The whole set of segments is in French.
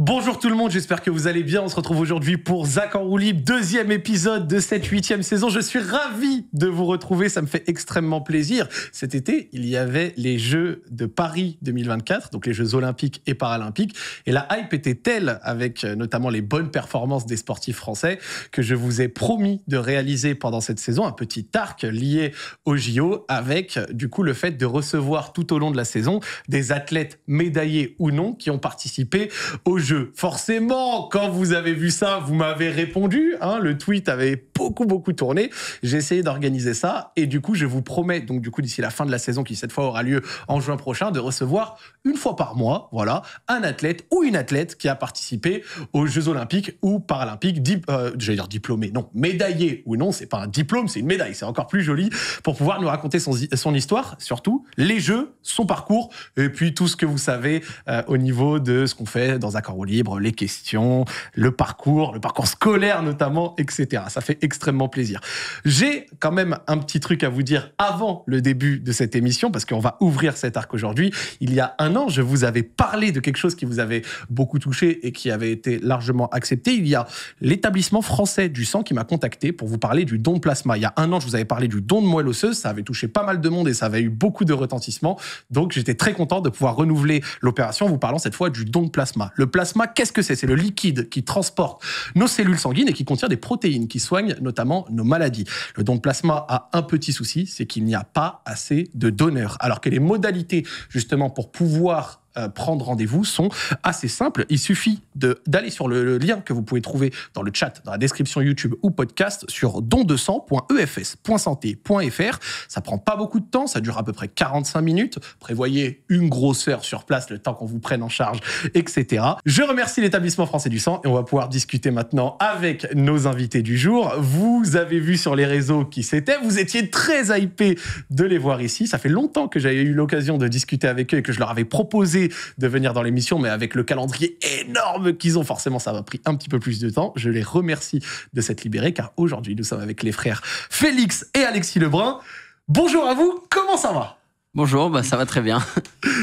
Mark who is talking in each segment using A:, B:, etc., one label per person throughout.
A: Bonjour tout le monde, j'espère que vous allez bien. On se retrouve aujourd'hui pour Zach en roue
B: libre, deuxième épisode de cette huitième saison. Je suis ravi de vous retrouver, ça me fait extrêmement plaisir. Cet été, il y avait les Jeux de Paris 2024, donc les Jeux olympiques et paralympiques. Et la hype était telle, avec euh, notamment les bonnes performances des sportifs français, que je vous ai promis de réaliser pendant cette saison un petit arc lié au JO, avec euh, du coup le fait de recevoir tout au long de la saison des athlètes médaillés ou non qui ont participé aux Jeux Forcément, quand vous avez vu ça, vous m'avez répondu. Hein. le tweet avait beaucoup, beaucoup tourné. J'ai essayé d'organiser ça. Et du coup, je vous promets, donc du coup, d'ici la fin de la saison, qui cette fois aura lieu en juin prochain, de recevoir une fois par mois, voilà, un athlète ou une athlète qui a participé aux Jeux Olympiques ou Paralympiques, euh, j'allais dire diplômé, non, médaillé ou non, c'est pas un diplôme, c'est une médaille, c'est encore plus joli, pour pouvoir nous raconter son, histoire, surtout les Jeux, son parcours, et puis tout ce que vous savez euh, au niveau de ce qu'on fait dans un libre, les questions, le parcours, le parcours scolaire notamment, etc. Ça fait extrêmement plaisir. J'ai quand même un petit truc à vous dire avant le début de cette émission, parce qu'on va ouvrir cet arc aujourd'hui. Il y a un an, je vous avais parlé de quelque chose qui vous avait beaucoup touché et qui avait été largement accepté. Il y a l'établissement français du sang qui m'a contacté pour vous parler du don de plasma. Il y a un an, je vous avais parlé du don de moelle osseuse. Ça avait touché pas mal de monde et ça avait eu beaucoup de retentissement. Donc, j'étais très content de pouvoir renouveler l'opération en vous parlant cette fois du don de plasma. Le plasma qu'est-ce que c'est C'est le liquide qui transporte nos cellules sanguines et qui contient des protéines qui soignent notamment nos maladies. Le don de plasma a un petit souci, c'est qu'il n'y a pas assez de donneurs. Alors que les modalités justement pour pouvoir euh, prendre rendez-vous sont assez simples. Il suffit d'aller sur le, lien que vous pouvez trouver dans le chat, dans la description YouTube ou podcast sur don200.efs.santé.fr. E ça prend pas beaucoup de temps, ça dure à peu près 45 minutes. Prévoyez une grosse heure sur place, le temps qu'on vous prenne en charge, etc. Je remercie l'établissement français du sang et on va pouvoir discuter maintenant avec nos invités du jour. Vous avez vu sur les réseaux qui c'était, vous étiez très hypé de les voir ici. Ça fait longtemps que j'avais eu l'occasion de discuter avec eux et que je leur avais proposé de venir dans l'émission, mais avec le calendrier énorme qu'ils ont, forcément, ça m'a pris un petit peu plus de temps. Je les remercie de s'être libérés, car aujourd'hui, nous sommes avec les frères Félix et Alexis Lebrun. Bonjour à vous, comment ça va Bonjour, bah ça va très bien.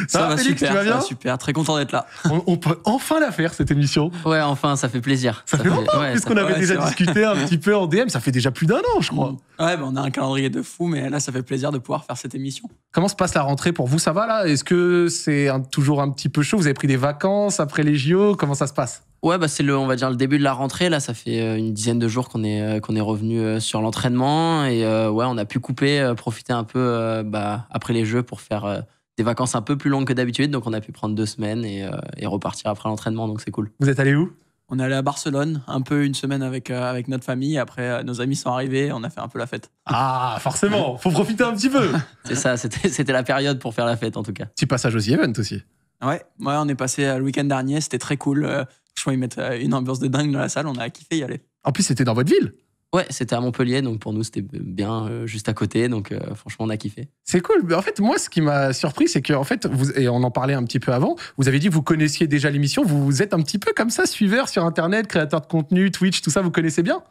B: Ça, va, super, ça va super, très content d'être là. On, peut enfin la faire cette émission.
C: Ouais, enfin, ça fait plaisir.
D: Ça, fait longtemps, puisqu'on avait déjà discuté un petit
B: peu en DM, ça fait déjà plus d'un an, je crois.
D: Mm. Ouais, bah, on a un calendrier de fou, mais là, ça fait plaisir de pouvoir
B: faire cette émission. Comment se passe la rentrée pour vous Ça va là Est-ce que c'est toujours un petit peu chaud Vous avez pris des vacances après les JO Comment ça se passe
C: Ouais, bah c'est le, on va dire le début de la rentrée. Là, ça fait euh, une dizaine de jours qu'on est euh, qu'on est revenu euh, sur l'entraînement et ouais, on a pu couper, profiter un peu bah, après les jeux pour faire des vacances un peu plus longues que d'habitude. Donc on a pu prendre deux semaines et, repartir après l'entraînement. Donc c'est cool. Vous êtes allé où On est allé à Barcelone, un peu une semaine avec avec
D: notre famille. Après, nos amis sont arrivés, on a fait un peu la fête.
B: Ah, forcément, faut profiter un petit peu.
D: c'est ça, c'était c'était la période pour faire la fête en tout cas.
B: passes à Josie event aussi.
D: Ouais, ouais, on est passé
C: le week-end dernier, c'était très cool. Je crois qu'ils mettent euh, une ambiance de dingue dans la salle, on a kiffé y aller. En plus, c'était dans votre ville Ouais, c'était à Montpellier, donc pour nous c'était bien euh, juste à côté, donc euh, franchement on a kiffé.
B: C'est cool. Mais en fait, moi ce qui m'a surpris, c'est que en fait, vous, et on en parlait un petit peu avant, vous avez dit que vous connaissiez déjà l'émission, vous, êtes un petit peu comme ça, suiveur sur Internet, créateur de contenu, Twitch, tout ça, vous connaissez bien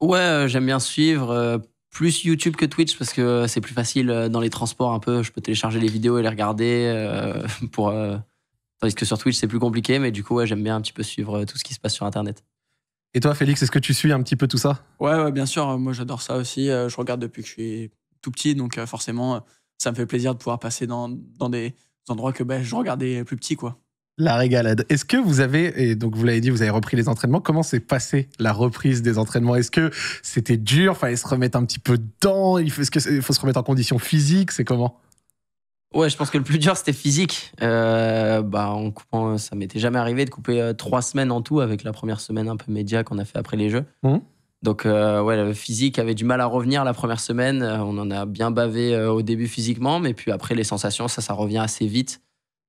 C: Ouais, j'aime bien suivre. plus YouTube que Twitch parce que c'est plus facile dans les transports un peu. Je peux télécharger les vidéos et les regarder pour Tandis que sur Twitch, c'est plus compliqué, mais du coup, ouais, j'aime bien un petit peu suivre euh, tout ce qui se passe sur Internet.
B: Et toi, Félix, est-ce que tu suis un petit peu tout ça
C: ouais, bien sûr. Moi, j'adore ça aussi. Euh, je regarde depuis que je suis tout petit, donc euh, forcément,
D: ça me fait plaisir de pouvoir passer dans, des endroits que ben je regardais plus petit, quoi.
B: La régalade. Est-ce que vous avez, et donc vous l'avez dit, vous avez repris les entraînements. Comment s'est passée la reprise des entraînements Est-ce que c'était dur Fallait se remettre un petit peu dedans Il -ce faut se remettre en condition physique C'est comment
C: Ouais, je pense que le plus dur, c'était physique. Euh, bah, en coupant, ça m'était jamais arrivé de couper euh, trois semaines en tout avec la première semaine un peu média qu'on a fait après les Jeux. Mmh. Donc, euh, ouais, le physique avait du mal à revenir la première semaine. Euh, on en a bien bavé euh, au début physiquement, mais puis après, les sensations, ça, ça revient assez vite.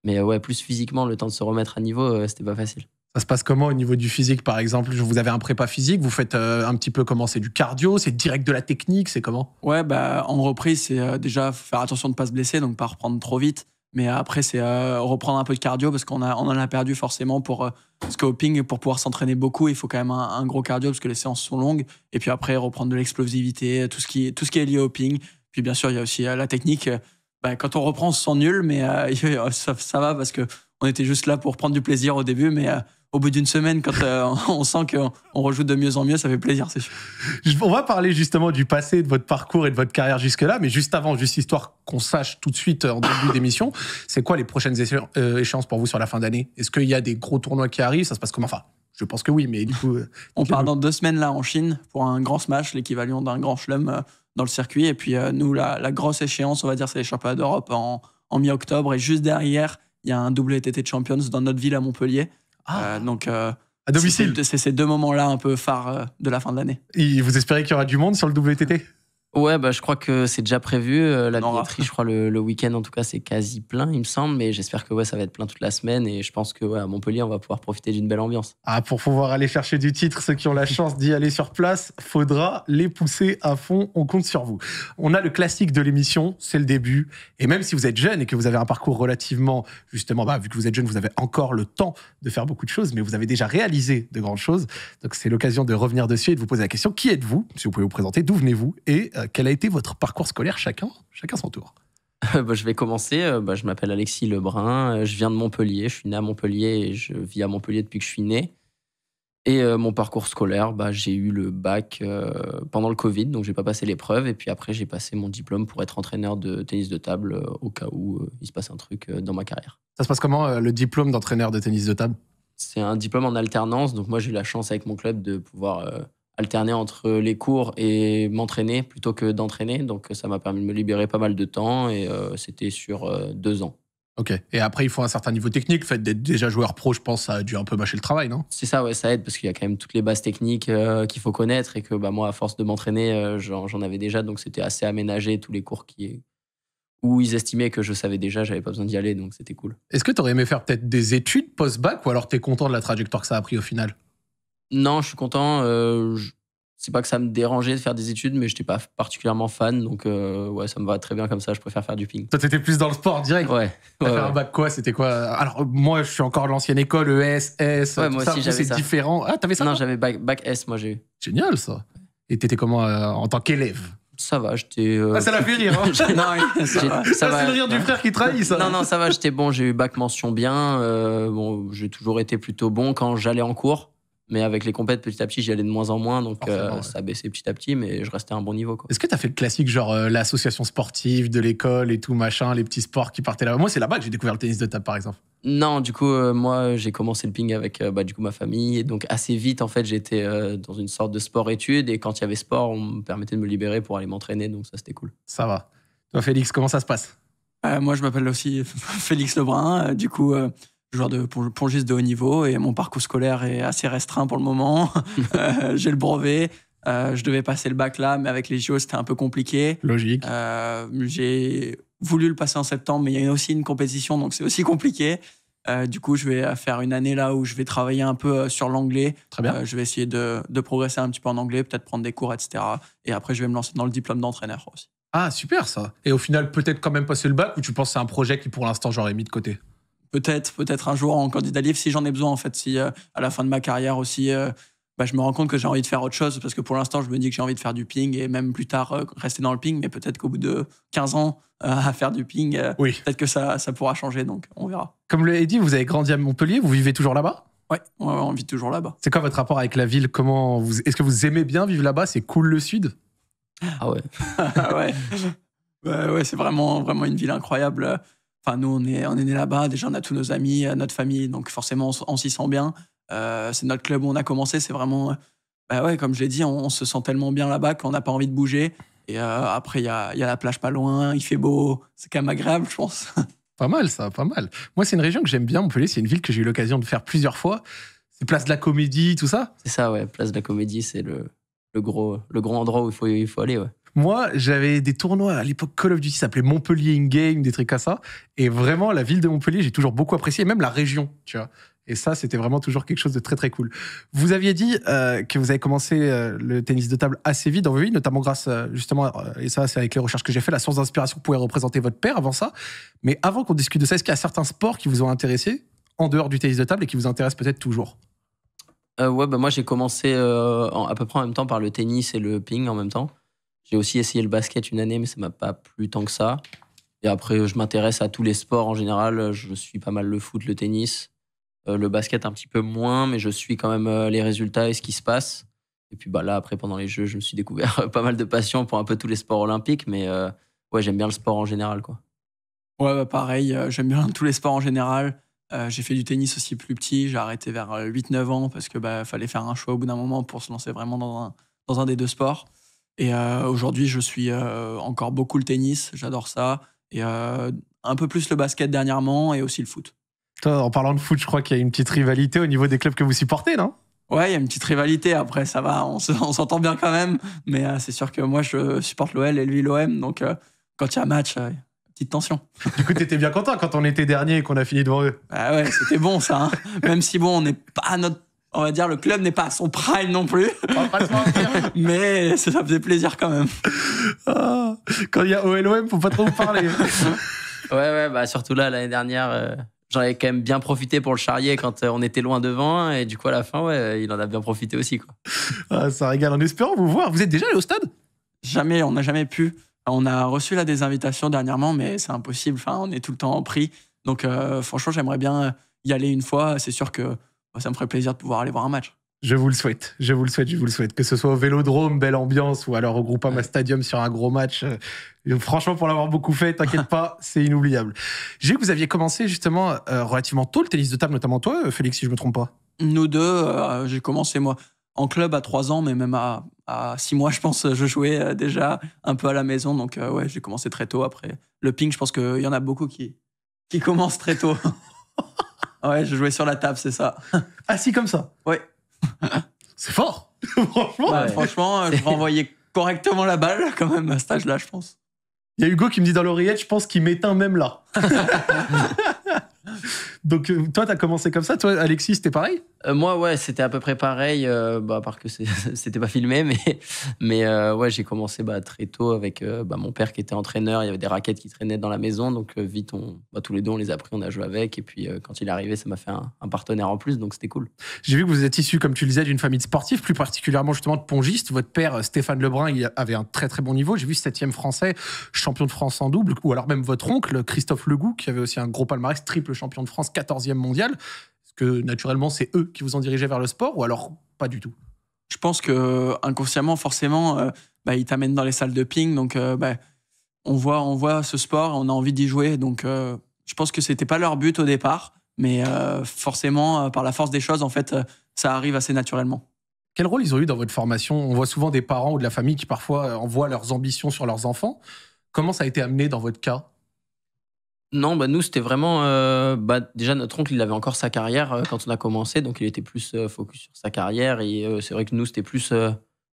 C: Mais ouais, plus physiquement, le temps de se remettre à niveau, c'était pas facile.
B: Ça se passe comment au niveau du physique, par exemple Vous avez un prépa physique, vous faites euh, un petit peu comment C'est du cardio, c'est direct de la technique, c'est comment
D: Ouais, bah, en reprise, c'est euh, déjà faire attention de ne pas se blesser, donc pas reprendre trop vite. Mais après, c'est euh, reprendre un peu de cardio parce qu'on a, on en a perdu forcément pour ce pour pouvoir s'entraîner beaucoup, il faut quand même un, gros cardio parce que les séances sont longues. Et puis après, reprendre de l'explosivité, tout, ce qui, tout ce qui est lié au ping. Puis bien sûr, il y a aussi la technique. Bah, quand on reprend, on se sent nul, mais ça, va parce que on était juste là pour prendre du plaisir au début, mais au bout d'une semaine, quand euh, on sent qu'on on rejoue de mieux en mieux, ça fait plaisir, c'est
B: sûr. On va parler justement du passé, de votre parcours et de votre carrière jusque-là, mais juste avant, juste histoire qu'on sache tout de suite en début d'émission, c'est quoi les prochaines euh, échéances pour vous sur la fin d'année Est-ce qu'il y a des gros tournois qui arrivent Ça se passe comment Enfin, je pense que oui, mais du coup. Euh, on part dans deux semaines là en Chine
D: pour un grand smash, l'équivalent d'un grand chelem dans le circuit. Et puis nous, la, grosse échéance, on va dire, c'est les championnats d'Europe en, mi-octobre. Et juste derrière, il y a un de Champions dans notre ville à Montpellier. Ah. Euh, donc. Euh, à domicile. C'est ces deux moments-là un peu phares euh, de la fin de l'année.
B: Et vous espérez qu'il y aura du monde sur le WTT
C: Ouais, bah, je crois que c'est déjà prévu. Euh, la billetterie, je crois, le, week-end, en tout cas, c'est quasi plein, il me semble. Mais j'espère que ouais, ça va être plein toute la semaine. Et je pense que à Montpellier, on va pouvoir profiter d'une belle ambiance.
B: Ah, pour pouvoir aller chercher du titre, ceux qui ont la chance d'y aller sur place, faudra les pousser à fond. On compte sur vous. On a le classique de l'émission, c'est le début. Et même si vous êtes jeune et que vous avez un parcours relativement, justement, bah, vu que vous êtes jeune, vous avez encore le temps de faire beaucoup de choses, mais vous avez déjà réalisé de grandes choses. Donc, c'est l'occasion de revenir dessus et de vous poser la question qui êtes-vous Si vous pouvez vous présenter, d'où venez-vous et euh, quel a été votre parcours scolaire chacun, chacun son tour
C: euh, bah, je vais commencer. Euh, bah, je m'appelle Alexis Lebrun. Euh, je viens de Montpellier. Je suis né à Montpellier et je vis à Montpellier depuis que je suis né. Et mon parcours scolaire, bah, j'ai eu le bac pendant le Covid, donc n'ai pas passé l'épreuve. Et puis après, j'ai passé mon diplôme pour être entraîneur de tennis de table au cas où il se passe un truc dans ma carrière.
B: Ça se passe comment le diplôme d'entraîneur de tennis
C: de table C'est un diplôme en alternance. Donc moi, j'ai eu la chance avec mon club de pouvoir alterner entre les cours et m'entraîner plutôt que d'entraîner. Donc euh, ça m'a permis de me libérer pas mal de temps et euh, c'était sur euh, deux ans.
B: Ok. Et après, il faut un certain niveau technique. Le fait d'être déjà joueur pro, je pense, ça a dû un peu mâcher le travail, non C'est ça, ouais, ça aide
C: parce qu'il y a quand même toutes les bases techniques qu'il faut connaître et que bah, moi, à force de m'entraîner, j'en avais déjà. Donc c'était assez aménagé, tous les cours qui, où ils estimaient que je savais déjà, j'avais pas besoin d'y aller, donc c'était cool.
B: Est-ce que tu aurais aimé faire peut-être des études post-bac ou alors tu es content de la trajectoire que ça a pris au final
C: non, je suis content. Euh, C'est pas que ça me dérangeait de faire des études, mais j'étais pas particulièrement fan, donc ouais, ça me va très bien comme ça. Je préfère faire du ping.
B: Toi, t'étais plus dans le
C: sport direct. Ouais.
B: T'as fait un bac quoi C'était quoi Alors moi, je suis encore l'ancienne école ES, S. Ouais, moi ça, aussi C'est
C: différent. Ah, t'avais ça Non, j'avais bac, S, moi j'ai eu.
B: Génial ça. Et t'étais comment euh, en tant qu'élève ça va, j'étais. Euh, ah, ça l'a fait rire, hein. non, ça, ça c'est le rire du frère qui trahit, ça. Non, non,
C: ça va, j'étais bon, j'ai eu bac mention bien. Euh, bon, j'ai toujours été plutôt bon quand j'allais en cours. Mais avec les compètes, petit à petit, j'y allais de moins en moins. Donc, euh, ça baissait petit à petit, mais je restais à un bon niveau.
B: Est-ce que tu as fait le classique, genre euh, l'association sportive de l'école et tout, machin, les petits sports qui partaient là-bas Moi, c'est là-bas que j'ai découvert le tennis de table, par exemple.
C: Non, du coup, euh, moi, j'ai commencé le ping avec bah, du coup, ma famille. Et donc, assez vite, en fait, j'étais dans une sorte de sport étude, Et quand il y avait sport, on me permettait de me libérer pour aller m'entraîner. Donc, ça, c'était cool.
B: Ça va. Toi, Félix, comment
D: ça se passe Moi, je m'appelle aussi Félix Lebrun. du coup de plongiste de haut niveau et mon parcours scolaire est assez restreint pour le moment.
A: Euh,
D: j'ai le brevet. Euh, je devais passer le bac là, mais avec les JO, c'était un peu compliqué. Logique. Euh, j'ai voulu le passer en septembre, mais il y a aussi une compétition, donc c'est aussi compliqué. du coup, je vais faire une année là où je vais travailler un peu sur l'anglais. Très bien. je vais essayer de, de, progresser un petit peu en anglais, peut-être prendre des cours, etc. Et après, je vais me lancer dans le diplôme d'entraîneur aussi.
B: Ah, super ça. Et au final, peut-être quand même passer le bac ou tu penses que c'est un projet qui pour l'instant j'aurais mis de côté peut-être, peut-être un jour en candidat libre
D: si j'en ai besoin en fait. Si euh, à la fin de ma carrière aussi, euh, bah, je me rends compte que j'ai envie de faire autre chose parce que pour l'instant, je me dis que j'ai envie de faire du ping et même plus tard euh, rester dans le ping. Mais peut-être qu'au bout de 15 ans à faire du ping, peut-être que ça, ça pourra changer. Donc
B: on verra. Comme le dit, vous avez grandi à Montpellier, vous vivez toujours là-bas Ouais, on vit toujours là-bas. C'est quoi votre rapport avec la ville Comment vous... est-ce que vous aimez bien vivre là-bas C'est cool le sud Ah ouais.
D: ouais. ouais, ouais c'est vraiment vraiment une ville incroyable. Enfin, nous, on est, on est né là-bas. Déjà, on a tous nos amis, euh, notre famille. Donc, forcément, on, s'y sent bien. Euh, c'est notre club où on a commencé. C'est vraiment. Euh, bah ouais, comme je l'ai dit, on, se sent tellement bien là-bas qu'on n'a pas envie de bouger. Et après, il y a, y a la plage pas loin, il fait beau.
B: C'est quand même agréable, je pense. Pas mal, ça, pas mal. Moi, c'est une région que j'aime bien, Montpellier. C'est une ville que j'ai eu l'occasion de faire plusieurs fois. C'est Place de la Comédie, tout ça C'est ça, ouais. Place de la Comédie, c'est le,
C: le, gros, le gros endroit où il faut, il faut aller, ouais.
B: Moi, j'avais des tournois à l'époque Call of Duty, ça s'appelait Montpellier in game, des trucs comme ça. Et vraiment, la ville de Montpellier, j'ai toujours beaucoup apprécié, même la région, tu vois. Et ça, c'était vraiment toujours quelque chose de très très cool. Vous aviez dit euh, que vous avez commencé euh, le tennis de table assez vite dans vos vies, notamment grâce euh, justement, et ça c'est avec les recherches que j'ai fait, la source d'inspiration pouvait représenter votre père avant ça. Mais avant qu'on discute de ça, est-ce qu'il y a certains sports qui vous ont intéressé en dehors du tennis de table et qui vous intéressent peut-être toujours
C: Ouais, bah moi j'ai commencé à peu près en même temps par le tennis et le ping en même temps. J'ai aussi essayé le basket une année, mais ça m'a pas plu tant que ça. Et après, je m'intéresse à tous les sports en général. Je suis pas mal le foot, le tennis, euh, le basket un petit peu moins, mais je suis quand même euh, les résultats et ce qui se passe. Et puis bah, là, après, pendant les Jeux, je me suis découvert pas mal de passion pour un peu tous les sports olympiques, mais euh, ouais, j'aime bien le sport en général. Quoi.
D: Ouais, bah, pareil, j'aime bien tous les sports en général. j'ai fait du tennis aussi plus petit, j'ai arrêté vers 8-9 ans parce que bah, fallait faire un choix au bout d'un moment pour se lancer vraiment dans un des deux sports. Et euh, aujourd'hui, je suis euh, encore beaucoup le tennis, j'adore ça. Et euh, un peu plus le basket dernièrement et aussi le foot.
B: Toi, en parlant de foot, je crois qu'il y a une petite rivalité au niveau des clubs que vous supportez, non
D: Ouais, il y a une petite rivalité. Après, ça va, on s'entend bien quand même. Mais c'est sûr que moi, je supporte l'OL et lui l'OM. Donc, quand il y a un match, petite tension. Du coup, étais bien content quand on était dernier et qu'on a fini devant eux. Bah ouais, c'était bon ça. Hein. Même si bon, on n'est pas à notre on va dire, le club n'est pas à son prime non plus. Mais ça, faisait plaisir quand même. Ah. quand il y a OLOM, faut pas trop parler.
C: ouais, ouais, bah surtout là, l'année dernière, euh, j'en avais quand même bien profité pour le charrier quand euh, on était loin devant. Et du coup, à la fin, ouais, il en a bien profité aussi. Quoi.
B: Ah, ça régale en espérant
D: vous voir. Vous êtes déjà allé au stade Jamais, on n'a jamais pu. On a reçu là des invitations dernièrement, mais c'est impossible. Enfin, on est tout le temps en prix. Donc, euh, franchement, j'aimerais bien y aller une fois. C'est
B: sûr que ça me ferait plaisir de pouvoir aller voir un match. Je vous le souhaite, je vous le souhaite, je vous le souhaite. Que ce soit au Vélodrome, belle ambiance, ou alors au Groupama Stadium sur un gros match. Euh, franchement, pour l'avoir beaucoup fait, t'inquiète pas, c'est inoubliable. J'ai vu que vous aviez commencé justement euh, relativement tôt le tennis de table, notamment toi, euh, Félix, si je me trompe pas.
D: Nous deux, j'ai commencé moi en club à 3 ans, mais même à, à 6 mois, je pense, je jouais déjà un peu à la maison. Donc ouais, j'ai commencé très tôt. Après, le ping, je pense qu'il y en a beaucoup qui, qui commencent très tôt. Ouais, je jouais sur la table, c'est ça. Assis comme ça. Ouais. C'est fort. franchement. Franchement,
B: euh, je renvoyais correctement la balle quand même à ce stage-là, je pense. Il y a Hugo qui me dit dans l'oreillette, je pense qu'il m'éteint même là. Donc, euh, toi, tu as commencé comme ça. Toi, Alexis, c'était pareil
C: euh, Moi, ouais, c'était à peu près pareil, euh, bah, à part que c'était pas filmé, mais, mais ouais, j'ai commencé bah, très tôt avec bah, mon père qui était entraîneur. Il y avait des raquettes qui traînaient dans la maison, donc vite, on, bah, tous les deux, on les a pris, on a joué avec. Et puis, quand il est arrivé, ça m'a fait un, partenaire
B: en plus, donc c'était cool. J'ai vu que vous êtes issu, comme tu le disais, d'une famille de sportifs, plus particulièrement justement de pongistes. Votre père, Stéphane Lebrun, il avait un très très bon niveau. J'ai vu 7 français, champion de France en double, ou alors même votre oncle, Christophe le goût, qui avait aussi un gros palmarès, triple champion de France, 14e mondial. Est-ce que naturellement, c'est eux qui vous ont dirigé vers le sport ou alors pas du tout Je pense que inconsciemment,
D: forcément, euh, bah, ils t'amènent dans les salles de ping. Donc, euh, bah, on, voit, on voit ce sport, on a envie d'y jouer. Donc, euh, je pense que c'était pas leur but au départ. Mais forcément, par la force des choses, en fait, ça arrive assez naturellement.
B: Quel rôle ils ont eu dans votre formation On voit souvent des parents ou de la famille qui parfois envoient leurs ambitions sur leurs enfants. Comment ça a été amené dans votre cas
C: non, bah nous, c'était vraiment. Euh, bah, déjà, notre oncle, il avait encore sa carrière euh, quand on a commencé, donc il était plus euh, focus sur sa carrière. Et c'est vrai que nous, c'était plus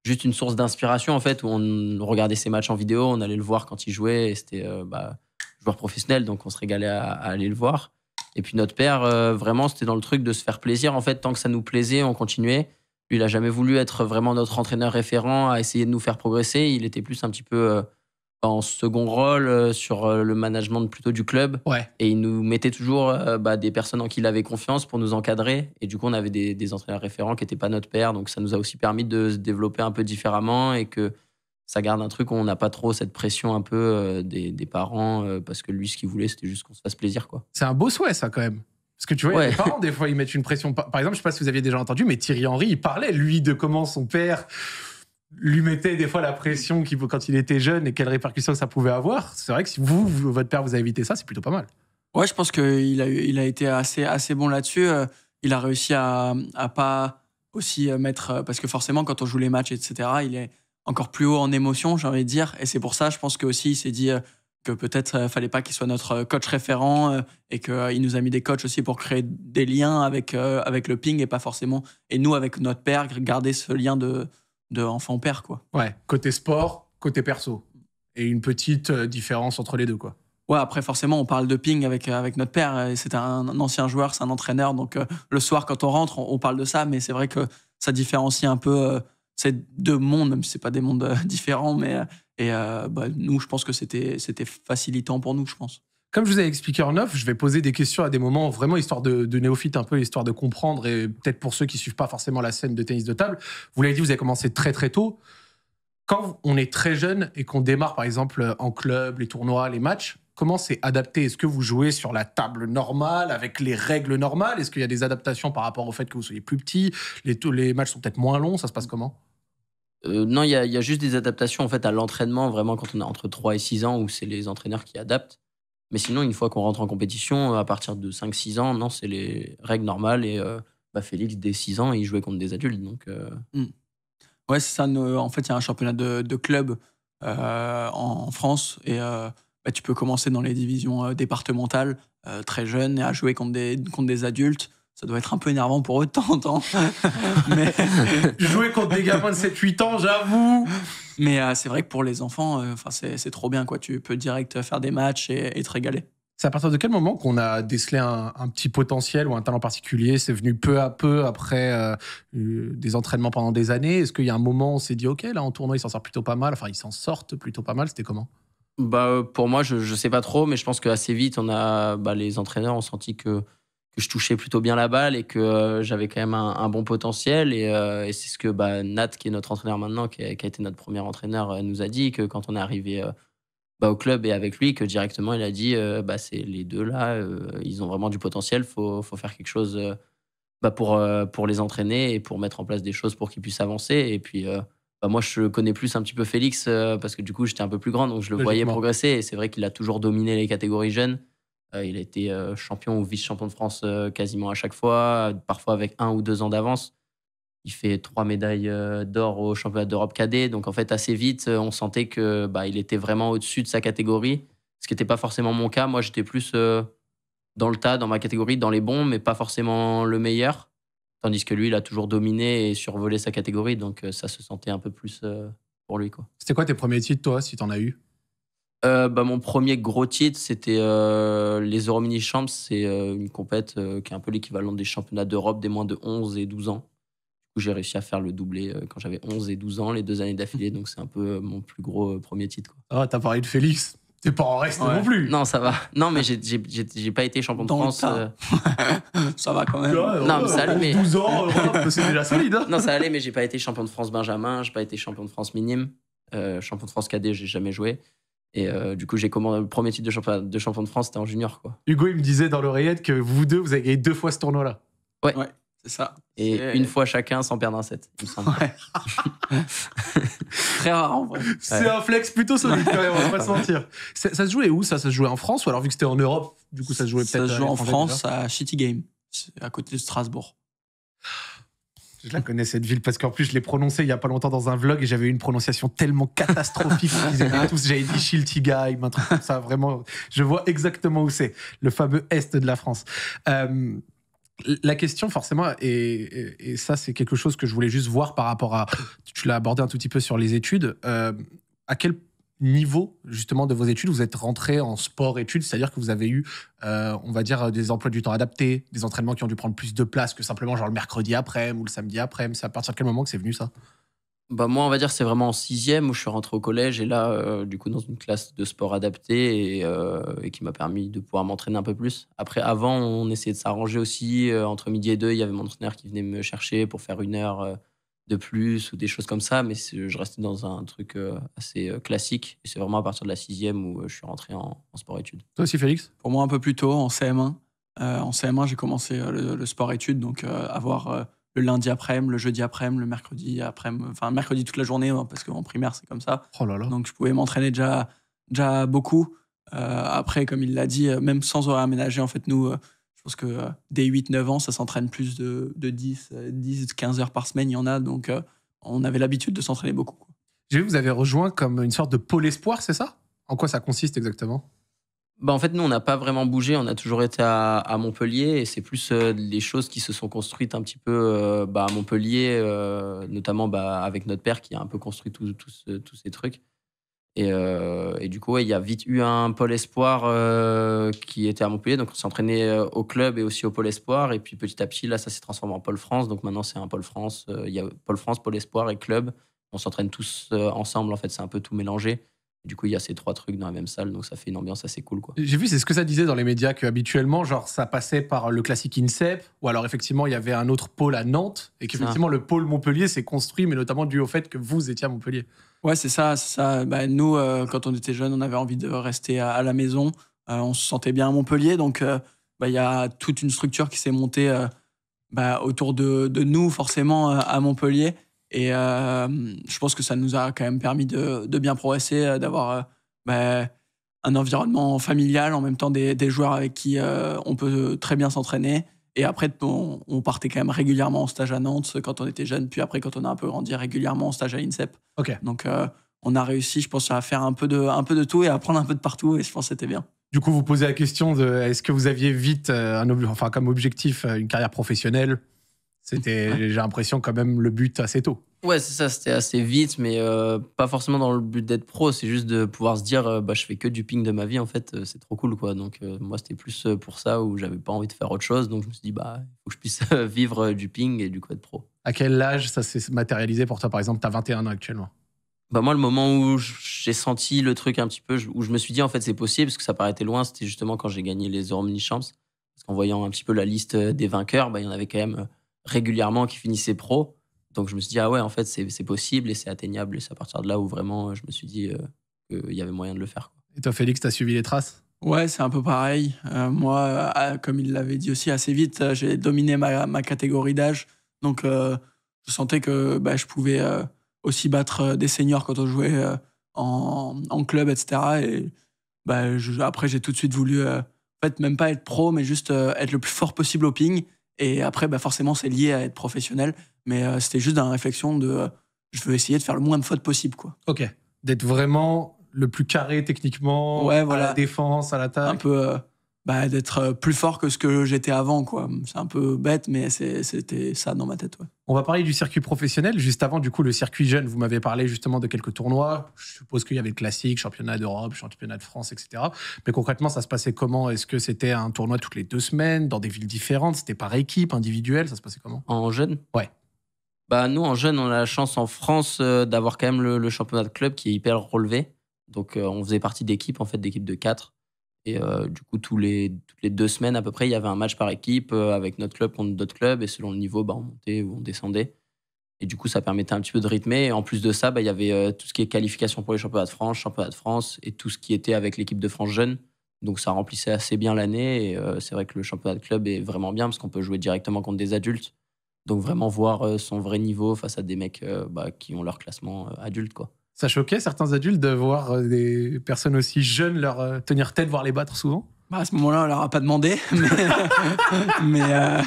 C: juste une source d'inspiration, en fait, où on regardait ses matchs en vidéo, on allait le voir quand il jouait, et c'était bah, joueur professionnel, donc on se régalait à, aller le voir. Et puis notre père, vraiment, c'était dans le truc de se faire plaisir, en fait, tant que ça nous plaisait, on continuait. Lui, il n'a jamais voulu être vraiment notre entraîneur référent, à essayer de nous faire progresser. Il était plus un petit peu en second rôle euh, sur euh, le management plutôt du club. Et il nous mettait toujours euh, bah, des personnes en qui il avait confiance pour nous encadrer. Et du coup, on avait des, entraîneurs référents qui n'étaient pas notre père. Donc ça nous a aussi permis de se développer un peu différemment et que ça garde un truc où on n'a pas trop cette pression un peu des, parents parce que lui, ce qu'il voulait, c'était juste qu'on se fasse plaisir. quoi.
B: C'est un beau souhait, ça, quand même. Parce que tu vois, les parents, des fois, ils mettent une pression. Par exemple, je sais pas si vous aviez déjà entendu, mais Thierry Henry, il parlait, lui, de comment son père lui mettait des fois la pression quand il était jeune et quelle répercussion ça pouvait avoir. C'est vrai que si vous, votre père vous a évité ça, c'est plutôt pas mal. Ouais, je pense qu'il a, il a été assez, assez bon là-dessus. Euh,
D: il a réussi à, à pas aussi euh, mettre. Euh, parce que forcément, quand on joue les matchs, etc., il est encore plus haut en émotion, j'ai envie de dire. Et c'est pour ça, je pense qu'aussi, il s'est dit que peut-être fallait pas qu'il soit notre coach référent et qu'il nous a mis des coachs aussi pour créer des liens avec, avec le ping et pas forcément. Et nous, avec notre père, garder ce lien de de enfant-père,
B: quoi. Ouais, côté sport, côté perso. Et une petite euh, différence entre les deux, quoi.
D: Ouais, après, forcément, on parle de ping avec, euh, avec notre père. C'est un, ancien joueur, c'est un entraîneur. Donc, euh, le soir, quand on rentre, on, parle de ça. Mais c'est vrai que ça différencie un peu ces deux mondes, même si ce pas des mondes différents. Mais, et bah, nous, je pense que c'était facilitant pour nous,
B: je pense comme je vous ai expliqué en off, je vais poser des questions à des moments vraiment histoire de, néophyte un peu, histoire de comprendre et peut-être pour ceux qui suivent pas forcément la scène de tennis de table. Vous l'avez dit, vous avez commencé très très tôt. Quand on est très jeune et qu'on démarre par exemple en club, les tournois, les matchs, comment c'est adapté Est-ce que vous jouez sur la table normale, avec les règles normales Est-ce qu'il y a des adaptations par rapport au fait que vous soyez plus petit les, matchs sont peut-être moins longs, ça se passe comment
C: euh, non, il y, a juste des adaptations en fait à l'entraînement, vraiment quand on a entre 3 et 6 ans, où c'est les entraîneurs qui adaptent. Mais sinon, une fois qu'on rentre en compétition, euh, à partir de 5-6 ans, non, c'est les règles normales. Et euh, bah, Félix, dès 6 ans, il jouait contre des adultes. Donc, euh. hmm. Ouais, c'est ça. en fait,
D: il y a un championnat de, club euh, en, France. Et bah, tu peux commencer dans les divisions départementales très jeune et à jouer contre des, contre des adultes ça doit être un peu énervant pour eux de temps en temps. Mais... Jouer contre des gamins de 7-8 ans, j'avoue, mais euh, c'est vrai que pour les enfants, euh, enfin c'est trop bien. quoi. Tu peux direct euh, faire des matchs et, te régaler.
B: C'est à partir de quel moment qu'on a décelé un, petit potentiel ou un talent particulier C'est venu peu à peu après des entraînements pendant des années Est-ce qu'il y a un moment où on s'est dit, OK, là en tournoi, ils s'en sortent plutôt pas mal Enfin, ils s'en sortent plutôt pas mal. C'était comment
C: bah, Pour moi, je ne sais pas trop, mais je pense qu'assez vite, on a, bah, les entraîneurs ont senti que que je touchais plutôt bien la balle et que euh, j'avais quand même un, bon potentiel. Euh, et, c'est ce que bah, Nat, qui est notre entraîneur maintenant, qui a, été notre premier entraîneur, euh, nous a dit que quand on est arrivé bah, au club et avec lui, que directement il a dit bah, c'est les deux là, ils ont vraiment du potentiel, faut, faut faire quelque chose bah, pour, pour les entraîner et pour mettre en place des choses pour qu'ils puissent avancer. Et puis. Bah, moi je connais plus un petit peu Félix parce que du coup j'étais un peu plus grand donc je le voyais progresser et c'est vrai qu'il a toujours dominé les catégories jeunes euh, il a été euh, champion ou vice-champion de France euh, quasiment à chaque fois, parfois avec un ou deux ans d'avance. Il fait trois médailles d'or au championnat d'Europe cadet. Donc, en fait, assez vite, on sentait que bah, il était vraiment au-dessus de sa catégorie, ce qui n'était pas forcément mon cas. Moi, j'étais plus dans le tas, dans ma catégorie, dans les bons, mais pas forcément le meilleur. Tandis que lui, il a toujours dominé et survolé sa catégorie. Donc, ça se sentait un peu plus pour lui.
B: C'était quoi tes premiers titres, toi, si tu en as eu
C: euh, bah, Mon premier gros titre, c'était euh, les Euro Mini Champs. C'est euh, une compète qui est un peu l'équivalent des championnats d'Europe des moins de 11 et 12 ans. Du coup, j'ai réussi à faire le doublé quand j'avais 11 et 12 ans, les deux années d'affilée. donc, c'est un peu mon plus gros premier titre.
B: Quoi. Ah, t'as parlé de Félix T'es pas en reste non plus. Non,
C: ça va. Non, mais j'ai, pas été champion de France. ça va quand même. non, mais ça allait. Mais... 12 ans, c'est déjà solide. Hein. Non, ça allait, mais j'ai pas été champion de France Benjamin, j'ai pas été champion de France minime. champion de France cadet, j'ai jamais joué. Et euh, du coup, j'ai commandé le premier titre de champion
B: de, champion de France, c'était en junior. Quoi. Hugo, il me disait dans l'oreillette que vous deux, vous avez gagné deux fois ce tournoi-là. Ouais.
C: c'est ça. Et une fois chacun sans perdre un set, il Très rare en vrai.
D: C'est un
B: flex plutôt solide quand même, on va pas se mentir. Ça, se jouait où ça Ça se jouait en France ou alors vu que c'était en Europe, du coup ça se jouait peut-être. Ça se jouait en France à City Game, à côté de Strasbourg. Je la connais cette ville parce qu'en plus je l'ai prononcée il y a pas longtemps dans un vlog et j'avais une prononciation tellement catastrophique qu'ils J'avais dit Chiltigai, un truc ça. Vraiment, je vois exactement où c'est. Le fameux est de la France. Euh, la question, forcément, et, ça, c'est quelque chose que je voulais juste voir par rapport à. Tu l'as abordé un tout petit peu sur les études. Euh, à quel point niveau justement de vos études, vous êtes rentré en sport-études, c'est-à-dire que vous avez eu, euh, on va dire, des emplois du temps adaptés, des entraînements qui ont dû prendre plus de place que simplement genre le mercredi après ou le samedi après C'est à partir de quel moment que c'est venu ça
C: bah moi, on va dire, c'est vraiment en sixième où je suis rentré au collège et là, euh, du coup, dans une classe de sport adapté euh, et qui m'a permis de pouvoir m'entraîner un peu plus. Après, avant, on essayait de s'arranger aussi. entre midi et deux, il y avait mon entraîneur qui venait me chercher pour faire une heure de plus ou des choses comme ça, mais je restais dans un truc euh, assez euh, classique. Et c'est vraiment à partir de la sixième où euh, je suis rentré en, sport-études.
D: Toi aussi, Félix Pour moi, un peu plus tôt, en CM1. en CM1, j'ai commencé le, sport-études, donc avoir le lundi après-midi, le jeudi après-midi, le mercredi après-midi, enfin mercredi toute la journée, hein, parce qu'en primaire, c'est comme ça. Oh donc je pouvais m'entraîner déjà, déjà beaucoup. après, comme il l'a dit, même sans avoir aménagé, en fait, nous je pense que euh, dès 8-9 ans, ça s'entraîne plus de, de 10-15 heures par semaine, il y en a. Donc, euh, on avait l'habitude de s'entraîner beaucoup.
B: J'ai vu, vous avez rejoint comme une sorte de pôle espoir, c'est ça En quoi ça consiste exactement
C: bah en fait, nous, on n'a pas vraiment bougé. On a toujours été à, Montpellier et c'est plus euh, les choses qui se sont construites un petit peu bah, à Montpellier, notamment bah, avec notre père qui a un peu construit tous ces trucs. Euh, et, du coup, il y a vite eu un pôle espoir euh, qui était à Montpellier. Donc, on s'entraînait euh, au club et aussi au pôle espoir. Et puis, petit à petit, là, ça s'est transformé en pôle France. Donc, maintenant, c'est un pôle France. Il y a pôle France, pôle espoir et club. On s'entraîne tous ensemble. En fait, c'est un peu tout mélangé. Du coup, il y a ces trois trucs dans la même salle, donc ça fait une ambiance assez cool. quoi.
B: J'ai vu, c'est ce que ça disait dans les médias, que habituellement, genre, ça passait par le classique INSEP, ou alors effectivement, il y avait un autre pôle à Nantes, et qu'effectivement, le pôle Montpellier s'est construit, mais notamment dû au fait que vous étiez à Montpellier.
D: Ouais, c'est ça. ça. Bah, nous, euh, quand on était jeunes, on avait envie de rester à, la maison. Euh, on se sentait bien à Montpellier. Donc, euh, bah, il y a toute une structure qui s'est montée bah, autour de, nous, forcément, à Montpellier. Et je pense que ça nous a quand même permis de, bien progresser, d'avoir un environnement familial, en même temps des joueurs avec qui on peut très bien s'entraîner. Et après, on, on, partait quand même régulièrement en stage à Nantes quand on était jeune, puis après, quand on a un peu grandi, régulièrement en stage à l'INSEP. Donc, euh, on a réussi, je pense, à faire un peu, de, un peu de tout et à apprendre un peu de partout, et je pense que c'était bien.
B: Du coup, vous posez la question de est-ce que vous aviez vite, euh, un, enfin, comme objectif, euh, une carrière professionnelle c'était, j'ai l'impression, quand même, le but assez tôt.
C: Ouais, c'est ça, c'était assez vite, mais euh, pas forcément dans le but d'être pro, c'est juste de pouvoir se dire, euh, bah, je fais que du ping de ma vie, en fait, euh, c'est trop cool, quoi. Donc, moi, c'était plus pour ça où j'avais pas envie de faire autre chose, donc je me suis dit, bah, il faut que je puisse vivre du ping et du coup être pro.
B: À quel âge ça s'est matérialisé pour toi Par exemple, as 21 ans actuellement.
C: Bah, moi, le moment où j'ai senti le truc un petit peu, où je me suis dit, en fait, c'est possible, parce que ça paraissait loin, c'était justement quand j'ai gagné les Omni Champs. Parce qu'en voyant un petit peu la liste des vainqueurs, bah, il y en avait quand même régulièrement qui finissait pro. Donc je me suis dit, ah ouais, en fait, c'est possible et c'est atteignable. Et c'est à partir de là où vraiment euh, je me suis dit euh, qu'il y avait moyen de le faire. Quoi.
B: Et toi, Félix, tu as suivi les traces Ouais,
D: c'est un peu pareil. Euh, moi, ah, comme il l'avait dit aussi assez vite, j'ai dominé ma, catégorie d'âge. Donc je sentais que bah, je pouvais aussi battre des seniors quand on jouait en, club, etc. Et bah, après, j'ai tout de suite voulu, en fait, même pas être pro, mais juste être le plus fort possible au ping et après, bah forcément, c'est lié à être professionnel. Mais euh, c'était juste dans la réflexion de euh, je veux essayer de faire le moins de fautes possible. Quoi.
B: Ok. D'être vraiment le plus carré techniquement, ouais,
D: voilà. à la défense, à l'attaque. Un peu euh, bah, d'être euh, plus fort que ce que j'étais avant. C'est un peu bête, mais c'était ça dans ma tête.
B: On va parler du circuit professionnel. Juste avant, du coup, le circuit jeune, vous m'avez parlé justement de quelques tournois. Je suppose qu'il y avait le classique, championnat d'Europe, championnat de France, etc. Mais concrètement, ça se passait comment Est-ce que c'était un tournoi toutes les deux semaines, dans des villes différentes C'était par équipe, individuel Ça se passait comment En jeune Ouais.
C: Bah, nous, en jeune, on a la chance en France euh, d'avoir quand même le, championnat de club qui est hyper relevé. Donc, euh, on faisait partie d'équipe, en fait, d'équipes de quatre. Et euh, du coup, tous les, toutes les deux semaines à peu près, il y avait un match par équipe euh, avec notre club contre d'autres clubs. Et selon le niveau, bah, on montait ou on descendait. Et du coup, ça permettait un petit peu de rythmer. Et en plus de ça, bah, il y avait euh, tout ce qui est qualification pour les championnats de France, championnats de France et tout ce qui était avec l'équipe de France jeune. Donc ça remplissait assez bien l'année. Et c'est vrai que le championnat de club est vraiment bien parce qu'on peut jouer directement contre des adultes. Donc vraiment voir son vrai niveau face à des mecs bah, qui ont leur classement adulte. quoi.
B: Ça choquait certains adultes de voir euh, des personnes aussi jeunes leur euh, tenir tête, voire les battre souvent
D: bah À ce moment-là, on leur a pas demandé.
B: Mais, euh,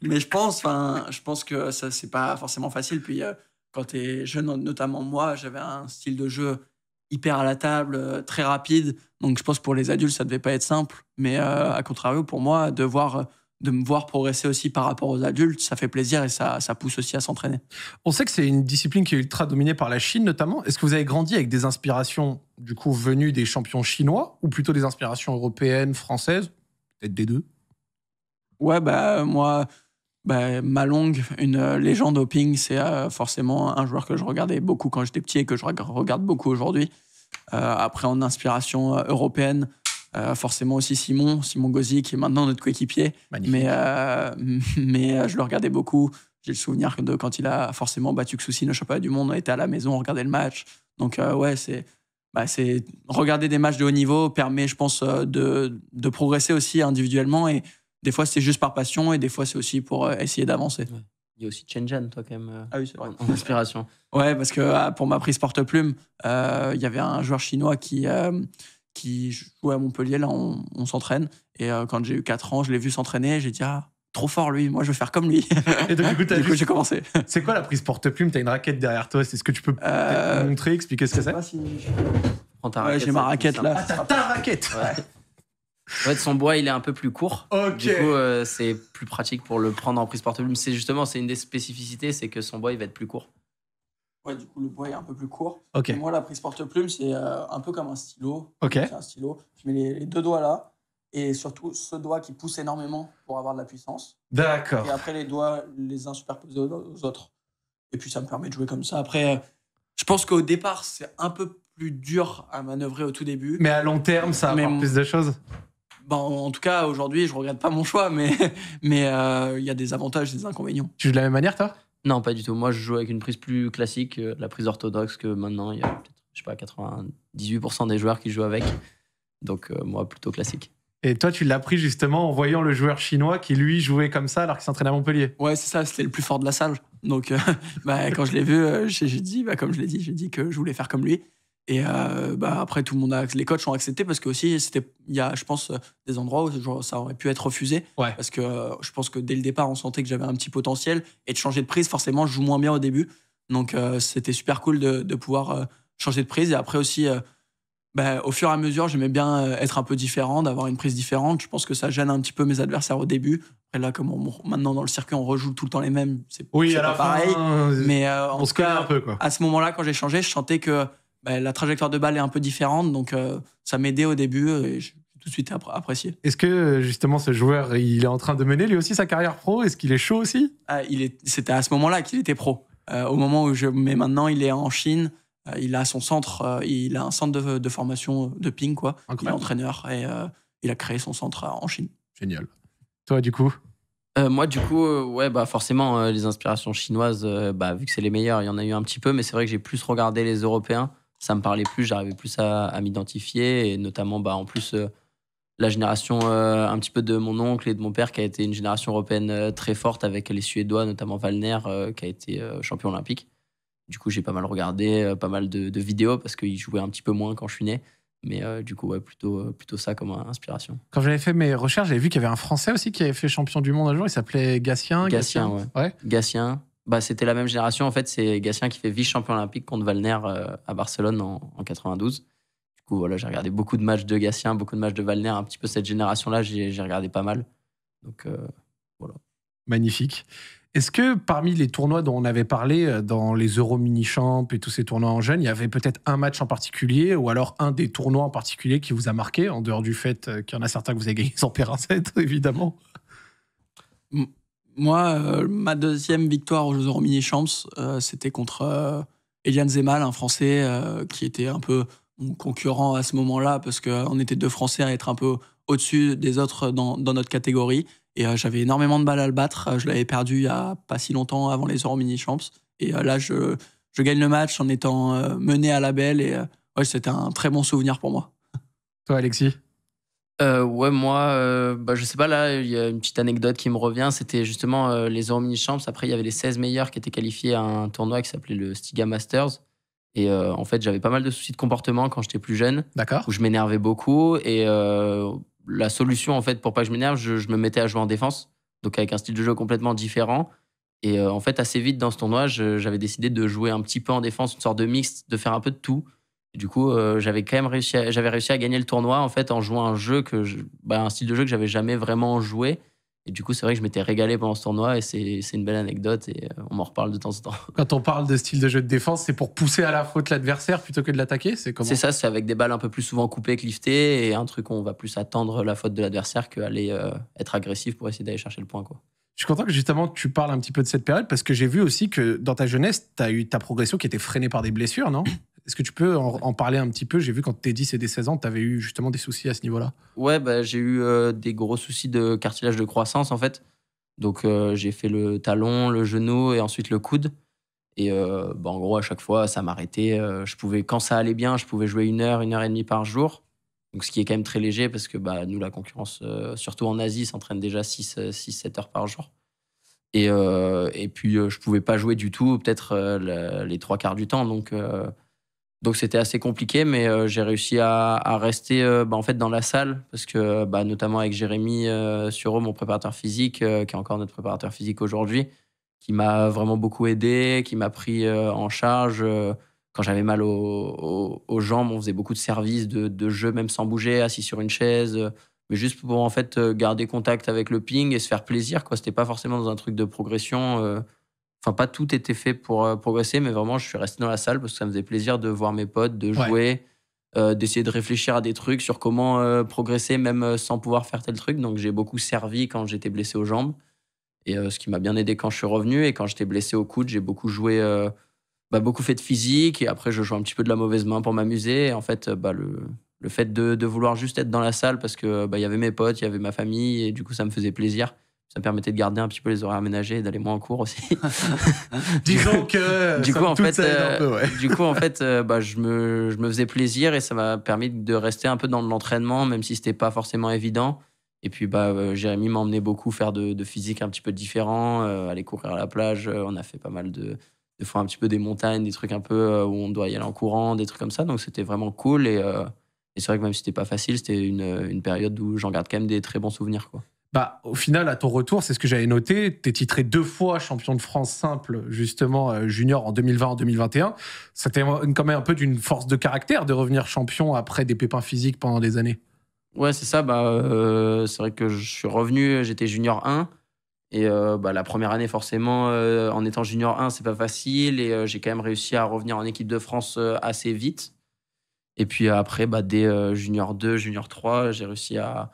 D: mais, je, pense, je pense que ça, c'est pas forcément facile. Puis quand tu es jeune, notamment moi, j'avais un style de jeu hyper à la table, très rapide. Donc je pense que pour les adultes, ça devait pas être simple. Mais à contrario, pour moi, de voir de me voir progresser aussi
B: par rapport aux adultes, ça fait plaisir et ça, pousse aussi à s'entraîner. On sait que c'est une discipline qui est ultra dominée par la Chine notamment. Est-ce que vous avez grandi avec des inspirations du coup venues des champions chinois ou plutôt des inspirations européennes, françaises, peut-être des deux Ouais, bah
D: moi, bah, ma longue, une légende au ping, c'est euh, forcément un joueur que je regardais beaucoup quand j'étais petit et que je regarde beaucoup aujourd'hui. Euh, après, en inspiration euh, européenne, euh, forcément aussi Simon, Simon gozi qui est maintenant notre coéquipier. Mais, euh, mais euh, je le regardais beaucoup. J'ai le souvenir de quand il a forcément battu Ksoussi au championnat du monde, on était à la maison, on regardait le match. Donc ouais, c'est bah, regarder des matchs de haut niveau permet, je pense, de, progresser aussi individuellement. Et des fois, c'est juste par passion et des fois, c'est aussi pour essayer d'avancer.
C: Il y a aussi Chen Chenjan, toi, quand même, ah en, inspiration.
D: ouais, parce que ah, pour ma prise porte-plume, il y avait un joueur chinois qui qui jouait à Montpellier. Là, on, s'entraîne. Et euh, quand j'ai eu 4 ans, je l'ai vu s'entraîner. J'ai dit, ah, trop fort lui,
B: moi je veux faire comme lui. Et donc, du coup, j'ai commencé. C'est quoi la prise porte-plume T'as une raquette derrière toi. C'est ce que tu peux euh, montrer, expliquer ce que c'est Ouais, j'ai ma raquette là. Ah, ta raquette
C: ouais. En fait, son bois, il est un peu plus court. Ok. Du coup, euh, c'est plus pratique pour le prendre en prise porte-plume. C'est justement, c'est une des spécificités, c'est que son bois, il va être plus court. Ouais, du coup,
D: le bois est un peu plus court. Moi, la prise porte-plume, c'est euh, un peu comme un stylo. C'est un stylo. Je mets les, deux doigts là. Et surtout, ce doigt qui pousse énormément pour avoir de la puissance. D'accord. Et après, les doigts, les uns superposés aux autres. Et puis, ça me permet de jouer comme ça. Après, je pense qu'au départ, c'est un peu plus dur à manœuvrer au tout début. Mais à long terme, ça
B: apporte plus de choses
D: en tout cas, aujourd'hui, je ne regrette pas mon choix, mais euh, il mais, y
C: a des avantages des inconvénients.
B: Tu joues de la même manière, toi
C: non, pas du tout. Moi, je joue avec une prise plus classique, euh, la prise orthodoxe que maintenant, il y a peut-être, je sais pas, 98% des joueurs qui jouent avec. Donc,
B: euh, moi, plutôt classique. Et toi, tu l'as pris justement en voyant le joueur chinois qui, lui, jouait comme ça alors qu'il s'entraînait à Montpellier. Ouais, c'est ça, c'était le plus fort de la salle. Donc, euh, bah, quand je l'ai vu, j'ai dit, bah,
D: comme je l'ai dit, j'ai dit que je voulais faire comme lui. Et euh, bah, après, tout le monde les coachs ont accepté parce que aussi, il y a, je pense, des endroits où ça aurait pu être refusé. Parce que euh, je pense que dès le départ, on sentait que j'avais un petit potentiel. Et de changer de prise, forcément, je joue moins bien au début. Donc, euh, c'était super cool de, pouvoir changer de prise. Et après aussi, bah, au fur et à mesure, j'aimais bien être un peu différent, d'avoir une prise différente. Je pense que ça gêne un petit peu mes adversaires au début. Après, là, comme maintenant dans le circuit, on rejoue tout le temps les mêmes, c'est pas pareil. mais en se cas, un peu, quoi. à ce moment-là, quand j'ai changé, je sentais que bah, la trajectoire de balle est un peu différente, donc euh, ça m'aidait au début et
B: j'ai tout de suite apprécié. Est-ce que justement ce joueur, il est en train de mener lui aussi sa carrière pro Est-ce qu'il est chaud aussi
D: ah, il est, C'était à ce moment-là qu'il était pro. Euh, au moment
B: où je, mais maintenant il est en
D: Chine, euh, il a son centre, il a un centre de, formation de ping quoi. Il est entraîneur
C: et il a créé son centre en Chine.
B: Génial. Toi du coup
C: moi, du coup, ouais, bah forcément, les inspirations chinoises, bah, vu que c'est les meilleures, il y en a eu un petit peu, mais c'est vrai que j'ai plus regardé les Européens ça me parlait plus, j'arrivais plus à, à m'identifier. Et notamment, bah, en plus, euh, la génération euh, un petit peu de mon oncle et de mon père, qui a été une génération européenne euh, très forte avec les Suédois, notamment Valner, qui a été champion olympique. Du coup, j'ai pas mal regardé, pas mal de, vidéos, parce qu'ils jouaient un petit peu moins quand je suis né. Mais du coup, ouais, plutôt, plutôt ça comme inspiration.
B: Quand j'avais fait mes recherches, j'avais vu qu'il y avait un Français aussi qui avait fait champion du monde un jour. Il s'appelait Gatien. Gatien, ouais. ouais.
C: Gatien bah, c'était la même génération. En fait, c'est Gatien qui fait vice-champion olympique contre Valner euh, à Barcelone en, en, 92. Du coup, voilà, j'ai regardé beaucoup de matchs de Gatien, beaucoup de matchs de Valner. Un petit peu cette génération-là, j'ai regardé pas mal. Donc, euh, voilà.
B: Magnifique. Est-ce que parmi les tournois dont on avait parlé, euh, dans les Euro Mini Champ et tous ces tournois en jeunes, il y avait peut-être un match en particulier ou alors un des tournois en particulier qui vous a marqué, en dehors du fait qu'il y en a certains que vous avez gagnés sans père évidemment
D: moi, euh, ma deuxième victoire aux Jeux Mini Champs, euh, c'était contre euh, Eliane Zemal, un Français qui était un peu mon concurrent à ce moment-là, parce qu'on était deux Français à être un peu au-dessus des autres dans, notre catégorie. Et j'avais énormément de balles à le battre. Je l'avais perdu il n'y a pas si longtemps avant les Euro Mini Champs. Et là, je, je, gagne le match en étant mené à la belle. Et ouais, c'était un très bon souvenir pour moi. Toi, Alexis
C: euh, ouais, moi, euh, bah, je sais pas, là, il y a une petite anecdote qui me revient. C'était justement euh, les Euro Mini Champs. Après, il y avait les 16 meilleurs qui étaient qualifiés à un tournoi qui s'appelait le Stiga Masters. Et en fait, j'avais pas mal de soucis de comportement quand j'étais plus jeune. D'accord. Où je m'énervais beaucoup. Et la solution, en fait, pour pas que je m'énerve, je, me mettais à jouer en défense. Donc, avec un style de jeu complètement différent. Et en fait, assez vite dans ce tournoi, j'avais décidé de jouer un petit peu en défense, une sorte de mixte, de faire un peu de tout. Du coup, euh, j'avais quand même réussi, à, j'avais réussi à gagner le tournoi en fait en jouant un jeu que, bah, un style de jeu que j'avais jamais vraiment joué. Et du coup, c'est vrai que je m'étais régalé pendant ce tournoi et c'est, c'est une belle anecdote et euh, on m'en reparle de temps en temps.
B: Quand on parle de style de jeu de défense, c'est pour pousser à la faute l'adversaire plutôt que de l'attaquer C'est comment C'est ça, c'est
C: avec des balles un peu plus souvent coupées que liftées et un truc où on va plus attendre la faute de l'adversaire qu'aller euh, être agressif pour essayer d'aller chercher le point. Quoi.
B: Je suis content que justement tu parles un petit peu de cette période parce que j'ai vu aussi que dans ta jeunesse, tu as eu ta progression qui était freinée par des blessures, non est-ce que tu peux en, parler un petit peu J'ai vu quand 10 et des 16 ans, tu avais eu justement des soucis à ce niveau-là.
C: Ouais, bah, j'ai eu euh, des gros soucis de cartilage de croissance en fait. Donc euh, j'ai fait le talon, le genou et ensuite le coude. Et euh, bah, en gros, à chaque fois, ça m'arrêtait. je pouvais, quand ça allait bien, je pouvais jouer une heure, une heure et demie par jour. Donc ce qui est quand même très léger parce que bah, nous, la concurrence, surtout en Asie, s'entraîne déjà 6-7 heures par jour. Et, et puis je pouvais pas jouer du tout, peut-être les trois quarts du temps. Donc donc c'était assez compliqué, mais euh, j'ai réussi à, rester euh, bah, en fait dans la salle parce que bah, notamment avec Jérémy euh, Sureau, mon préparateur physique, qui est encore notre préparateur physique aujourd'hui, qui m'a vraiment beaucoup aidé, qui m'a pris en charge. quand j'avais mal aux jambes, on faisait beaucoup de services, de, de jeux, même sans bouger, assis sur une chaise, mais juste pour en fait garder contact avec le ping et se faire plaisir. Quoi, c'était pas forcément dans un truc de progression pas tout était fait pour euh, progresser, mais vraiment, je suis resté dans la salle parce que ça me faisait plaisir de voir mes potes, de jouer, euh, d'essayer de réfléchir à des trucs sur comment euh, progresser, même sans pouvoir faire tel truc. Donc, j'ai beaucoup servi quand j'étais blessé aux jambes. Et ce qui m'a bien aidé quand je suis revenu. Et quand j'étais blessé au coude, j'ai beaucoup joué, bah, beaucoup fait de physique. Et après, je joue un petit peu de la mauvaise main pour m'amuser. Et en fait, bah, le, fait de, vouloir juste être dans la salle parce que bah, y avait mes potes, il y avait ma famille. Et du coup, ça me faisait plaisir ça me permettait de garder un petit peu les horaires aménagés et d'aller moins en cours aussi. Disons que euh, du coup, en fait, du coup, en fait, bah, je, me, je me faisais plaisir et ça m'a permis de rester un peu dans l'entraînement, même si n'était pas forcément évident. Et puis, bah, euh, Jérémy m'emmenait beaucoup faire de, physique un petit peu différent, euh, aller courir à la plage. on a fait pas mal de, de fois un petit peu des montagnes, des trucs un peu où on doit y aller en courant, des trucs comme ça. Donc, c'était vraiment cool. Et, et c'est vrai que même si c'était pas facile, c'était une, une période où j'en garde quand même des très bons souvenirs, quoi
B: bah, au final, à ton retour, c'est ce que j'avais noté, tu es titré deux fois champion de France simple, justement, euh, junior en 2020, en 2021. Ça témoigne quand même un peu d'une force de caractère de revenir champion après des pépins physiques pendant des années.
C: Ouais, c'est ça. Bah, euh, c'est vrai que je suis revenu, j'étais junior 1. Et euh, bah, la première année, forcément, en étant junior 1, c'est pas facile. Et j'ai quand même réussi à revenir en équipe de France assez vite. Et puis après, bah, dès junior 2, junior 3, j'ai réussi à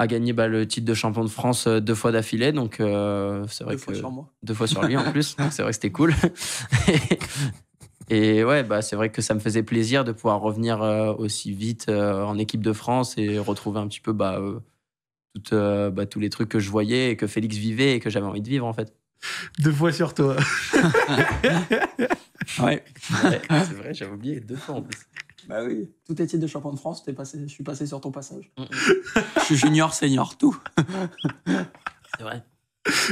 C: a gagné bah, le titre de champion de France euh, deux fois d'affilée. Donc, euh, c'est vrai deux que. Fois sur moi. Deux fois sur lui en plus. C'est vrai que c'était cool. Et ouais, bah, c'est vrai que ça me faisait plaisir de pouvoir revenir euh, aussi vite en équipe de France et retrouver un petit peu bah, bah, tous les trucs que je voyais et que Félix vivait et que j'avais envie de vivre en fait.
B: Deux fois sur toi. ouais
C: c'est
D: vrai, j'avais oublié deux fois en plus. Bah oui, tous tes titres de champion de France, passé, je suis passé sur ton
B: passage. je
D: suis junior, senior, tout.
B: C'est vrai.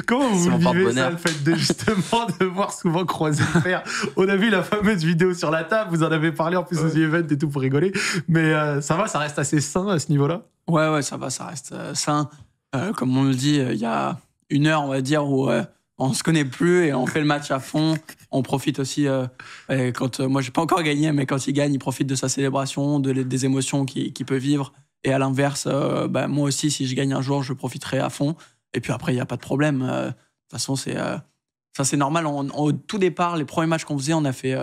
B: Comment vous vivez ça, le fait de justement de voir souvent croiser le père On a vu la fameuse vidéo sur la table, vous en avez parlé en plus aux events et tout pour rigoler, mais euh, ça va, ça reste assez sain à ce niveau-là Ouais, ouais, ça va, ça reste euh, sain. Euh, comme on le dit, il y a une heure, on va dire,
D: où on se connaît plus et on fait le match à fond. On profite aussi euh, quand n'ai euh, moi j'ai pas encore gagné, mais quand il gagne, il profite de sa célébration, de, des émotions qu'il peut vivre. Et à l'inverse, euh, bah, moi aussi, si je gagne un jour, je profiterai à fond. Et puis après, il n'y a pas de problème. Euh, de toute façon, c'est ça, c'est normal. au tout départ, les premiers matchs qu'on faisait, on a fait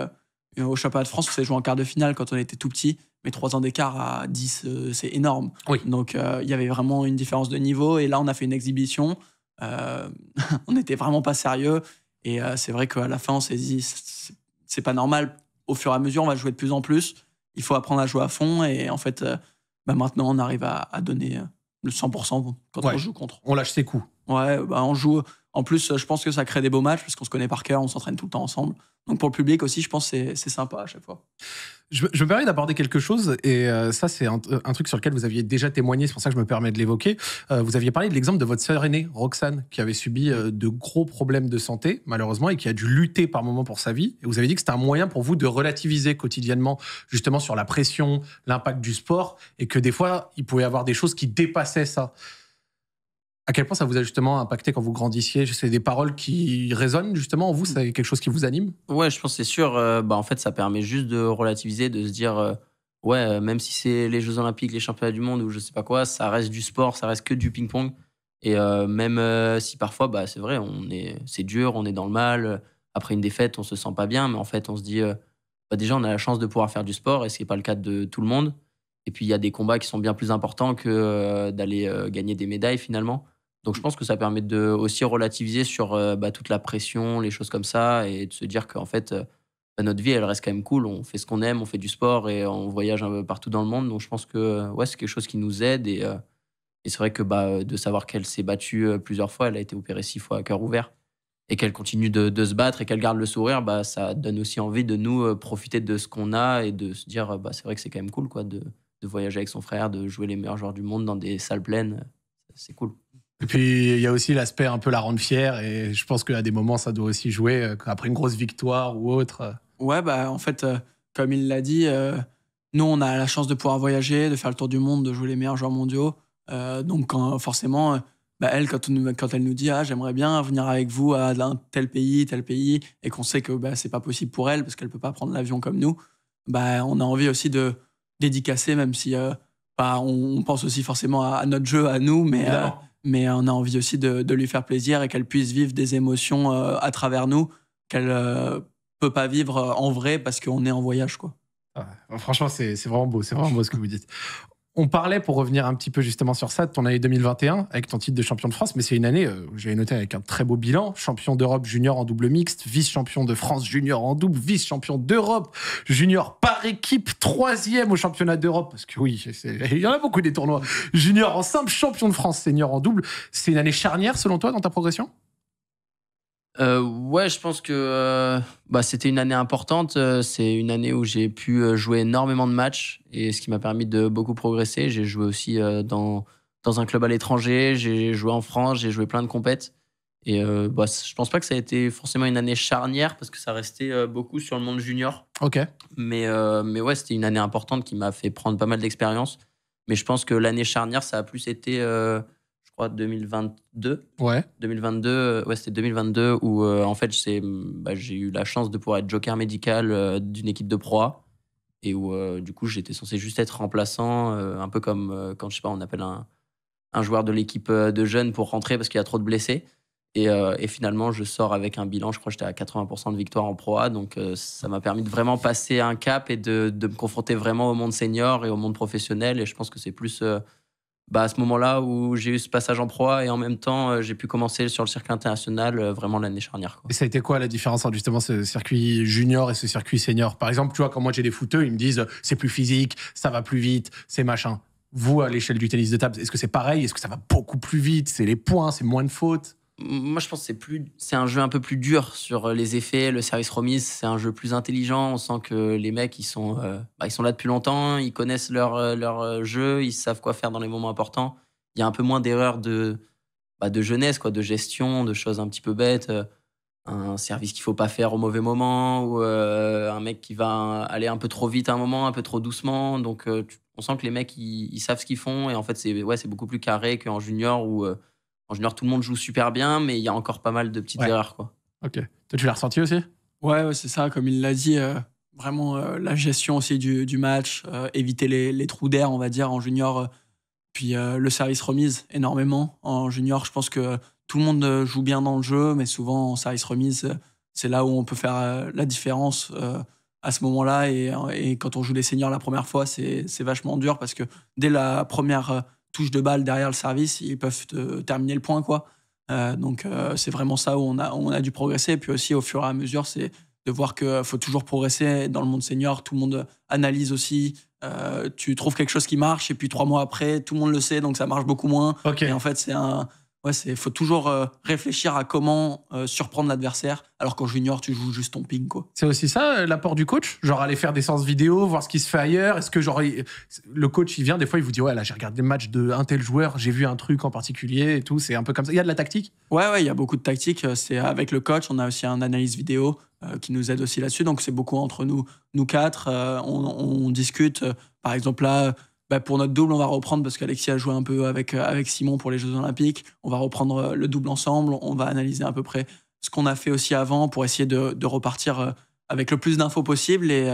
D: au championnat de France, on s'est joué en quart de finale quand on était tout petit. Mais trois ans d'écart à 10, c'est énorme. Donc il y avait vraiment une différence de niveau. Et là, on a fait une exhibition. Euh, on n'était vraiment pas sérieux. Et euh, c'est vrai qu'à la fin, on s'est dit, c'est pas normal. Au fur et à mesure, on va jouer de plus en plus. Il faut apprendre à jouer à fond. Et en fait, euh, bah, maintenant, on arrive à, donner le 100% quand on joue
B: contre. On lâche ses coups.
D: Ouais, bah on joue. En plus, euh, je pense que ça crée des beaux matchs parce qu'on se connaît par cœur, on s'entraîne tout le temps ensemble. Donc pour le public aussi, je pense que c'est
B: sympa à chaque fois. Je, me permets d'aborder quelque chose, et euh, ça c'est un, truc sur lequel vous aviez déjà témoigné, c'est pour ça que je me permets de l'évoquer. Euh, vous aviez parlé de l'exemple de votre sœur aînée, Roxane, qui avait subi de gros problèmes de santé, malheureusement, et qui a dû lutter par moments pour sa vie. Et vous avez dit que c'était un moyen pour vous de relativiser quotidiennement, justement sur la pression, l'impact du sport, et que des fois, il pouvait y avoir des choses qui dépassaient ça. À quel point ça vous a justement impacté quand vous grandissiez C'est des paroles qui résonnent justement en vous C'est quelque chose qui vous anime
C: Ouais, je pense c'est sûr. Euh, bah, en fait, ça permet juste de relativiser, de se dire euh, ouais, euh, même si c'est les Jeux Olympiques, les Championnats du Monde ou je sais pas quoi, ça reste du sport, ça reste que du ping-pong. Et même si parfois, bah, c'est vrai, on est, c'est dur, on est dans le mal. Après une défaite, on se sent pas bien, mais en fait, on se dit bah, déjà, on a la chance de pouvoir faire du sport et ce n'est pas le cas de tout le monde. Et puis, il y a des combats qui sont bien plus importants que d'aller gagner des médailles finalement. Donc je mmh. pense que ça permet de aussi relativiser sur euh, bah, toute la pression, les choses comme ça, et de se dire qu'en fait, euh, bah, notre vie, elle reste quand même cool. On fait ce qu'on aime, on fait du sport et on voyage un peu partout dans le monde. Donc je pense que euh, ouais, c'est quelque chose qui nous aide. Et, c'est vrai que bah, de savoir qu'elle s'est battue plusieurs fois, elle a été opérée six fois à cœur ouvert, et qu'elle continue de, de, se battre et qu'elle garde le sourire, bah, ça donne aussi envie de nous profiter de ce qu'on a et de se dire, bah, c'est vrai que c'est quand même cool quoi, de, de voyager avec son frère, de jouer les meilleurs joueurs du monde dans des salles pleines. C'est cool.
B: Et puis il y a aussi l'aspect un peu la rendre fière et je pense qu'à des moments ça doit aussi jouer euh, après une grosse victoire ou autre. Euh. Ouais bah en fait
D: euh, comme il l'a dit, nous on a la chance de pouvoir voyager, de faire le tour du monde, de jouer les meilleurs joueurs mondiaux. donc forcément bah, elle quand, quand, elle nous dit ah j'aimerais bien venir avec vous à tel pays tel pays et qu'on sait que bah, c'est pas possible pour elle parce qu'elle peut pas prendre l'avion comme nous, bah on a envie aussi de dédicacer même si bah, on, pense aussi forcément à, à notre jeu à nous mais mais on a envie aussi de, lui faire plaisir et qu'elle puisse vivre des émotions euh, à travers nous qu'elle ne euh, peut pas vivre euh, en vrai parce qu'on
B: est en voyage, quoi. Ah, franchement, c'est vraiment beau, c'est vraiment beau ce que vous dites. On parlait, pour revenir un petit peu justement sur ça, de ton année 2021 avec ton titre de champion de France, mais c'est une année, j'avais euh, j'ai noté avec un très beau bilan, champion d'Europe junior en double mixte, vice-champion de France junior en double, vice-champion d'Europe junior par équipe, troisième au championnat d'Europe, parce que oui, il y en a beaucoup des tournois, junior en simple, champion de France senior en double. C'est une année charnière selon toi dans ta progression
C: euh, ouais, je pense que euh, bah, c'était une année importante. Euh, c'est une année où j'ai pu jouer énormément de matchs et ce qui m'a permis de beaucoup progresser. J'ai joué aussi dans, dans un club à l'étranger, j'ai joué en France, j'ai joué plein de compètes. Et bah, je pense pas que ça a été forcément une année charnière parce que ça restait beaucoup sur le monde junior. Ok. Mais, mais ouais, c'était une année importante qui m'a fait prendre pas mal d'expérience. Mais je pense que l'année charnière, ça a plus été 2022. Ouais. 2022, euh, ouais, c'était 2022 où, euh, en fait, bah, j'ai eu la chance de pouvoir être joker médical euh, d'une équipe de proie. Et où, du coup, j'étais censé juste être remplaçant, un peu comme quand, je sais pas, on appelle un, joueur de l'équipe de jeunes pour rentrer parce qu'il y a trop de blessés. Et, et, finalement, je sors avec un bilan, je crois que j'étais à 80% de victoire en proa. Donc, ça m'a permis de vraiment passer un cap et de, de, me confronter vraiment au monde senior et au monde professionnel. Et je pense que c'est plus bah, à ce moment-là où j'ai eu ce passage en proie et en même temps euh, j'ai pu commencer sur le circuit international euh, vraiment l'année charnière.
B: Et ça a été quoi la différence entre hein, justement ce circuit junior et ce circuit senior Par exemple, tu vois, quand moi j'ai des footeux, ils me disent c'est plus physique, ça va plus vite, c'est machin. Vous, à l'échelle du tennis de table, est-ce que c'est pareil Est-ce que ça va beaucoup plus vite C'est les points, c'est moins de fautes moi, je pense que c'est
A: plus,
C: c'est un jeu un peu plus dur sur euh, les effets, le service remise. C'est un jeu plus intelligent. On sent que les mecs, ils sont, euh, bah, ils sont là depuis longtemps. Ils connaissent leur, euh, leur jeu. Ils savent quoi faire dans les moments importants. Il y a un peu moins d'erreurs de, bah, de jeunesse, quoi, de gestion, de choses un petit peu bêtes. Un service qu'il faut pas faire au mauvais moment ou un mec qui va aller un peu trop vite à un moment, un peu trop doucement. Donc, on sent que les mecs, ils, savent ce qu'ils font. Et en fait, c'est ouais, c'est beaucoup plus carré qu'en junior où en junior, tout le monde joue super bien, mais il y a encore pas mal de petites erreurs. Quoi.
D: Ok. Toi, tu l'as ressenti aussi Ouais, c'est ça. Comme il l'a dit, euh, vraiment euh, la gestion aussi du, match, euh, éviter les, trous d'air, on va dire, en junior. puis le service remise énormément. En junior, je pense que tout le monde joue bien dans le jeu, mais souvent en service remise, c'est là où on peut faire la différence à ce moment-là. Et, et, quand on joue les seniors la première fois, c'est vachement dur parce que dès la première touche de balle derrière le service, ils peuvent terminer le point, quoi. Euh, donc euh, c'est vraiment ça où on a, on a dû progresser. puis aussi au fur et à mesure, c'est de voir qu'il faut toujours progresser dans le monde senior. Tout le monde analyse aussi. Euh, tu trouves quelque chose qui marche et puis trois mois après, tout le monde le sait, donc ça marche beaucoup moins. ok Et en fait, c'est un ouais, faut toujours euh, réfléchir à comment
B: euh, surprendre l'adversaire. Alors qu'en junior, tu joues juste ton ping, quoi. C'est aussi ça euh, l'apport du coach, genre aller faire des séances vidéo, voir ce qui se fait ailleurs. Est-ce que genre le coach il vient des fois il vous dit ouais là j'ai regardé des matchs de un tel joueur, j'ai vu un truc en particulier et tout. C'est un peu comme ça. Il y a de la tactique. Ouais ouais, il y a beaucoup de tactique.
D: C'est avec le coach, on a aussi un analyse vidéo qui nous aide aussi là-dessus. Donc c'est beaucoup entre nous, nous quatre, on, discute. par exemple là bah pour notre double, on va reprendre parce qu'Alexis a joué un peu avec, euh, avec Simon pour les Jeux Olympiques. On va reprendre euh, le double ensemble. On va analyser à peu près ce qu'on a fait aussi avant pour essayer de, de repartir euh, avec le plus d'infos possible et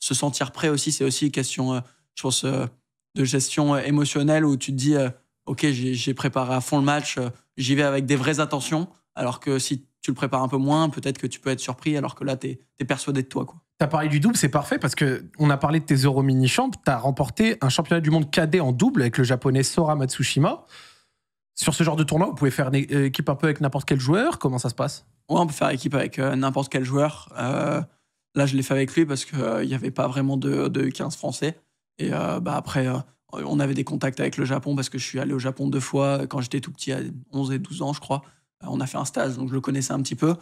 D: se sentir prêt aussi. C'est aussi une question, je pense, de gestion émotionnelle où tu te dis Ok, j'ai préparé à fond le match, j'y vais avec des vraies intentions. Alors que si tu le prépares un peu moins, peut-être que tu peux être surpris alors que là, tu es, es, persuadé de toi. Quoi.
B: T'as parlé du double, c'est parfait parce que on a parlé de tes Euro mini champs. T'as remporté un championnat du monde cadet en double avec le japonais Sora Matsushima. Sur ce genre de tournoi, vous pouvez faire une équipe un peu avec n'importe quel joueur. Comment ça se passe
D: Ouais, on peut faire équipe avec euh, n'importe quel joueur. Euh, là, je l'ai fait avec lui parce qu'il euh, n'y avait pas vraiment de, de 15 Français. Et bah, après, on avait des contacts avec le Japon parce que je suis allé au Japon deux fois quand j'étais tout petit, à 11 et 12 ans, je crois. on a fait un stage, donc je le connaissais un petit peu.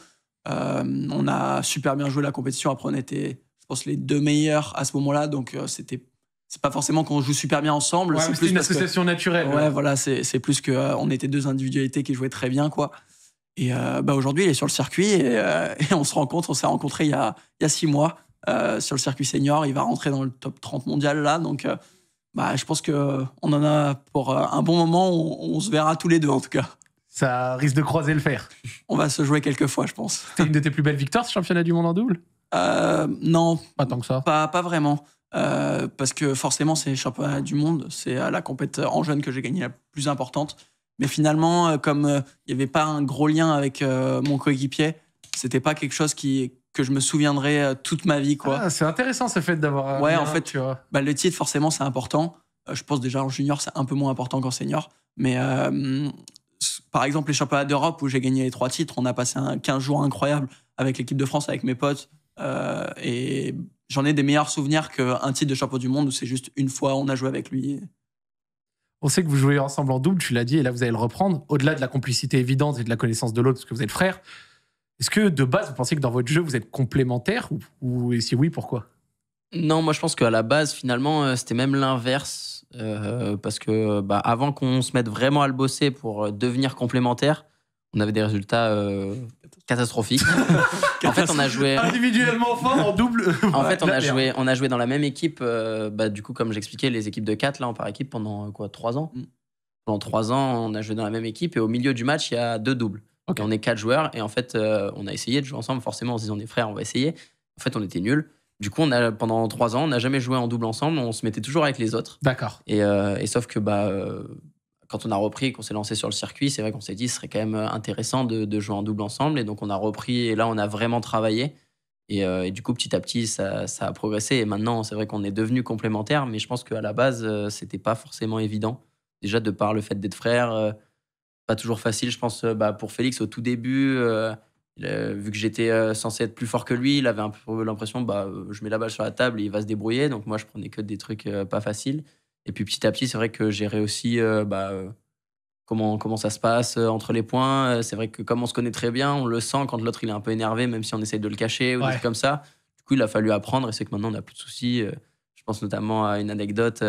D: Euh, on a super bien joué la compétition. Après, on était, je pense, les deux meilleurs à ce moment-là. Donc, euh, c'était c'est pas forcément qu'on joue super bien ensemble. c'est plus une association naturelle. Ouais, voilà, c'est plus que euh, on était deux individualités qui jouaient très bien, quoi. Et bah, aujourd'hui, il est sur le circuit et, on se rencontre. On s'est rencontré il y a, il y a six mois sur le circuit senior. Il va rentrer dans le top 30 mondial là, donc. bah, je pense que en a pour un bon moment. on se verra tous les deux en tout cas. Ça risque de croiser le fer. On va se jouer quelques fois, je pense. C'est une de tes plus belles victoires, ce championnat du monde en double euh, Non. Pas tant que ça. Pas, vraiment. Euh, parce que forcément, c'est championnat du monde. C'est à euh, la compétition en jeune que j'ai gagné la plus importante. Mais finalement, comme il n'y avait pas un gros lien avec mon coéquipier, c'était pas quelque chose qui, que je me souviendrai toute ma vie. Ah, c'est intéressant ce fait d'avoir. Ouais, en fait, bah, le titre, forcément, c'est important. je pense déjà en junior, c'est un peu moins important qu'en senior. Mais par exemple, les championnats d'Europe où j'ai gagné les trois titres, on a passé un 15 jours incroyables avec l'équipe de France, avec mes potes. Euh, et j'en ai des meilleurs souvenirs qu'un titre de champion du monde où c'est juste une fois on a joué avec lui.
B: On sait que vous jouez ensemble en double, tu l'as dit, et là vous allez le reprendre. Au-delà de la complicité évidente et de la connaissance de l'autre, parce que vous êtes frère, est-ce que de base vous pensez que dans votre jeu vous êtes complémentaires ou, et si oui, pourquoi
C: Non, moi je pense qu'à la base finalement euh, c'était même l'inverse euh, parce que bah, avant qu'on se mette vraiment à le bosser pour euh, devenir complémentaire, on avait des résultats euh, catastrophiques. en fait, on a joué individuellement
B: fort en double. en fait, on a
C: joué, on a joué dans la même équipe. Bah, du coup, comme j'expliquais, les équipes de 4, là, on par équipe pendant quoi, trois ans. Mm. Pendant trois ans, on a joué dans la même équipe et au milieu du match, il y a deux doubles. on est quatre joueurs et en fait, on a essayé de jouer ensemble. Forcément, en se disant on est frères, on va essayer. En fait, on était nuls. Du coup, on a, pendant trois ans, on n'a jamais joué en double ensemble, on se mettait toujours avec les autres. D'accord. Et, euh, sauf que bah, euh, quand on a repris et qu'on s'est lancé sur le circuit, c'est vrai qu'on s'est dit ce serait quand même euh, intéressant de, jouer en double ensemble. Et donc, on a repris et là, on a vraiment travaillé. Et, du coup, petit à petit, ça, a progressé. Et maintenant, c'est vrai qu'on est devenu complémentaires, mais je pense qu'à la base, c'était pas forcément évident. Déjà, de par le fait d'être frère pas toujours facile, je pense, bah, pour Félix au tout début euh, vu que j'étais euh, censé être plus fort que lui, il avait un peu l'impression, bah, euh, je mets la balle sur la table et il va se débrouiller. Donc moi, je prenais que des trucs pas faciles. Et puis petit à petit, c'est vrai que j'ai réussi bah, comment, comment ça se passe entre les points. c'est vrai que comme on se connaît très bien, on le sent quand l'autre il est un peu énervé, même si on essaye de le cacher ou des trucs comme ça. Du coup, il a fallu apprendre et c'est que maintenant, on n'a plus de soucis. je pense notamment à une anecdote.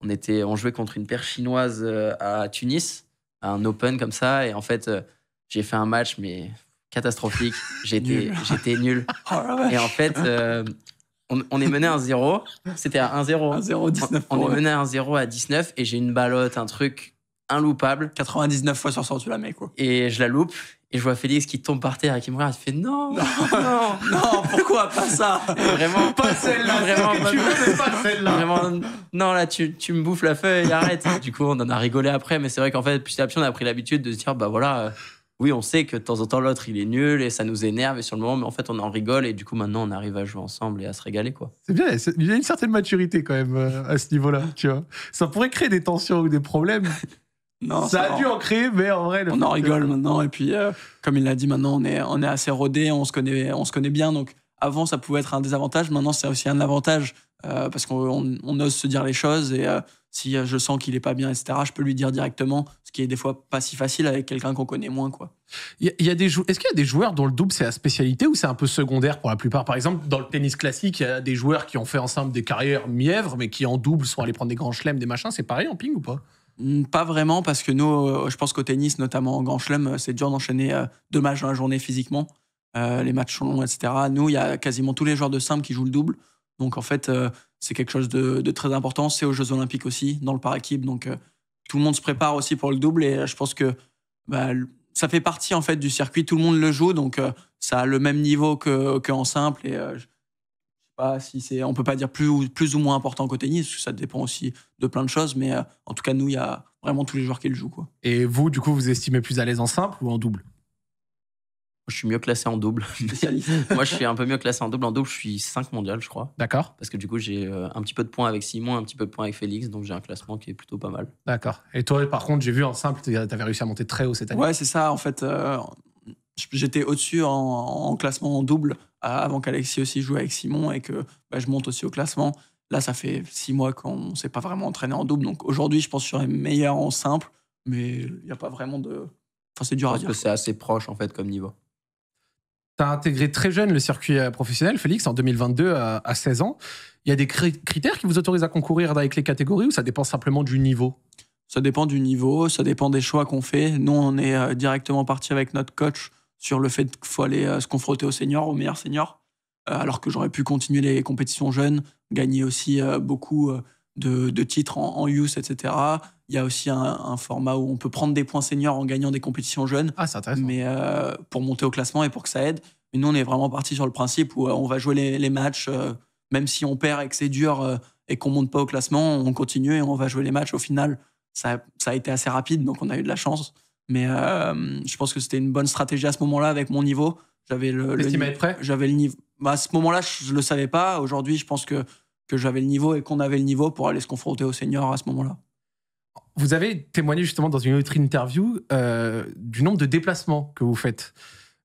C: on, était, on jouait contre une paire chinoise à Tunis, un open comme ça. Et en fait, j'ai fait un match, mais catastrophique. J'étais nul. Oh, et en fait, on, est mené à 0 C'était à 1-0. 0 on, on, est mené à 0 à 19 et j'ai une balotte, un truc inloupable. 99 fois sur 100, tu la mets, quoi. Et je la loupe. Et je vois Félix qui tombe par terre et qui me regarde. Il fait non, non, non, pourquoi pas ça Vraiment, pas celle-là. Vraiment, pas, pas celle-là. non, là, tu, me bouffes la feuille, arrête. Du coup, on en a rigolé après, mais c'est vrai qu'en fait, petit à petit, on a pris l'habitude de se dire, bah voilà, euh, oui, on sait que de temps en temps, l'autre, il est nul et ça nous énerve. Et sur le moment, mais en fait, on en rigole. Et du coup, maintenant, on arrive à jouer ensemble et à se régaler.
B: quoi. C'est bien. Il y a une certaine maturité quand même euh, à ce niveau-là. tu vois. Ça pourrait créer des tensions ou des problèmes. Non, ça, a dû en créer, mais en vrai, on en rigole maintenant. Et puis, euh, comme il l'a
D: dit, maintenant on est, on est assez rodé, on se connaît, on se connaît bien. Donc, avant ça pouvait être un désavantage, maintenant c'est aussi un avantage euh, parce qu'on on, ose se dire les choses et si euh, je sens qu'il est pas bien, etc., je peux lui dire directement, ce qui est des fois pas si facile avec quelqu'un qu'on connaît moins, quoi.
B: Il y a des Est-ce qu'il y a des joueurs dont le double c'est la spécialité ou c'est un peu secondaire pour la plupart Par exemple, dans le tennis classique, il y a des joueurs qui ont fait ensemble des carrières mièvres, mais qui en double sont allés prendre des grands chelems, des machins. C'est pareil en ping ou pas
D: mmh, pas vraiment, parce que nous, euh, je pense qu'au tennis, notamment en Grand Chelem, euh, c'est dur d'enchaîner deux matchs dans la journée physiquement. les matchs sont longs, etc. Nous, il y a quasiment tous les joueurs de simple qui jouent le double. Donc en fait, c'est quelque chose de, très important. C'est aux Jeux Olympiques aussi, dans le par équipe. Donc, euh, tout le monde se prépare aussi pour le double. Et euh, je pense que bah, ça fait partie en fait du circuit. Tout le monde le joue, donc euh, ça a le même niveau que qu'en simple. Et je je sais pas si c'est, on peut pas dire plus ou, moins important qu'au tennis, parce que ça dépend aussi de plein de choses. Mais en tout cas, nous, il y
B: a vraiment tous les joueurs qui le jouent, Et vous, du coup, vous estimez plus à l'aise en simple ou en double je suis mieux classé en double. Moi, je suis un
C: peu mieux classé en double. En double, je suis 5 mondial, je crois. D'accord. Parce que du coup, j'ai euh, un petit peu de points avec Simon, un petit peu de points avec Félix, donc j'ai un classement qui est plutôt pas mal.
B: D'accord. Et toi, par contre, j'ai vu en simple, tu avais réussi à monter très haut cette année. Ouais, c'est ça. En fait,
C: euh,
D: j'étais au-dessus en, classement en double ah, avant qu'Alexis aussi joue avec Simon et que bah, je monte aussi au classement. Là, ça fait 6 mois qu'on ne s'est pas vraiment entraîné en double. Donc aujourd'hui, je pense que je serais meilleur en simple, mais il n'y a pas vraiment de. Enfin, c'est dur à dire. que c'est assez proche, en fait, comme niveau.
B: Tu as intégré très jeune le circuit euh, professionnel, Félix, en 2022 euh, à, 16 ans. Il y a des critères qui vous autorisent à concourir avec les catégories ou ça dépend simplement du niveau
D: Ça dépend du niveau, ça dépend des choix qu'on fait. Nous, on est euh, directement parti avec notre coach sur le fait qu'il faut aller se confronter aux seniors, aux meilleurs seniors, alors que j'aurais pu continuer les compétitions jeunes, gagner aussi beaucoup de, titres en, en, youth, etc. Il y a aussi un, format où on peut prendre des points seniors en gagnant des compétitions jeunes. Ah, c'est intéressant. Mais euh, pour monter au classement et pour que ça aide. Mais nous, on est vraiment parti sur le principe où euh, on va jouer les, matchs, euh, même si on perd et que c'est dur et qu'on monte pas au classement, on continue et on va jouer les matchs. Au final, ça, a été assez rapide, donc on a eu de la chance. Mais je pense que c'était une bonne stratégie à ce moment-là avec mon niveau. J'avais le, le prêt J'avais le niveau. Bah, à ce moment-là, je le savais pas. Aujourd'hui, je pense que que j'avais le niveau et qu'on avait le niveau pour aller se confronter aux seniors à ce moment-là.
B: Vous avez témoigné justement dans une autre interview euh, du nombre de déplacements que vous faites.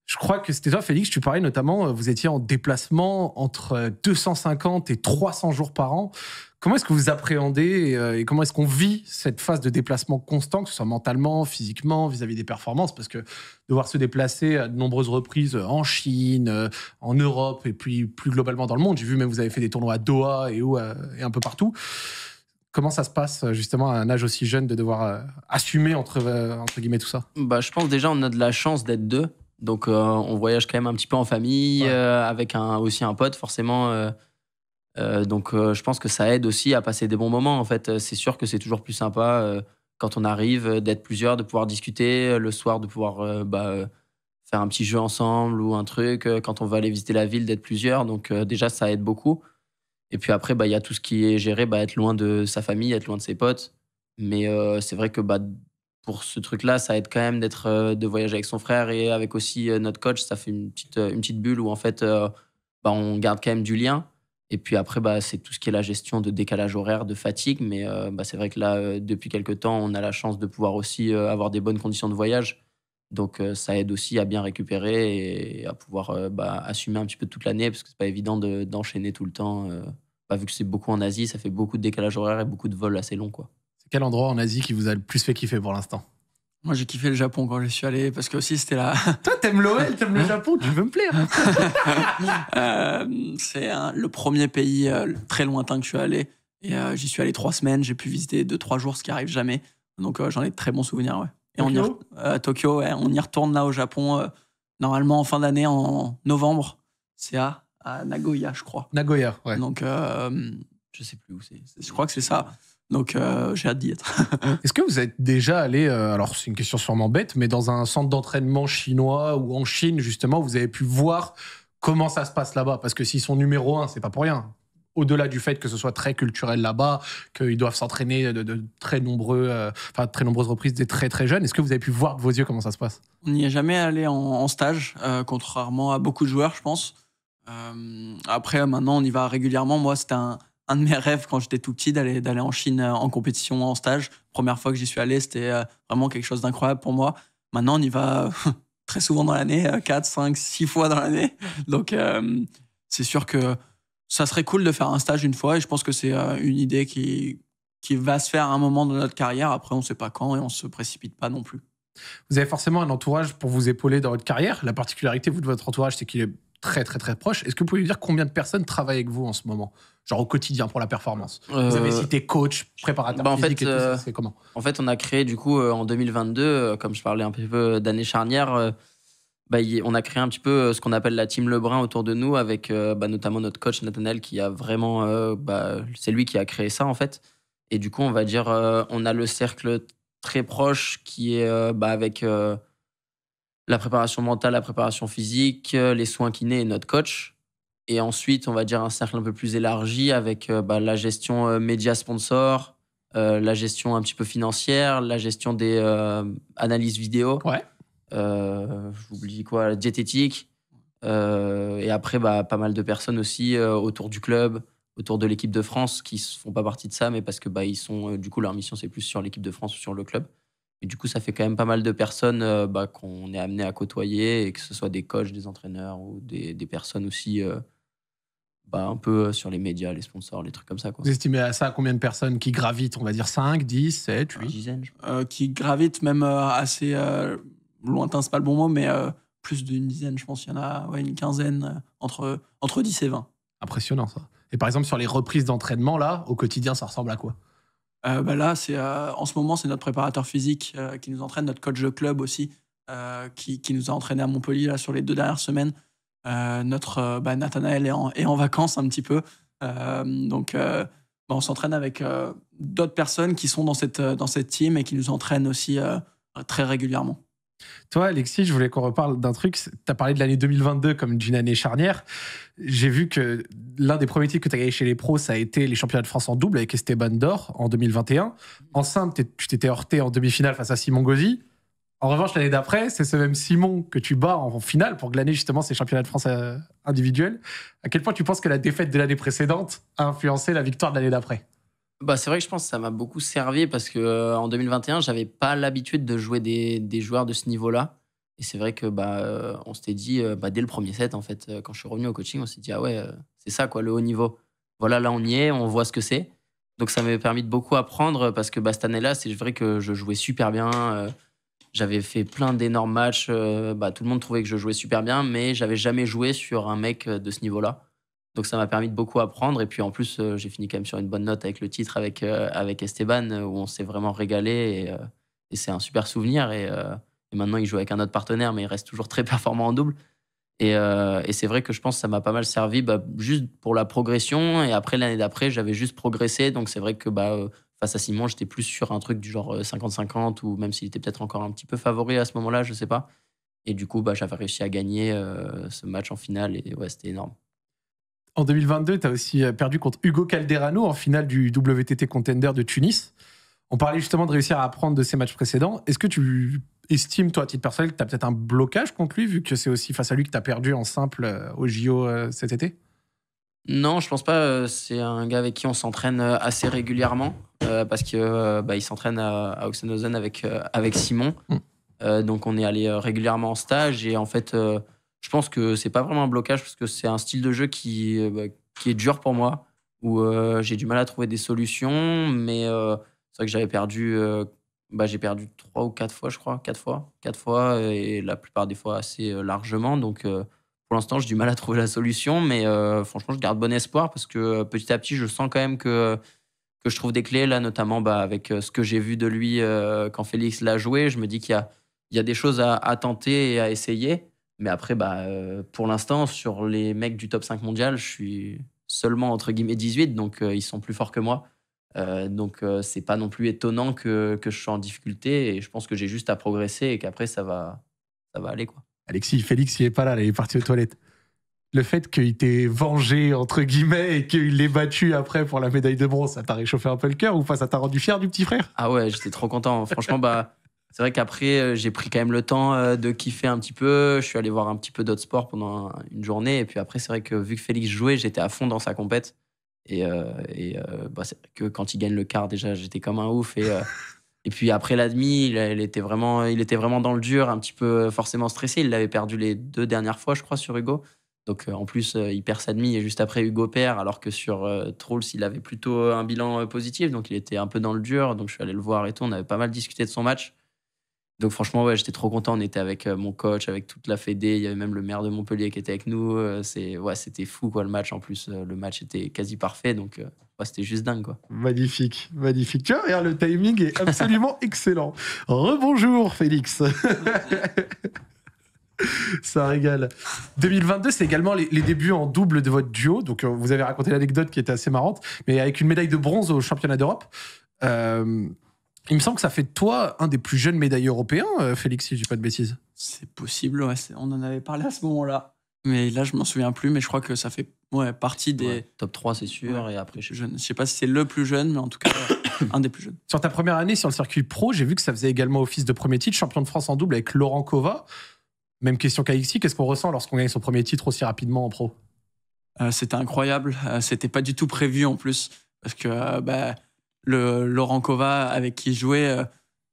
B: Je crois que c'était toi, Félix, tu parlais notamment, euh, vous étiez en déplacement entre 250 euh, et 300 jours par an. Comment est-ce que vous appréhendez et, comment est-ce qu'on vit cette phase de déplacement constant, que ce soit mentalement, physiquement, vis-à-vis des performances Parce que devoir se déplacer à de nombreuses reprises en Chine, en Europe et puis plus globalement dans le monde, j'ai vu même vous avez fait des tournois à Doha et, où, et un peu partout. Comment ça se passe euh, justement à un âge aussi jeune de devoir euh, assumer euh, entre, guillemets tout ça
C: bah, Je pense déjà on a de la chance d'être deux. Donc on voyage quand même un petit peu en famille, avec un, aussi un pote forcément. donc je pense que ça aide aussi à passer des bons moments. En fait, c'est sûr que c'est toujours plus sympa quand on arrive d'être plusieurs, de pouvoir discuter le soir, de pouvoir bah, faire un petit jeu ensemble ou un truc. quand on va aller visiter la ville, d'être plusieurs. Donc déjà ça aide beaucoup. Et puis après, bah, il y a tout ce qui est géré, bah, être loin de sa famille, être loin de ses potes. Mais euh, c'est vrai que bah, pour ce truc-là, ça aide quand même d'être euh, de voyager avec son frère et avec aussi euh, notre coach. Ça fait une petite, une petite bulle où en fait, bah, on garde quand même du lien. Et puis après, bah, c'est tout ce qui est la gestion de décalage horaire, de fatigue. Mais bah, c'est vrai que là, depuis quelques temps, on a la chance de pouvoir aussi avoir des bonnes conditions de voyage. Donc ça aide aussi à bien récupérer et à pouvoir assumer un petit peu toute l'année, parce que c'est pas évident d'enchaîner tout le temps vu que c'est beaucoup en Asie, ça fait beaucoup de décalage horaire et beaucoup de vols assez longs. Quoi.
B: C'est quel endroit en Asie qui vous a le plus fait kiffer pour l'instant moi, j'ai kiffé le Japon quand je suis allé, parce que aussi, c'était là. Toi, t'aimes
D: l'OL, t'aimes le hein
B: Japon, tu veux me plaire.
D: Euh, c'est hein, le premier pays euh, très lointain que je suis allé. Et euh, j'y suis allé trois semaines, j'ai pu visiter deux, trois jours, ce qui arrive jamais. Donc, j'en ai de très bons souvenirs, Et Tokyo on y à Tokyo, on y retourne là au Japon, normalement en fin d'année, en novembre. C'est à à Nagoya, je crois. Nagoya, ouais. Donc, euh, je sais plus où c'est. Je crois que c'est ça.
A: Donc euh, j'ai
D: hâte d'y être.
B: Est-ce que vous êtes déjà allé, euh, alors c'est une question sûrement bête, mais dans un centre d'entraînement chinois ou en Chine justement, vous avez pu voir comment ça se passe là-bas Parce que s'ils sont numéro un, c'est pas pour rien. Au-delà du fait que ce soit très culturel là-bas, qu'ils doivent s'entraîner de, très nombreux, très nombreuses reprises des très très jeunes, est-ce que vous avez pu voir de vos yeux comment ça se passe
D: On n'y est jamais allé en stage, contrairement à beaucoup de joueurs, je pense. Euh, après, maintenant, on y va régulièrement. Moi, c'était un, un, de mes rêves quand j'étais tout petit d'aller, d'aller en Chine euh, en compétition, en stage. Première fois que j'y suis allé, c'était euh, vraiment quelque chose d'incroyable pour moi. Maintenant, on y va très souvent dans l'année, 4, 5, 6 fois dans l'année. Donc, c'est sûr que ça serait cool de faire un stage une fois et je pense que c'est une idée qui, qui va se faire à un moment de notre carrière. Après,
B: on ne sait pas quand et on ne se précipite pas non plus. Vous avez forcément un entourage pour vous épauler dans votre carrière. La particularité, vous, de votre entourage, c'est qu'il est très très très proche. Est-ce que vous pouvez nous dire combien de personnes travaillent avec vous en ce moment Genre au quotidien pour la performance. Vous avez euh, cité coach, préparateur bah, physique fait, et tout ça, c'est euh, comment
C: En fait, on a créé du coup euh, en 2022, comme je parlais un peu d'année charnière, bah, on a créé un petit peu ce qu'on appelle la team Lebrun autour de nous, avec bah, notamment notre coach Nathanel, qui a vraiment. Bah, c'est lui qui a créé ça en fait. Et du coup, on va dire, on a le cercle très proche qui est avec la préparation mentale, la préparation physique, euh, les soins kinés et notre coach. Et ensuite, on va dire un cercle un peu plus élargi avec euh, bah, la gestion euh, média sponsor, la gestion un petit peu financière, la gestion des analyses vidéo. Ouais. J'oublie quoi, la diététique. et après, bah, pas mal de personnes aussi autour du club, autour de l'équipe de France qui ne font pas partie de ça, mais parce que bah, ils sont, du coup, leur mission, c'est plus sur l'équipe de France ou sur le club. Et du coup, ça fait quand même pas mal de personnes euh, bah, qu'on est amené à côtoyer, et que ce soit des coachs, des entraîneurs ou des, personnes aussi euh, bah, un peu euh, sur les médias, les sponsors, les trucs comme ça.
D: Vous
B: estimez à ça combien de personnes qui gravitent On va dire 5, 10, 7, 8 Une dizaine, je euh,
D: Qui gravitent même assez lointain, c'est pas le bon mot, mais plus d'une dizaine, je pense. Il y en a une quinzaine, entre, entre 10 et 20. Impressionnant ça. Et par
B: exemple, sur les reprises d'entraînement, là, au quotidien, ça ressemble à quoi
D: euh, bah là, c'est euh, en ce moment, c'est notre préparateur physique euh, qui nous entraîne, notre coach de club aussi, qui, qui, nous a entraîné à Montpellier là, sur les deux dernières semaines. notre bah, Nathanaël est en, en, vacances un petit peu. donc, bah, on s'entraîne avec d'autres personnes qui sont dans cette, dans cette team
B: et qui nous entraînent aussi très régulièrement. Toi, Alexis, je voulais qu'on reparle d'un truc. Tu as parlé de l'année 2022 comme d'une année charnière. J'ai vu que l'un des premiers titres que tu as gagné chez les pros, ça a été les championnats de France en double avec Esteban Dor en 2021. En tu t'étais heurté en demi-finale face à Simon Gauzy. En revanche, l'année d'après, c'est ce même Simon que tu bats en finale pour glaner justement ces championnats de France euh, individuels. À quel point tu penses que la défaite de l'année précédente a influencé la victoire de l'année d'après
C: bah, C'est vrai que je pense que ça m'a beaucoup servi parce que 2021, euh, en 2021, j'avais pas l'habitude de jouer des, des, joueurs de ce niveau-là. Et c'est vrai que bah, euh, on s'était dit, euh, bah, dès le premier set, en fait, quand je suis revenu au coaching, on s'est dit, ah ouais, c'est ça, quoi, le haut niveau. Voilà, là, on y est, on voit ce que c'est. Donc, ça m'a permis de beaucoup apprendre parce que bah, cette année-là, c'est vrai que je jouais super bien. j'avais fait plein d'énormes matchs. bah, tout le monde trouvait que je jouais super bien, mais j'avais jamais joué sur un mec de ce niveau-là. Donc ça m'a permis de beaucoup apprendre. Et puis en plus, euh, j'ai fini quand même sur une bonne note avec le titre avec, euh, avec Esteban, euh, où on s'est vraiment régalé. Et, c'est un super souvenir. Et, maintenant, il joue avec un autre partenaire, mais il reste toujours très performant en double. Et, c'est vrai que je pense que ça m'a pas mal servi bah, juste pour la progression. Et après, l'année d'après, j'avais juste progressé. Donc c'est vrai que bah, face à Simon, j'étais plus sur un truc du genre 50-50, ou même s'il était peut-être encore un petit peu favori à ce moment-là, je sais pas. Et du coup, bah, j'avais réussi à gagner ce match en finale. Et ouais, c'était énorme
B: en 2022, tu as aussi euh, perdu contre Hugo Calderano en finale du WTT Contender de Tunis. On parlait justement de réussir à apprendre de ses matchs précédents. Est-ce que tu estimes, toi, à titre personnel, que tu as peut-être un blocage contre lui, vu que c'est aussi face à lui que tu as perdu en simple euh, au JO euh, cet été
C: non, je pense pas. C'est un gars avec qui on s'entraîne assez régulièrement parce que bah, il s'entraîne à, Oxenhausen avec Simon. Mm. donc on est allé régulièrement en stage et en fait je pense que c'est pas vraiment un blocage parce que c'est un style de jeu qui, euh, bah, qui est dur pour moi, où euh, j'ai du mal à trouver des solutions, mais euh, c'est vrai que j'avais perdu, bah, j'ai perdu trois ou quatre fois, je crois, quatre fois, quatre fois, et la plupart des fois assez largement. Donc pour l'instant, j'ai du mal à trouver la solution, mais franchement, je garde bon espoir parce que petit à petit, je sens quand même que que je trouve des clés là, notamment bah, avec ce que j'ai vu de lui quand Félix l'a joué. Je me dis qu'il y a, il y a des choses à, à tenter et à essayer. Mais après, bah, euh, pour l'instant, sur les mecs du top 5 mondial, je suis seulement entre guillemets 18, donc euh, ils sont plus forts que moi. Euh, donc c'est pas non plus étonnant que, je sois en difficulté et je pense que j'ai juste à progresser et qu'après ça va ça va aller quoi.
B: Alexis, Félix il est pas là, il est parti aux toilettes. Le fait qu'il t'ait vengé entre guillemets et qu'il l'ait battu après pour la médaille de bronze, ça t'a réchauffé un peu le cœur ou pas Ça t'a rendu fier du petit frère
C: Ah ouais, j'étais trop content. Franchement bah c'est vrai qu'après, euh, j'ai pris quand même le temps euh, de kiffer un petit peu. Je suis allé voir un petit peu d'autres sports pendant une journée. Et puis après, c'est vrai que vu que Félix jouait, j'étais à fond dans sa compète. Et, euh, bah, c'est vrai que quand il gagne le quart, déjà, j'étais comme un ouf. Et, et puis après la il, était vraiment, il était vraiment dans le dur, un petit peu forcément stressé. Il l'avait perdu les deux dernières fois, je crois, sur Hugo. Donc en plus, il perd sa demi et juste après, Hugo perd, alors que sur Trolls, il avait plutôt un bilan positif. Donc il était un peu dans le dur. Donc je suis allé le voir et tout. On avait pas mal discuté de son match. Donc franchement, ouais, j'étais trop content. On était avec euh, mon coach, avec toute la Fédé. Il y avait même le maire de Montpellier qui était avec nous. Euh, c'est ouais, c'était fou quoi le match. En plus, euh, le match était quasi parfait, donc ouais, c'était juste dingue quoi.
B: Magnifique, magnifique. Tu vois, le timing est absolument excellent. Rebonjour Félix. Ça régale. 2022, c'est également les, débuts en double de votre duo. Donc, vous avez raconté l'anecdote qui était assez marrante, mais avec une médaille de bronze au championnat d'Europe. Il me semble que ça fait de toi un des plus jeunes médaillés européens, euh, Félix, si je dis pas de bêtises. C'est possible, on en avait
D: parlé à ce moment-là. Mais là, je m'en souviens plus, mais je crois que ça fait partie des. top 3, c'est sûr, et après, je ne sais pas si c'est le plus jeune, mais en tout cas, un des plus jeunes.
B: Sur ta première année sur le circuit pro, j'ai vu que ça faisait également office de premier titre, champion de France en double avec Laurent Kova. Même question qu'Alexis, qu'est-ce qu'on ressent lorsqu'on gagne son premier titre aussi rapidement en pro
D: euh, C'était incroyable, Ce euh, c'était pas du tout prévu en plus, parce que bah, le Laurent Kova avec qui je jouais euh,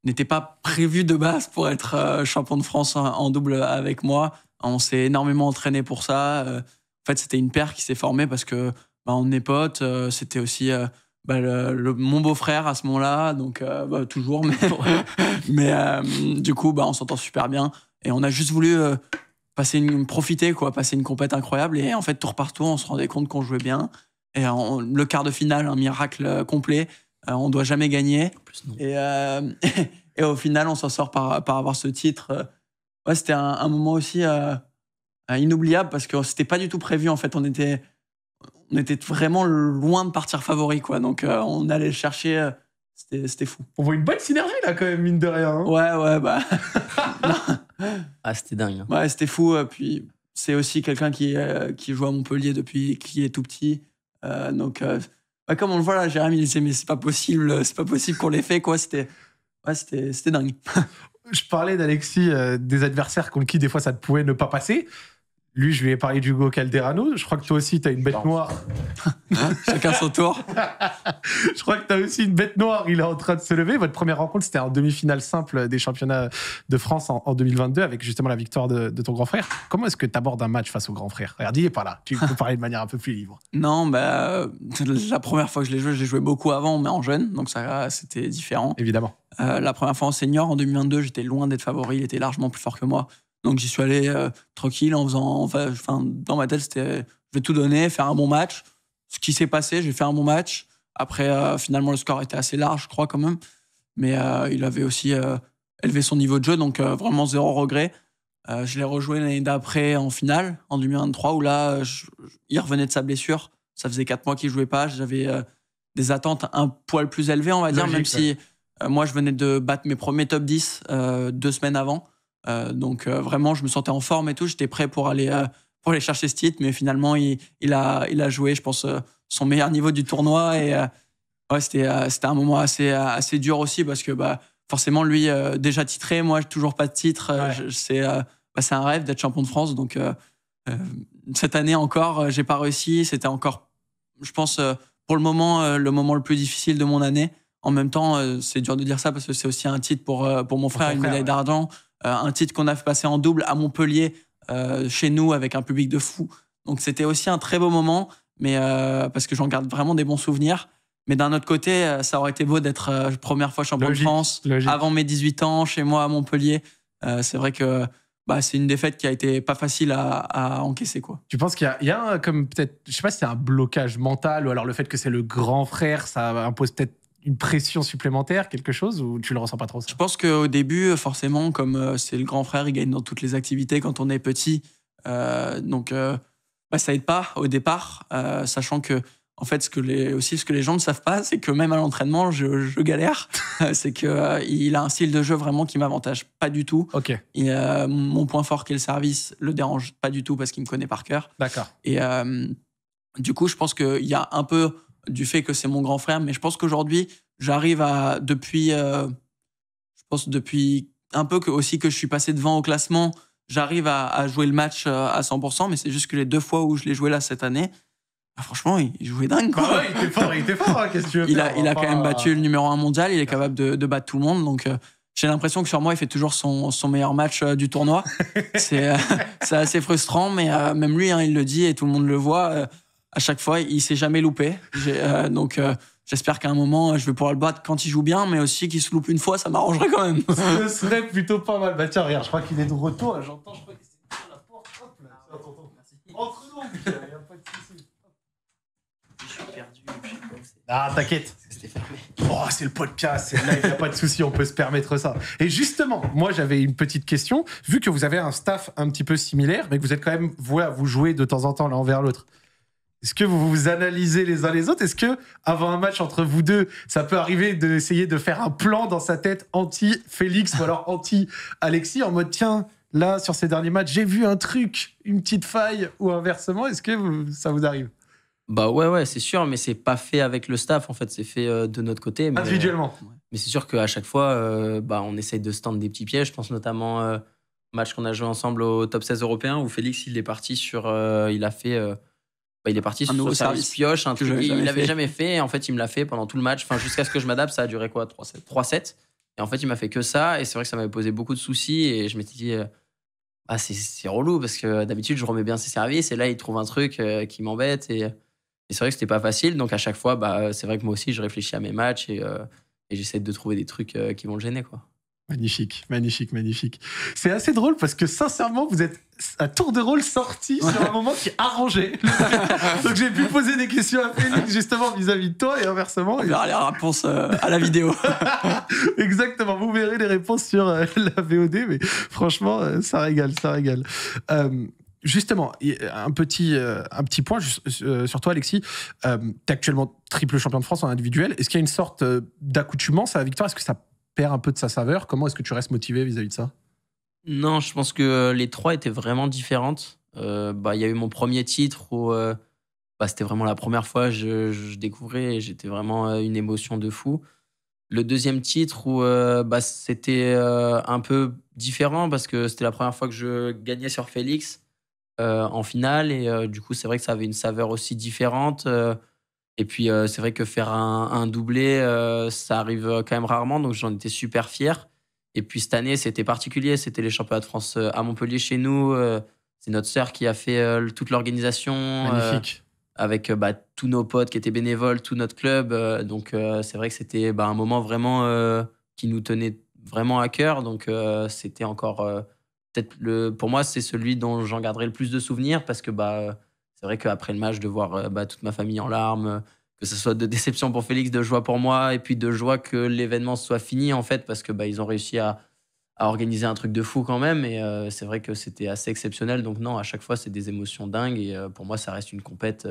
D: n'était pas prévu de base pour être euh, champion de France en, double avec moi. On s'est énormément entraîné pour ça. Euh. en fait, c'était une paire qui s'est formée parce que bah, on est potes. c'était aussi bah, mon beau-frère à ce moment-là, donc bah, toujours, mais, du coup, bah, on s'entend super bien. Et on a juste voulu passer une, profiter, quoi, passer une compète incroyable. Et en fait, tour par tour, on se rendait compte qu'on jouait bien. Et le quart de finale, un miracle complet. Euh, on doit jamais gagner. et, euh, et, au final, on s'en sort par, avoir ce titre. Euh, ouais, c'était un, moment aussi inoubliable parce que c'était pas du tout prévu en fait. On était, on était vraiment loin de partir favori quoi. Donc on allait le chercher. c'était, fou. On voit une bonne synergie là quand même mine de rien. Hein. Ouais ouais bah.
C: ah c'était dingue. Hein.
D: c'était fou. Puis c'est aussi quelqu'un qui qui joue à Montpellier depuis qui est tout petit. donc bah, comme on le voit là, Jérémy, il disait, mais c'est pas possible, c'est pas possible qu'on l'ait fait, quoi. C'était, ouais,
B: c'était, c'était dingue. je parlais d'Alexis, euh, des adversaires contre qui des fois ça pouvait ne pas passer. Lui, je lui ai parlé d'Hugo Calderano. Je crois que toi aussi, tu as une bête noire. Hein Chacun son tour. je crois que tu as aussi une bête noire. Il est en train de se lever. Votre première rencontre, c'était en demi-finale simple des championnats de France en, 2022 avec justement la victoire de, ton grand frère. Comment est-ce que tu abordes un match face au grand frère Regarde, il n'est pas là. Tu peux parler de manière un peu plus libre.
D: Non, bah, euh, la première fois que je l'ai joué, j'ai joué beaucoup avant, mais en jeune. Donc ça, c'était différent. Évidemment. Euh, la première fois en senior, en 2022, j'étais loin d'être favori. Il était largement plus fort que moi. Donc j'y suis allé euh, tranquille en faisant. Enfin, dans ma tête, c'était je vais tout donner, faire un bon match. Ce qui s'est passé, j'ai fait un bon match. Après, euh, finalement, le score était assez large, je crois, quand même. Mais euh, il avait aussi élevé son niveau de jeu, donc vraiment zéro regret. je l'ai rejoué l'année d'après en finale, en 2023, où là, il revenait de sa blessure. Ça faisait quatre mois qu'il jouait pas. J'avais des attentes un poil plus élevées, on va dire, même si moi, je venais de battre mes premiers top 10 deux semaines avant. Euh, donc euh, vraiment, je me sentais en forme et tout. J'étais prêt pour aller euh, pour aller chercher ce titre, mais finalement, il, il, a, il a joué, je pense, son meilleur niveau du tournoi. Et ouais, c'était, c'était un moment assez, assez dur aussi parce que bah, forcément, lui, déjà titré, moi, toujours pas de titre. Bah, c'est, un rêve d'être champion de France. Donc, cette année encore, j'ai pas réussi. C'était encore, je pense, pour le moment, le moment le plus difficile de mon année. En même temps, c'est dur de dire ça parce que c'est aussi un titre pour, pour mon frère, une médaille d'argent. Euh, un titre qu'on a fait passer en double à Montpellier euh, chez nous avec un public de fou. Donc c'était aussi un très beau moment, mais euh, parce que j'en garde vraiment des bons souvenirs. Mais d'un autre côté, ça aurait été beau d'être première fois champion de France avant mes 18 ans chez moi à Montpellier. c'est vrai que bah, c'est une défaite qui a été pas facile
B: à, encaisser. Quoi. Tu penses qu'il y, y a, comme peut-être, je sais pas si c'est un blocage mental ou alors le fait que c'est le grand frère, ça impose peut-être une pression supplémentaire, quelque chose, ou tu le ressens pas trop Je
D: pense qu'au début, forcément, comme euh, c'est le grand frère, il gagne dans toutes les activités quand on est petit. Euh, donc, euh, bah, ça aide pas au départ, sachant que, en fait, ce que les, aussi, ce que les gens ne savent pas, c'est que même à l'entraînement, je, galère. c'est qu'il il a un style de jeu vraiment qui m'avantage pas du tout. Ok. Et, mon point fort qui est le service le dérange pas du tout parce qu'il me connaît par cœur. D'accord. Et du coup, je pense qu'il y a un peu du fait que c'est mon grand frère. Mais je pense qu'aujourd'hui, j'arrive à, depuis, euh, je pense depuis un peu que, aussi que je suis passé devant au classement, j'arrive à, jouer le match euh, à 100%, mais c'est juste que les deux fois où je l'ai joué là cette année, bah, franchement, il jouait dingue. Quoi. Bah il était fort, il était fort, hein, Il a, quand même battu le numéro un mondial, il est capable de, battre tout le monde, donc... Euh, j'ai l'impression que sur moi, il fait toujours son, meilleur match du tournoi. C'est assez frustrant, mais même lui, hein, il le dit et tout le monde le voit à chaque fois, il s'est jamais loupé. Euh, donc euh, j'espère qu'à un moment, je vais pouvoir le battre quand il joue bien, mais aussi qu'il se loupe une fois, ça m'arrangerait quand même. Ce
B: serait plutôt pas mal. Bah tiens, regarde, je crois qu'il est de retour. J'entends, je crois
A: la porte. Hop là, ah, Entre il a pas de soucis Je suis perdu. Ah, t'inquiète. Oh, c'est le podcast,
B: c'est n'y a pas de souci, on peut se permettre ça. Et justement, moi j'avais une petite question, vu que vous avez un staff un petit peu similaire, mais que vous êtes quand même voué à vous jouer de temps en temps l'un envers l'autre. Est-ce que vous vous analysez les uns les autres Est-ce que avant un match entre vous deux, ça peut arriver d'essayer de faire un plan dans sa tête anti Félix ou alors anti Alexis en mode tiens là sur ces derniers matchs j'ai vu un truc, une petite faille ou inversement Est-ce que ça vous arrive Bah ouais ouais c'est sûr mais c'est
C: pas fait avec le staff en fait c'est fait euh, de notre côté individuellement. Euh, mais c'est sûr qu'à chaque fois euh, bah, on essaye de se tendre des petits pièges. Je pense notamment au match qu'on a joué ensemble au top 16 européen où Félix il est parti sur il a fait bah, il est parti un nouveau service, pioche, un truc. Il l'avait jamais fait. en fait, il me l'a fait pendant tout le match. Enfin, jusqu'à ce que je m'adapte, ça a duré quoi 3 sets. 3 Et en fait, il m'a fait que ça. Et c'est vrai que ça m'avait posé beaucoup de soucis. Et je m'étais dit, euh, ah, c'est relou parce que euh, d'habitude, je remets bien ses services. Et là, il trouve un truc euh, qui m'embête. Et, c'est vrai que c'était pas facile. Donc, à chaque fois, bah, c'est vrai que moi aussi, je réfléchis à mes matchs et, et j'essaie de trouver des trucs qui vont le gêner, quoi.
B: Magnifique, magnifique, magnifique. C'est assez drôle parce que sincèrement, vous êtes à tour de rôle sorti sur un moment qui est arrangé. Donc j'ai pu poser des questions à Félix justement vis-à-vis de toi et inversement. Il y les réponses euh, à la vidéo. Exactement, vous verrez les réponses sur euh, la VOD, mais franchement, euh, ça régale, ça régale. Justement, un petit, un petit point sur toi, Alexis. tu es actuellement triple champion de France en individuel. Est-ce qu'il y a une sorte d'accoutumance à la victoire Est-ce que ça un peu de sa saveur. Comment est-ce que tu restes motivé vis-à-vis de ça
C: Non, je pense que euh, les trois étaient vraiment différentes. Euh, bah, il y a eu mon premier titre où euh, bah, c'était vraiment la première fois je, je découvrais et j'étais vraiment une émotion de fou. Le deuxième titre où bah, c'était un peu différent parce que c'était la première fois que je gagnais sur Félix en finale et du coup c'est vrai que ça avait une saveur aussi différente. Et puis, euh, c'est vrai que faire un, doublé, euh, ça arrive euh, quand même rarement, donc j'en étais super fier. Et puis, cette année, c'était particulier. C'était les championnats de France à Montpellier chez nous. C'est notre sœur qui a fait toute l'organisation. Magnifique. avec bah, tous nos potes qui étaient bénévoles, tout notre club. donc, c'est vrai que c'était bah, un moment vraiment qui nous tenait vraiment à cœur. Donc, c'était encore. Peut-être le, pour moi, c'est celui dont j'en garderai le plus de souvenirs parce que bah, c'est vrai qu'après le match, de voir euh, bah, toute ma famille en larmes, euh, que ce soit de déception pour Félix, de joie pour moi, et puis de joie que l'événement soit fini, en fait, parce que bah, ils ont réussi à, organiser un truc de fou quand même. Et euh, c'est vrai que c'était assez exceptionnel. Donc, non, à chaque fois, c'est des émotions dingues. Et pour moi, ça reste une compète,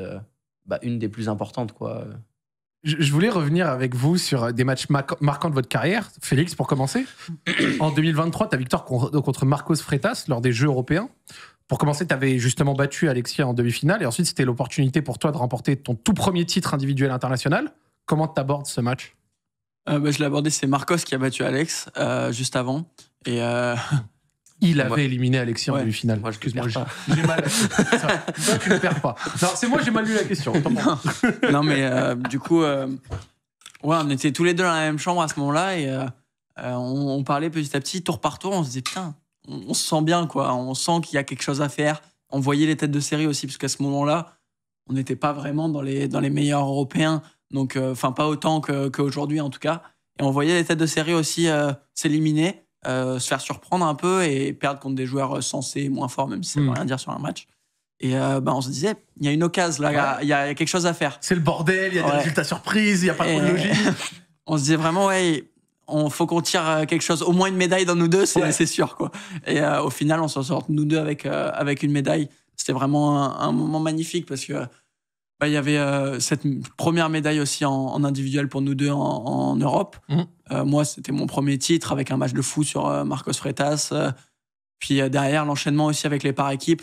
C: bah, une des plus importantes, quoi.
B: Je voulais revenir avec vous sur des matchs marquants de votre carrière. Félix, pour commencer. en 2023, ta victoire contre Marcos Freitas lors des Jeux européens. Pour commencer, tu avais justement battu Alexia en demi-finale et ensuite c'était l'opportunité pour toi de remporter ton tout premier titre individuel international. Comment tu abordes ce match euh, bah, Je l'ai abordé, c'est
D: Marcos qui a battu Alex euh, juste avant. Et euh,
B: Il avait éliminé Alexia en demi-finale. excuse-moi, j'ai
D: mal. Toi, tu ne perds pas. c'est moi, j'ai mal lu la question. Non. mais du coup, ouais, on était tous les deux dans la même chambre à ce moment-là et on, on parlait petit à petit, tour par tour. On se disait, putain, on, se sent bien, quoi. On sent qu'il y a quelque chose à faire. On voyait les têtes de série aussi, parce qu'à ce moment-là, on n'était pas vraiment dans les, dans les meilleurs européens. Donc, euh, enfin, pas autant qu'aujourd'hui, en tout cas. Et on voyait les têtes de série aussi euh, s'éliminer, euh, se faire surprendre un peu et perdre contre des joueurs censés moins forts, même si ça ne hmm. rien dire sur un match. Et bah, on se disait, il y a une occasion là, il y, a quelque chose à faire. C'est le bordel, il y a des résultats surprises, il n'y a pas de logique. on se disait vraiment, ouais, on faut qu'on tire euh, quelque chose, au moins une médaille dans nous deux, c'est sûr quoi. Et euh, au final, on s'en sort nous deux avec euh, avec une médaille. C'était vraiment un, moment magnifique parce que bah, il y avait cette première médaille aussi en, individuel pour nous deux en, Europe. Mmh. moi, c'était mon premier titre avec un match de fou sur Marcos Freitas. puis derrière, l'enchaînement aussi avec les par équipes,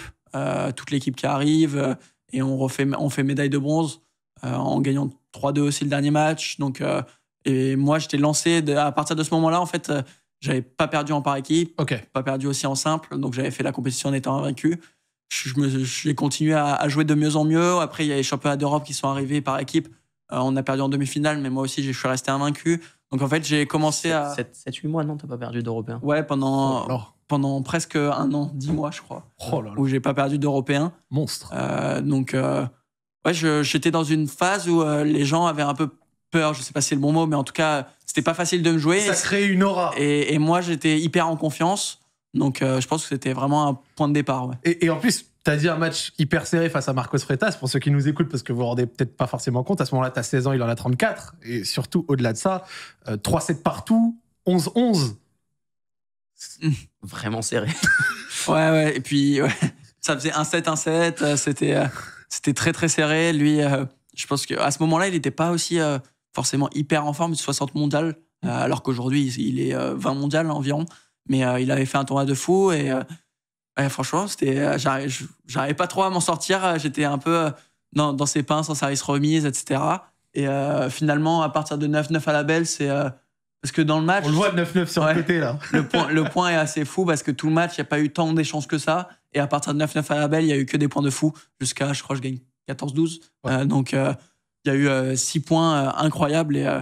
D: toute l'équipe qui arrive et on refait on fait médaille de bronze en gagnant 3-2 aussi le dernier match. Donc et moi, j'étais lancé à partir de ce moment-là. En fait, euh, j'avais pas perdu en par équipe, pas perdu aussi en simple. Donc, j'avais fait la compétition en étant invaincu. J'ai continué à, jouer de mieux en mieux. Après, il y a les championnats d'Europe qui sont arrivés par équipe. Euh, on a perdu en demi-finale, mais moi aussi, je suis resté invaincu. Donc, en fait, j'ai commencé à. 7-8 mois, non T'as
C: pas perdu d'Européen
D: Ouais, pendant. Oh, pendant presque un an, 10 mois, je crois. Oh là là. Où j'ai pas perdu d'Européen. Monstre. Euh, donc, ouais, j'étais dans une phase où les gens avaient un peu peur, je sais pas si c'est le bon mot, mais en tout cas, c'était pas facile de me jouer. Ça crée une aura. Et, moi, j'étais hyper en confiance. Donc, euh, je pense que c'était vraiment un point de départ. Et, en plus,
B: tu as dit un match hyper serré face à Marcos Freitas. Pour ceux qui nous écoutent, parce que vous vous rendez peut-être pas forcément compte, à ce moment-là, tu as 16 ans, il en a 34. Et surtout, au-delà de ça, 3-7 euh, partout, 11-11.
C: Vraiment serré. ouais, ouais. Et puis, ça faisait
D: 1-7-1-7. Euh, c'était, c'était très, très serré. Lui, je pense qu'à ce moment-là, il n'était pas aussi forcément hyper en forme, 60 mondiales, mm. euh, alors qu'aujourd'hui, il est 20 euh, mondiales environ. Mais euh, il avait fait un tournoi de fou et franchement, c'était, j'arrivais pas trop à m'en sortir. J'étais un peu dans, ses pinces, en service remise, etc. Et finalement, à partir de 9-9 à la belle, c'est. Parce que dans le match. On le voit 9-9 sur le côté, là. le, point, le point est assez fou parce que tout le match, il n'y a pas eu tant d'échanges que ça. Et à partir de 9-9 à la belle, il n'y a eu que des points de fou jusqu'à, je crois, je gagne 14-12. donc, il y a eu euh, six points euh, incroyables et euh,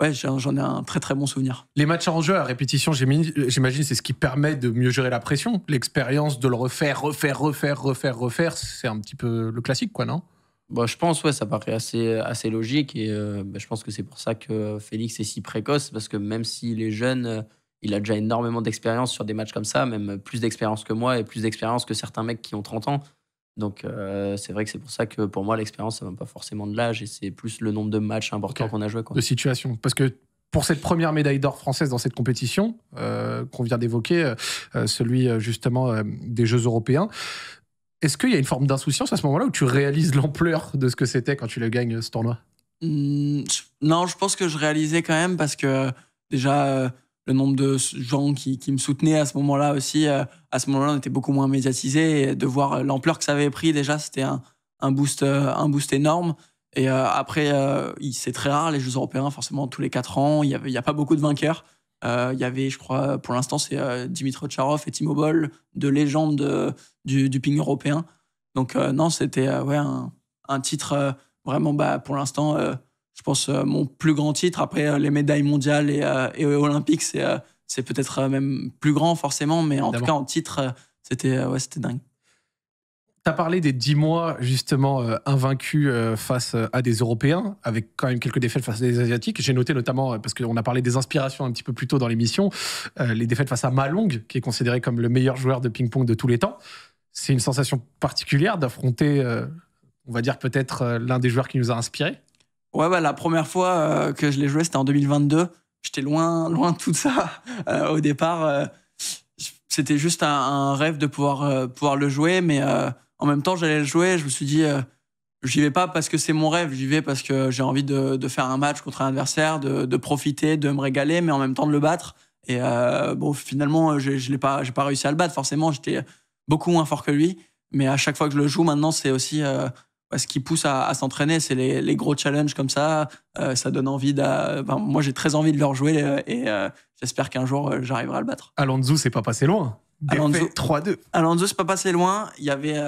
D: ouais, j'en ai un très très bon souvenir.
B: Les matchs en jeu à répétition, j'imagine, c'est ce qui permet de mieux gérer la pression. L'expérience de le refaire, refaire, refaire, refaire, refaire, c'est un petit peu le classique, quoi, non bah, je pense, ouais, ça paraît assez, assez logique.
C: Et bah, je pense que c'est pour ça que Félix est si précoce, parce que même s'il est jeune, il a déjà énormément d'expérience sur des matchs comme ça, même plus d'expérience que moi et plus d'expérience que certains mecs qui ont 30 ans. Donc euh, c'est vrai que c'est pour ça que pour moi l'expérience ça va pas forcément de l'âge et c'est plus le nombre de
B: matchs importants qu'on a joué. Quoi. De situation. Parce que pour cette première médaille d'or française dans cette compétition euh, qu'on vient d'évoquer, euh, celui justement des Jeux européens, est-ce qu'il y a une forme d'insouciance à ce moment-là où tu réalises l'ampleur de ce que c'était quand tu le gagnes ce tournoi
D: mmh, Non, je pense que je réalisais quand même parce que déjà le nombre de gens qui, me soutenaient à ce moment-là aussi. Euh, à ce moment-là, on était beaucoup moins médiatisés. Et de voir euh, l'ampleur que ça avait pris, déjà, c'était un, boost, euh, un boost énorme. Et après, c'est très rare, les Jeux européens, forcément, tous les quatre ans, il n'y a pas beaucoup de vainqueurs. il y avait, je crois, pour l'instant, c'est Dimitro Tcharov et Timo Boll, deux légendes du, ping européen. Donc, non, c'était ouais, un, titre vraiment, bah, pour l'instant, je pense, euh, mon plus grand titre. Après, euh, les médailles mondiales et, euh, olympiques, c'est, c'est peut-être même plus grand, forcément, mais en tout cas, en titre, c'était,
B: ouais, dingue. Tu as parlé des 10 mois, justement, invaincus face à des Européens, avec quand même quelques défaites face à des Asiatiques. J'ai noté notamment, parce qu'on a parlé des inspirations un petit peu plus tôt dans l'émission, les défaites face à Malong, qui est considéré comme le meilleur joueur de ping-pong de tous les temps. C'est une sensation particulière d'affronter, on va dire, peut-être l'un des joueurs qui nous a inspirés. Ouais,
D: bah, la première fois euh, que je l'ai joué, c'était en 2022. J'étais loin, loin de tout ça euh, au départ. Euh, c'était juste un, rêve de pouvoir, pouvoir le jouer, mais en même temps, j'allais le jouer. Je me suis dit, j'y vais pas parce que c'est mon rêve, j'y vais parce que j'ai envie de, de, faire un match contre un adversaire, de, de, profiter, de me régaler, mais en même temps de le battre. Et bon, finalement, je, je l'ai pas, j'ai pas réussi à le battre. Forcément, j'étais beaucoup moins fort que lui, mais à chaque fois que je le joue, maintenant, c'est aussi bah, ce qui pousse à, s'entraîner, c'est les, gros challenges comme ça. Euh, ça donne envie d'à. moi, j'ai très envie de leur jouer euh, et euh, j'espère qu'un jour, j'arriverai à le battre.
B: Alonso, c'est pas passé loin.
D: Alonso 3-2. Alonso, c'est pas passé loin. Il y avait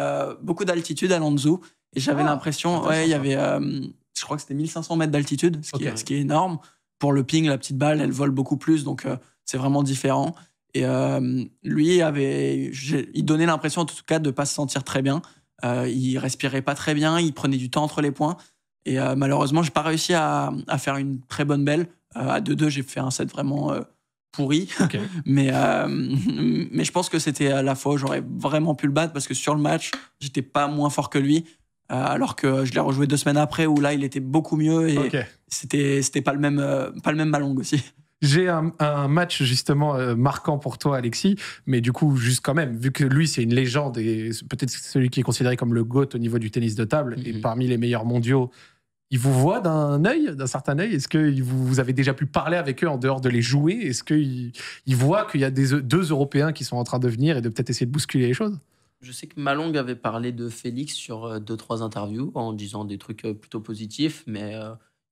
D: beaucoup d'altitude à Alonso et j'avais ah, l'impression, ouais, il y avait, je crois que c'était 1500 mètres d'altitude, ce, qui est, ce qui est énorme. Pour le ping, la petite balle, elle vole beaucoup plus, donc c'est vraiment différent. Et lui, avait, il donnait l'impression, en tout cas, de ne pas se sentir très bien. Euh, il respirait pas très bien, il prenait du temps entre les points. Et euh, malheureusement, j'ai pas réussi à, faire une très bonne belle. Euh, à 2-2, j'ai fait un set vraiment pourri. mais, je pense que c'était à la fois j'aurais vraiment pu le battre parce que sur le match, j'étais pas moins fort que lui. alors que je l'ai rejoué deux semaines après où là, il était beaucoup mieux et c'était pas, le même, pas le même ballon aussi.
B: J'ai un, match justement euh, marquant pour toi, Alexis, mais du coup, juste quand même, vu que lui, c'est une légende et peut-être celui qui est considéré comme le GOAT au niveau du tennis de table et mhm. parmi les meilleurs mondiaux, il vous voit d'un œil, d'un certain œil Est-ce que vous, avez déjà pu parler avec eux en dehors de les jouer Est-ce qu'il il qu'il y a des, deux Européens qui sont en train de venir et de peut-être essayer de bousculer les choses
C: je sais que Malong avait parlé de Félix sur euh, deux, trois interviews en disant des trucs euh, plutôt positifs, mais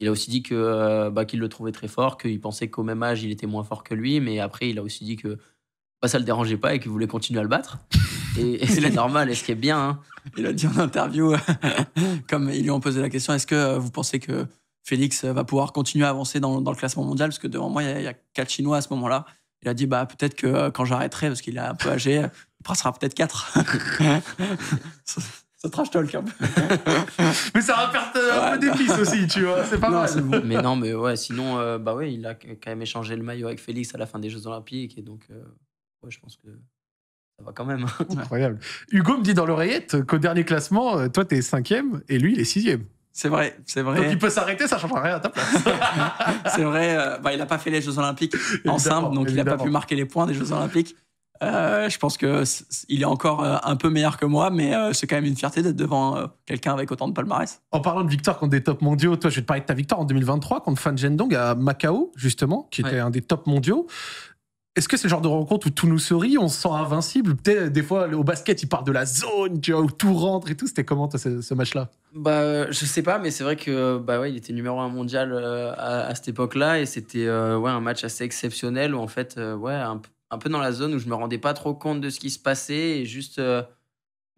C: il a aussi dit que euh, bah, qu'il le trouvait très fort, qu'il pensait qu'au même âge, il était moins fort que lui, mais après, il a aussi dit que ça bah, ça le dérangeait pas et qu'il voulait continuer à le battre. Et, c'est normal, et ce qui est bien. Hein. Il a dit en interview, euh, comme ils lui ont posé la question, est-ce que euh, vous pensez que
D: Félix va pouvoir continuer à avancer dans, le classement mondial Parce que devant moi, il y, a quatre Chinois à ce moment-là. Il a dit, bah, peut-être que quand j'arrêterai, parce qu'il est un peu âgé, il passera peut-être quatre.
B: ça trash talk un mais ça faire un peu d'épices aussi, tu vois. C'est pas
C: mal. Mais non, mais ouais, sinon, euh, bah ouais, il a quand même échangé le maillot avec Félix à la fin des Jeux Olympiques. Et donc, euh, ouais, je pense que
B: ça va quand même. Hein. Incroyable. Hugo me dit dans l'oreillette qu'au dernier classement, euh, toi, t'es cinquième et lui, il est sixième.
D: C'est vrai, c'est vrai. Donc il peut s'arrêter, ça
B: changera rien à ta place.
D: c'est vrai, bah, il n'a pas fait les Jeux Olympiques en simple, donc il n'a pas pu marquer les points des Jeux Olympiques. Euh, je pense qu'il est, est encore euh, un peu meilleur que moi, mais euh, c'est quand même une fierté d'être devant quelqu'un avec autant de palmarès.
B: En parlant de victoire contre des top mondiaux, toi, je vais te parler de ta victoire en 2023 contre Fan Zhendong à Macao, justement, qui était un des tops mondiaux. Est-ce que c'est le genre de rencontre où tout nous sourit, on se sent invincible Peut-être des fois au basket, ils parlent de la zone, où tout rentre et tout. C'était comment ce, ce match-là
C: Bah, je sais pas, mais c'est vrai que bah ouais, il était numéro un mondial à, cette époque-là et c'était ouais un match assez exceptionnel où en fait ouais un peu un peu dans la zone où je me rendais pas trop compte de ce qui se passait et juste euh,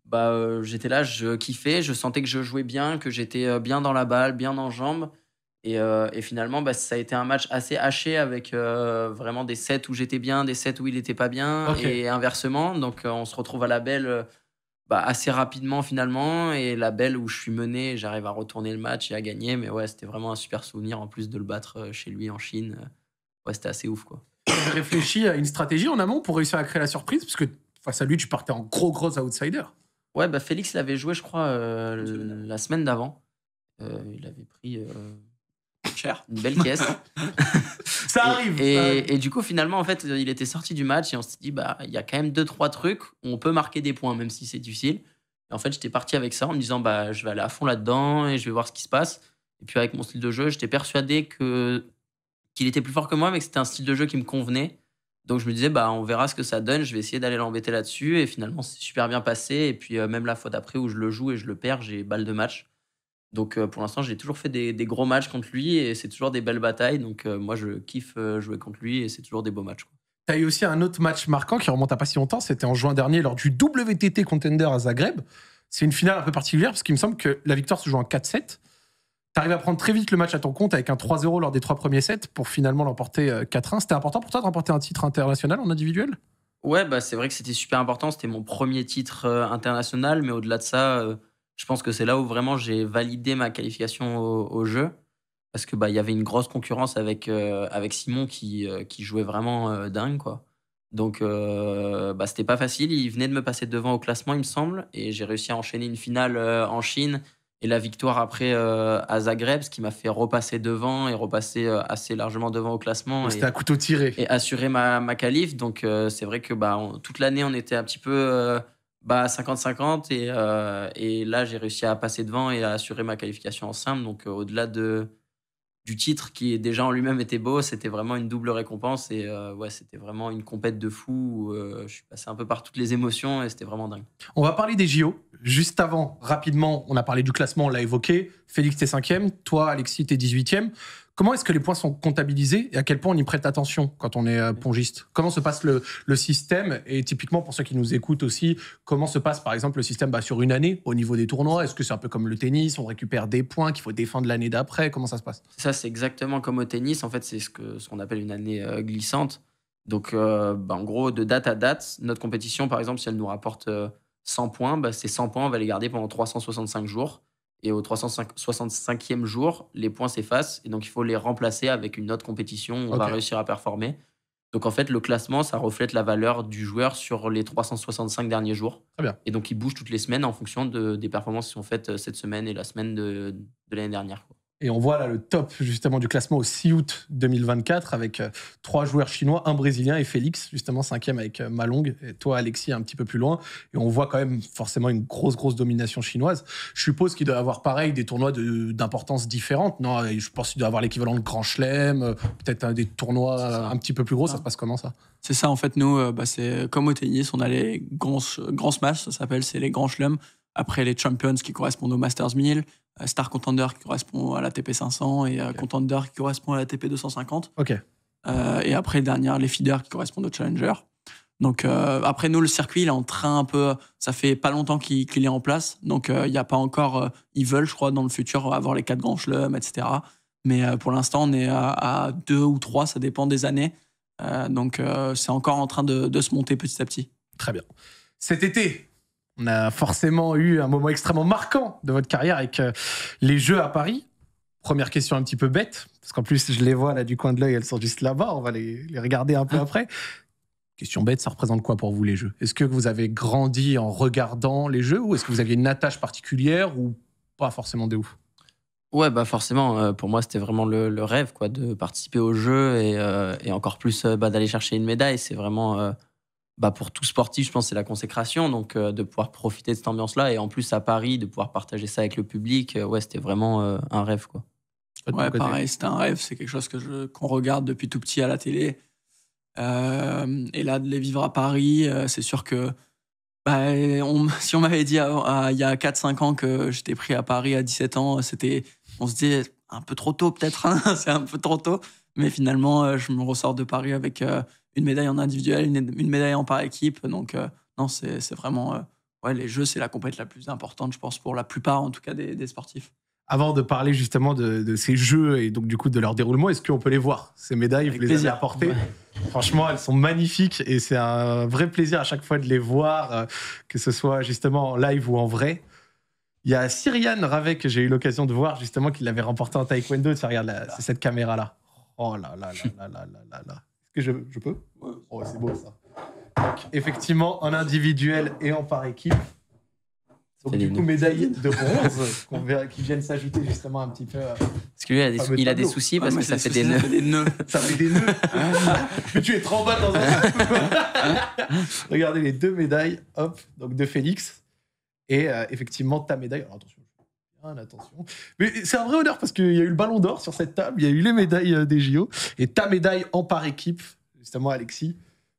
C: bah euh, j'étais là, je kiffais, je sentais que je jouais bien, que j'étais euh, bien dans la balle, bien en jambes. Et, finalement, bah, ça a été un match assez haché avec vraiment des sets où j'étais bien, des sets où il n'était pas bien, et inversement. Donc on se retrouve à la belle bah, assez rapidement finalement, et la belle où je suis mené, j'arrive à retourner le match et à gagner. Mais ouais, c'était vraiment un super souvenir en plus de le battre chez lui en Chine. Ouais, c'était assez ouf quoi.
B: réfléchi à une stratégie en amont pour réussir à créer la surprise Parce que face à lui, tu partais en gros, gros outsider. Ouais, bah Félix l'avait joué, je crois, euh, la semaine d'avant. Euh, il avait pris. Euh,
C: Cher. Une belle caisse. ça arrive. Et, du coup, finalement, en fait, il était sorti du match et on s'est dit, bah, il y a quand même deux, trois trucs où on peut marquer des points, même si c'est difficile. en fait, j'étais parti avec ça en me disant, bah, je vais aller à fond là-dedans et je vais voir ce qui se passe. Et puis, avec mon style de jeu, j'étais persuadé que qu'il était plus fort que moi, mais que c'était un style de jeu qui me convenait. Donc je me disais, bah, on verra ce que ça donne, je vais essayer d'aller l'embêter là-dessus. Et finalement, c'est super bien passé. Et puis euh, même la fois d'après où je le joue et je le perds, j'ai balle de match. Donc euh, pour l'instant, j'ai toujours fait des, gros matchs contre lui et c'est toujours des belles batailles. Donc euh, moi, je kiffe jouer contre lui et c'est toujours des beaux matchs.
B: Tu as eu aussi un autre match marquant qui remonte à pas si longtemps. C'était en juin dernier lors du WTT Contender à Zagreb. C'est une finale un peu particulière parce qu'il me semble que la victoire se joue en 4-7. T'arrives à prendre très vite le match à ton compte avec un 3-0 lors des trois premiers sets pour finalement l'emporter 4-1. Euh, c'était important pour toi de remporter un titre international en individuel
C: Ouais, bah c'est vrai que c'était super important. C'était mon premier titre euh, international, mais au-delà de ça, euh, je pense que c'est là où vraiment j'ai validé ma qualification au, jeu. Parce que bah, il y avait une grosse concurrence avec, avec Simon qui, qui jouait vraiment dingue, quoi. Donc, bah, c'était pas facile. Il venait de me passer devant au classement, il me semble. Et j'ai réussi à enchaîner une finale en Chine et la victoire après euh, à Zagreb, ce qui m'a fait repasser devant et repasser euh, assez largement devant au classement. C'était un couteau tiré. Et assurer ma, ma qualif. Donc euh, c'est vrai que bah, toute l'année, on était un petit peu bah, 50-50. Et, et, là, j'ai réussi à passer devant et à assurer ma qualification en simple. Donc au-delà de, du titre qui déjà en lui-même était beau, c'était vraiment une double récompense. Et ouais, c'était vraiment une compète de fou. je suis passé un peu par toutes les émotions et c'était vraiment dingue.
B: On va parler des JO juste avant, rapidement, on a parlé du classement, on l'a évoqué. Félix, t'es cinquième. Toi, Alexis, t'es 18e. Comment est-ce que les points sont comptabilisés et à quel point on y prête attention quand on est euh, pongiste Comment se passe le, système Et typiquement, pour ceux qui nous écoutent aussi, comment se passe par exemple le système bah, sur une année au niveau des tournois Est-ce que c'est un peu comme le tennis On récupère des points qu'il faut défendre l'année d'après Comment ça se passe
C: Ça, c'est exactement comme au tennis. En fait, c'est ce qu'on appelle une année euh, glissante. Donc, euh, bah, en gros, de date à date, notre compétition, par exemple, si elle nous rapporte. 100 points, bah, ces 100 points, on va les garder pendant 365 jours. Et au 365e jour, les points s'effacent. Et donc, il faut les remplacer avec une autre compétition où on va réussir à performer. Donc, en fait, le classement, ça reflète la valeur du joueur sur les 365 derniers jours. Très bien. Et donc, il bouge toutes les semaines en fonction des performances qui sont faites euh, cette semaine et la semaine de, de l'année dernière.
B: Et on voit là le top justement du classement au 6 août 2024 avec euh, trois joueurs chinois, un brésilien et Félix, justement cinquième avec euh, Malong, et toi Alexis un petit peu plus loin. Et on voit quand même forcément une grosse, grosse domination chinoise. Je suppose qu'il doit avoir pareil des tournois d'importance différente. Non, je pense qu'il doit avoir l'équivalent de Grand Chelem, euh, peut-être des tournois un petit peu plus gros. Ça se passe comment ça C'est ça en fait, nous,
D: bah, c'est comme au tennis, on a les grands, grands smash, ça s'appelle, c'est les Grand chelems. Après les champions qui correspondent aux Masters 1000 euh, Star Contender qui correspond à la TP500 et euh, Contender qui correspond à la TP250. Ok. Euh, et après, les les feeders qui correspondent aux challengers. Donc après nous le circuit il est en train un peu, ça fait pas longtemps qu'il est en place, donc il n'y a pas encore, ils veulent je crois dans le futur avoir les quatre grands chelems etc. Mais pour l'instant on est à, à, deux ou trois, ça dépend des années, donc c'est encore
B: en train de, de se monter petit à petit. Très bien. Cet été, on a forcément eu un moment extrêmement marquant de votre carrière avec euh, les Jeux à Paris. Première question un petit peu bête, parce qu'en plus je les vois là du coin de l'œil, elles sont juste là-bas, on va les, regarder un peu ah. après. Question bête, ça représente quoi pour vous les jeux Est-ce que vous avez grandi en regardant les jeux ou est-ce que vous aviez une attache particulière ou pas forcément des ouf
C: Ouais, bah forcément, euh, pour moi c'était vraiment le, rêve quoi, de participer aux jeux et, euh, encore plus bah, d'aller chercher une médaille. C'est vraiment bah pour tout sportif, je pense c'est la consécration. Donc euh, de pouvoir profiter de cette ambiance-là et en plus à Paris, de pouvoir partager ça avec le public, euh, ouais, c'était vraiment euh, un rêve quoi. Ouais, pareil, c'était un rêve.
D: C'est quelque chose que qu'on regarde depuis tout petit à la télé. et là, de les vivre à Paris, c'est sûr que bah, si on m'avait dit il y a 4-5 ans que j'étais pris à Paris à 17 ans, c'était, on se disait un peu trop tôt peut-être, hein. c'est un peu trop tôt. Mais finalement, je me ressors de Paris avec une médaille en individuel, une, médaille en par équipe. Donc, euh, non, c'est vraiment. Euh, ouais, les Jeux, c'est la compétition la plus importante, je pense, pour la plupart, en tout cas, des, sportifs
B: avant de parler justement de, ces jeux et donc du coup de leur déroulement, est-ce qu'on peut les voir Ces médailles, vous les avez apportées. Franchement, elles sont magnifiques et c'est un vrai plaisir à chaque fois de les voir, euh, que ce soit justement en live ou en vrai. Il y a Syriane Ravet que j'ai eu l'occasion de voir justement qui l'avait remporté en taekwondo. Tu c'est cette caméra là. Oh là là là là là là là je, je peux C'est oh, ça. Donc, effectivement, en individuel et en par équipe. du coup, médaillé de bronze qu'on verra, qui viennent s'ajouter justement un petit peu. ce euh, Parce que a des, il a des soucis parce que ça fait des nœuds.
A: Ça fait des nœuds. Mais tu es trop bas dans un
B: Regardez les deux médailles, hop, donc de Félix. Et euh, effectivement, ta médaille. attention, Hein, attention. Mais c'est un vrai honneur parce qu'il y a eu le ballon d'or sur cette table, il y a eu les médailles euh, des JO et ta médaille en par équipe, justement, Alexis.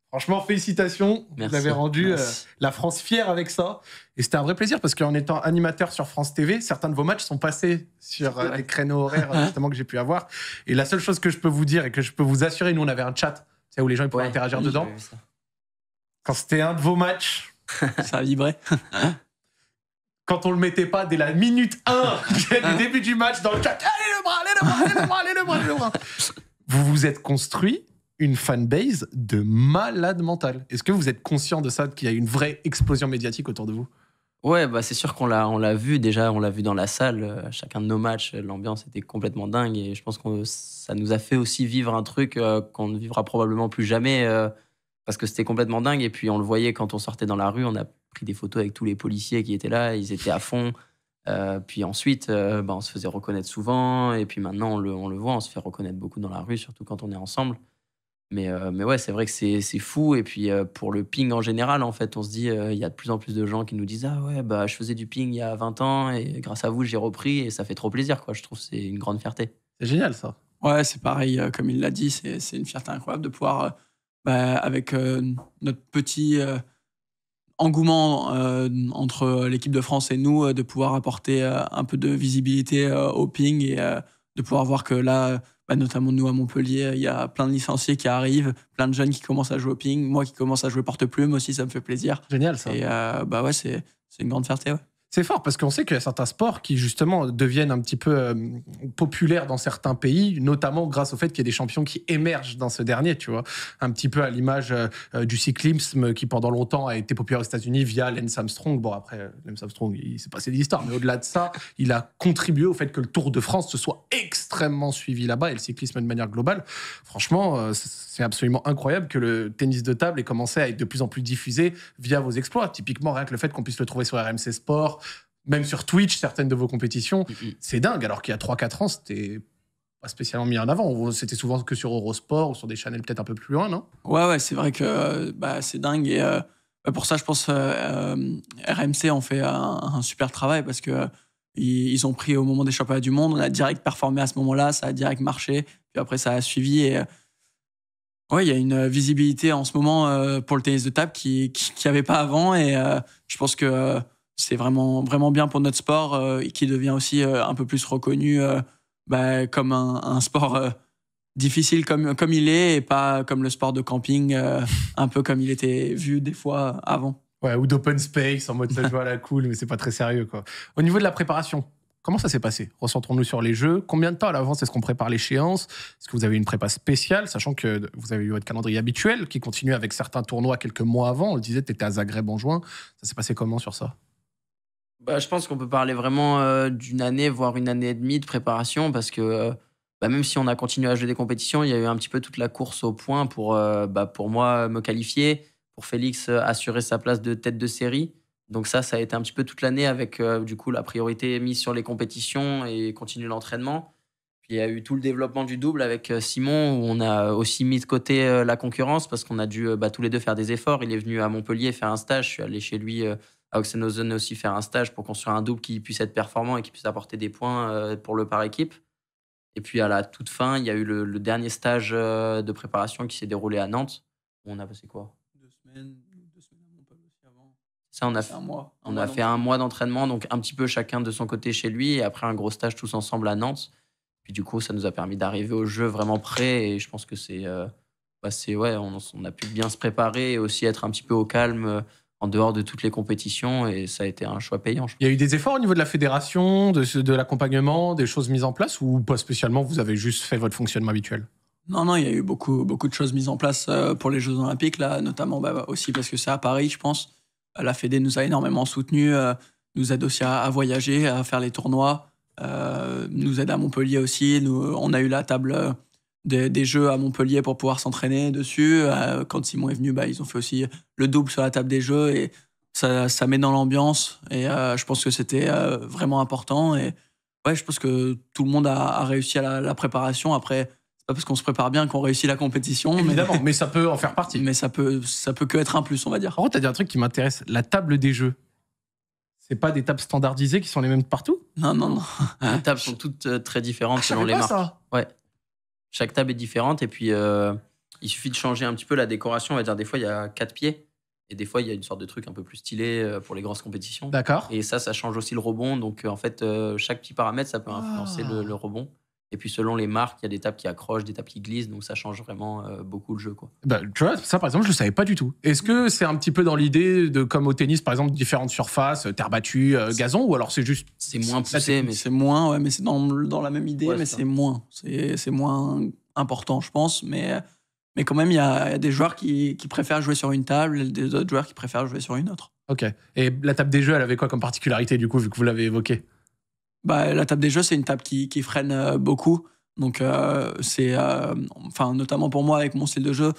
B: Franchement, félicitations. vous avez rendu euh, la France fière avec ça. Et c'était un vrai plaisir parce qu'en étant animateur sur France TV, certains de vos matchs sont passés sur euh, les créneaux horaires justement que j'ai pu avoir. Et la seule chose que je peux vous dire et que je peux vous assurer, nous on avait un chat c'est où les gens pouvaient interagir dedans. Quand c'était un de vos matchs, ça vibré quand on le mettait pas dès la minute 1 du hein début du match dans le chat, allez
A: le bras, allez le bras, allez le bras, allez le bras, allez le bras.
B: Vous vous êtes construit une fanbase de malade mental. Est-ce que vous êtes conscient de ça, qu'il y a une vraie explosion médiatique autour de vous Ouais, bah c'est sûr
C: qu'on l'a, on l'a vu déjà, on l'a vu dans la salle. Euh, chacun de nos matchs, l'ambiance était complètement dingue et je pense que ça nous a fait aussi vivre un truc euh, qu'on ne vivra probablement plus jamais euh, parce que c'était complètement dingue. Et puis on le voyait quand on sortait dans la rue, on a des photos avec tous les policiers qui étaient là, ils étaient à fond. Euh, puis ensuite, euh, bah, on se faisait reconnaître souvent, et puis maintenant, on le, on le, voit, on se fait reconnaître beaucoup dans la rue, surtout quand on est ensemble. Mais, euh, mais ouais, c'est vrai que c'est fou. Et puis pour le ping en général, en fait, on se dit, il y a de plus en plus de gens qui nous disent Ah ouais, bah, je faisais du ping il y a 20 ans, et grâce à vous, j'ai repris, et ça fait trop plaisir, quoi. Je trouve c'est une grande fierté. C'est génial, ça. Ouais, c'est pareil, comme il l'a dit, c'est une fierté incroyable de pouvoir, bah, avec
D: notre petit engouement euh, entre l'équipe de France et nous euh, de pouvoir apporter euh, un peu de visibilité au ping et de pouvoir voir que là, bah, notamment nous à Montpellier, il y a plein de licenciés qui arrivent, plein de jeunes qui commencent à jouer au ping, moi qui commence à jouer porte-plume aussi, ça me fait plaisir. Génial ça. Et bah ouais, c'est
B: une grande fierté. Ouais. C'est fort parce qu'on sait qu'il y a certains sports qui justement deviennent un petit peu euh, populaires dans certains pays, notamment grâce au fait qu'il y a des champions qui émergent dans ce dernier, tu vois. Un petit peu à l'image euh, du cyclisme qui pendant longtemps a été populaire aux États-Unis via Lance Armstrong. Bon, après, Lance Armstrong, il s'est passé des histoires, mais au-delà de ça, il a contribué au fait que le Tour de France se soit extrêmement suivi là-bas et le cyclisme de manière globale. Franchement, euh, c'est c'est absolument incroyable que le tennis de table ait commencé à être de plus en plus diffusé via vos exploits. Typiquement, rien que le fait qu'on puisse le trouver sur RMC Sport, même sur Twitch, certaines de vos compétitions, mm, mm. c'est dingue. Alors qu'il y a 3-4 ans, c'était pas spécialement mis en avant. C'était souvent que sur Eurosport ou sur des channels peut-être un peu plus loin, non Ouais, ouais, c'est vrai que euh,
D: bah, c'est dingue. Et euh, bah, pour ça, je pense que euh, RMC en fait un, super travail parce que ils ont pris au moment des championnats du monde. On a direct performé à ce moment-là, ça a direct marché. Puis après, ça a suivi. Et oui, il y a une euh, visibilité en ce moment euh, pour le tennis de table qui n'y avait pas avant et euh, je pense que c'est vraiment vraiment bien pour notre sport qui devient aussi un peu plus reconnu bah, comme un, sport difficile comme, comme il est et pas comme le sport de camping, un peu
B: comme il était vu des fois avant. Ouais, ou d'open space en mode ça joue à la cool, mais c'est pas très sérieux quoi. Au niveau de la préparation, Comment ça s'est passé Recentrons-nous sur les jeux. Combien de temps à l'avance est-ce qu'on prépare l'échéance Est-ce que vous avez une prépa spéciale, sachant que vous avez eu votre calendrier habituel qui continue avec certains tournois quelques mois avant On disait, tu étais à Zagreb en juin. Ça s'est passé comment sur ça bah,
C: Je pense qu'on peut parler vraiment euh, d'une année, voire une année et demie de préparation, parce que euh, bah, même si on a continué à jouer des compétitions, il y a eu un petit peu toute la course au point pour, euh, bah, pour moi me qualifier, pour Félix assurer sa place de tête de série. Donc ça, ça a été un petit peu toute l'année avec euh, du coup la priorité mise sur les compétitions et continuer l'entraînement. Puis il y a eu tout le développement du double avec euh, Simon où on a aussi mis de côté euh, la concurrence parce qu'on a dû bah, tous les deux faire des efforts. Il est venu à Montpellier faire un stage, je suis allé chez lui à Oxenhausen aussi faire un stage pour construire un double qui puisse être performant et qui puisse apporter des points pour le par équipe. Et puis à la toute fin, il y a eu le, le dernier stage de préparation qui s'est déroulé à Nantes. On a passé quoi Deux semaines, on a, fait, un mois. d'entraînement, donc un petit peu chacun de son côté chez lui, et après un gros stage tous ensemble à Nantes. Puis du coup, ça nous a permis d'arriver au jeu vraiment prêt, et je pense que c'est. Euh, bah, ouais, on, a pu bien se préparer et aussi être un petit peu au calme euh, en dehors de toutes les compétitions et ça a été un choix payant.
B: Il y a eu des efforts au niveau de la fédération, de, l'accompagnement, des choses mises en place ou pas spécialement, vous avez juste fait votre fonctionnement habituel
D: non, non, il y a eu beaucoup, beaucoup de choses mises en place euh, pour les Jeux Olympiques, là, notamment bah, aussi parce que c'est à Paris, je pense. Euh, la Fédé nous a énormément soutenus, euh, nous aide aussi à, voyager, à faire les tournois, euh, nous aide à Montpellier aussi. Nous, on a eu la table des, jeux à Montpellier pour pouvoir s'entraîner dessus. quand Simon est venu, bah, ils ont fait aussi le double sur la table des jeux et ça, ça met dans l'ambiance. Et je pense que c'était vraiment important. Et ouais, je pense que tout le monde a, réussi à la préparation. Après, pas parce qu'on se prépare bien qu'on réussit la compétition. Évidemment, mais... ça peut en faire partie. Mais ça peut, ça
B: peut que être un plus, on va dire. En gros, t'as dit un truc qui m'intéresse. La table des jeux. C'est pas des tables standardisées qui sont les mêmes partout Non, non, non.
C: Les tables sont toutes euh, très différentes ah, selon les pas marques. Ça. Ouais. Chaque table est différente et puis euh, il suffit de changer un petit peu la décoration. On va dire des fois il y a quatre pieds et des fois il y a une sorte de truc un peu plus stylé euh, pour les grosses compétitions. D'accord. Et ça, ça change aussi le rebond. Donc en fait, chaque petit paramètre, ça peut ah. influencer le, le rebond. Et puis selon les marques, il y a des tables qui accrochent, des tables qui glissent, donc ça change vraiment euh, beaucoup le jeu. Quoi.
B: Bah, tu vois, ça par exemple, je ne savais pas du tout. Est-ce que mm. c'est un petit peu dans l'idée de, comme au tennis, par exemple, différentes surfaces, euh, terre battue, euh, gazon, ou alors c'est juste. C'est moins poussé, mais. C'est moins, ouais, mais c'est dans,
D: dans, la même idée, mais c'est moins. C'est moins important, je pense, mais. Mais quand même, il y, a des joueurs qui, qui, préfèrent jouer sur une table et des autres joueurs qui préfèrent jouer sur une autre. Ok. Et la table des jeux, elle avait quoi comme particularité, du coup, vu que vous l'avez évoqué bah, la table des jeux, c'est une table qui, qui freine euh, beaucoup. Donc, euh, c'est. Euh, enfin, notamment pour moi, avec mon style de jeu,